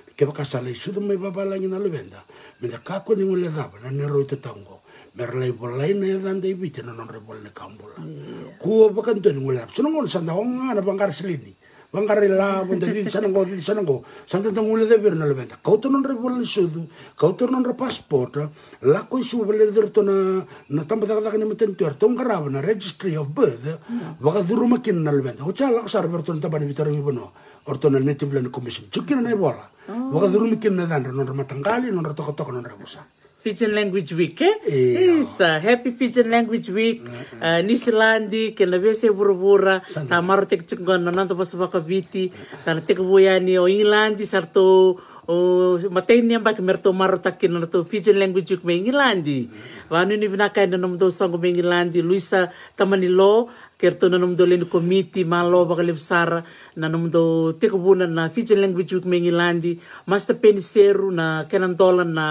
ke baka sala isu me baba langi na levenda me da kako ni le daba na ne roi tango me rlai bolai na dan dei bite na non re bol ne kambula nin baka ntoni ngule suno ngone sanda onga na bangar selini bangar la bonde di sanango di sanango santa le de ver na levenda kauto non re bol ne sudu non re passporta la ko isu le derto na na tamba da da ne meten ter to ngarava na registry of birth vaga duru makin na levenda o chala sar berton tabani bitaro ngi bono orto na native land commission chuki na bola oh. waka duru mikin na dan non matangali non toko toko non rabusa Fijian Language Week, eh? E, yeah. Yes, uh, happy Fijian Language Week. Mm -hmm. uh, mm. eh, Nisilandi, kena bese buru-bura, samaro tek cenggon, nananto pasapaka biti, sana tek buyani, o Inglandi, sarto o mateni amba ke merto marota ke no Fijian language ke England. Vanu mm. ni vina kai no do songo Inglandi. Luisa Tamanilo kerto na num do len komiti malo bakalip sara na num tekubuna na Fijian Language Week mengilandi master peniseru na dolan na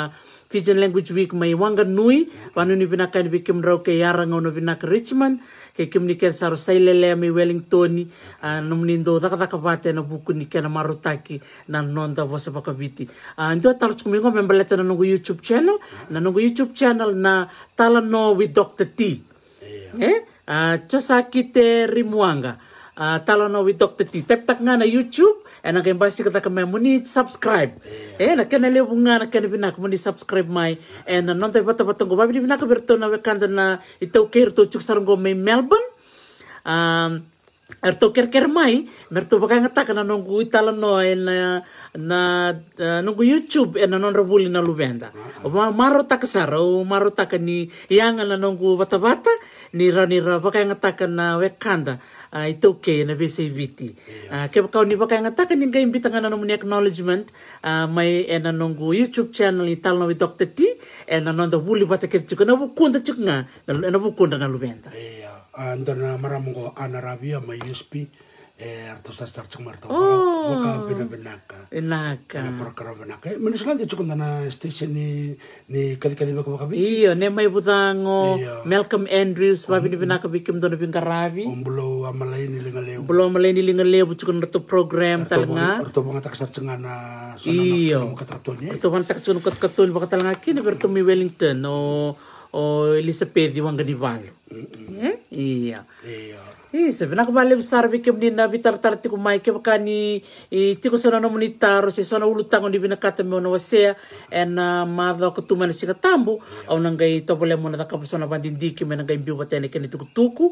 Fijian Language Week mai wanga nui wanu ni binakan bi kim rau ke yara ngau binak Richmond ke kim ni ken saro sailele mi Wellington uh, num ni ndo daka daka bate na buku ni ken marutaki na nonda wasa baka biti uh, ndo talo tsukumi ngo membelete na YouTube channel na nungu YouTube channel na talano with Dr. T yeah. eh Ah, casakite rimuanga uh, ah, talano wi dr t taptak ngana youtube e eh, na gaibasi kacakame muni subscribe e eh. eh, na kena levu ngana kena vinaku muni subscribe mai e na noda i vatavatogo vavili vinaku veretona vekanda na i taukeiro tou tsukusarogo mai melbourne um, Arto kerker mai, narto baka ngata kana nonggu itala no ena na eh, nonggu YouTube ena non rabuli na lubenda. Ma maro takasara o maro takani yang na nonggu bata-bata ni ra ni ra baka ngata kana wekanda eh, ito eh, ke na bese viti. Ke baka ni baka ngata kana ngai mbita kana no acknowledgement mai ena na YouTube channel ni no Dr. T ena na non da buli bata ke tsukana bukunda tsukna en na bukunda na lubenda. Yeah andana ana anaravia ma USP artosasartsik marto ka bina benaka enaka ena program benaka mana selandi cukup dana station ni ni kadi kadi baka baka bici iyo ne mai butango Malcolm Andrews wabi bina benaka bikim dono bingkarabi umblo amalai ni linga lebu umblo amalai ni linga lebu cukup nato program talanga arto banga tak na iyo arto banga tak cukup kat katun baka talanga kini bertemu Wellington o o Elizabeth di Wanganibalo iya Iya. sevena sebenarnya bale besar bikin di nabi be taratar ti ku mai ke bakani ti ku sana nomu ni taru se sona ulu tango di bina kata iya. me wasea ena madha ku na singa tambu au na ngai topole mona ta sana sona bandindiki me na ngai biu batene kene tuku tuku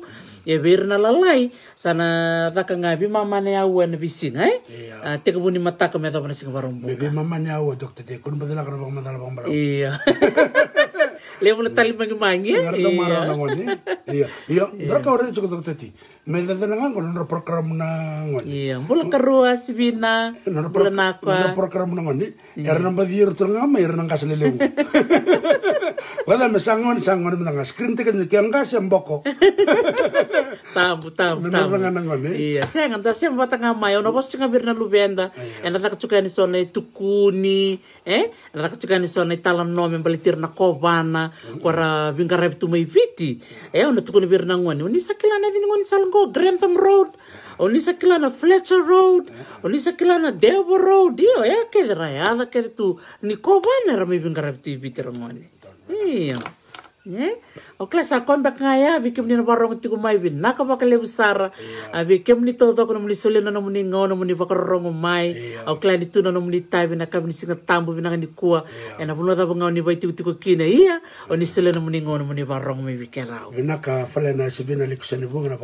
e be na lalai sana ta ka ngai bi mamane au ena bisinga iya. e te ku buni mataka me singa barombu be mamane au dokter te ku mbadala kana bakamandala bakambalau iya (laughs) lewat tali mangi mangi ya. Ngerti marah namanya. Iya, iya. Berapa orang yang cukup terjadi? mededenangan ko nora program na ngoni iya bula karua sibina nora nora program na ngoni iya. era namba dier to nga ma era nang kaslele wu (laughs) wala me sangon sangon me nga screen te kan kyang ka semboko (laughs) tambu tambu tambu nora nga iya saya ngam ta sem bata nga mayo no bos nga birna lubenda era iya. ta kachuka ni sonne tukuni eh era ta kachuka ni sonne talan nome mbalitir na kobana kora vingarep tu mai viti eh ona tukuni birna ngoni oni sakilana vini ngoni salgo granham road o nisa kila na fletcha road o nisa kila na devo road io ya kece ra yaca kece tu ni kovanaera mai viqaravi ti vitira gone eh, ye eh? o klasa sa kaya vi kemni na barong mai vi naka baka le busara a ah, vi kemni na muni ngo na muni baka rongo mai o klani tu na muni tai vi na kamni singa tambu vi na ni kua na bulo da banga ni vai tiku tiku kina ia o ni sole na muni ngo na muni barong mai vi kerao vi naka fale na si vi na likusani bunga na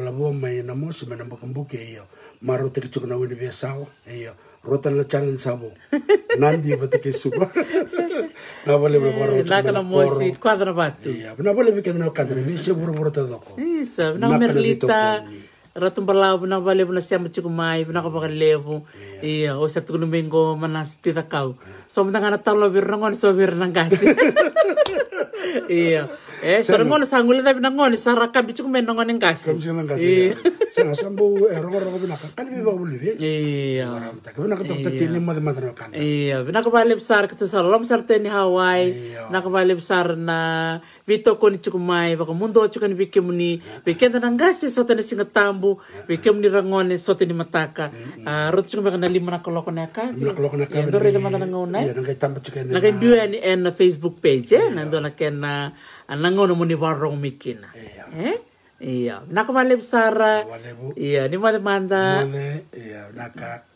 lavua mai vi na mosi mena baka mbuke ia maro ke chukna wini be sawa iya rota na challenge sabo (laughs) nandi batu ke suba (laughs) eh, na bale be baro na kana mosi kwadra bati, iya na bale be na kandra, be se buru buru ta doko isa na merlita ratum balaw na bale be na siam chuku mai na ka bagal iya o sa tukunu mengo manas siti takau iya. so mtanga na talo bir rangon so bir nangasi (laughs) iya Eh, sore mo le sangule da binango ni sara ka bichu kumbe nongo ning kasi. Kamchi nang kasi. Sara sambu eh rongo rongo binaka. Kan bi bagu lidi. Iya. Maram ta. Kabina ka tokta tini mo de madano kan. Iya, bina ka bale besar ka tsara rom sar teni Hawaii. Iya. Na ka bale besar na vito ko ni chuku mai ba mundo chuku kan ni bikem ni bikem na ngasi iya, sote ni singa tambu. Bikem ni rango ni iya, sote mataka. Ah, Rot chuku ba na lima na koloko na ka. Na koloko na ka. Ndore de ngona. Iya, ngai tambu chuku ni. Na kai biu ni en Facebook page. Eh, Nando na ken na anango no muni warong mikina iya. eh iya nakamalebu sara iya ni male manda mune iya naka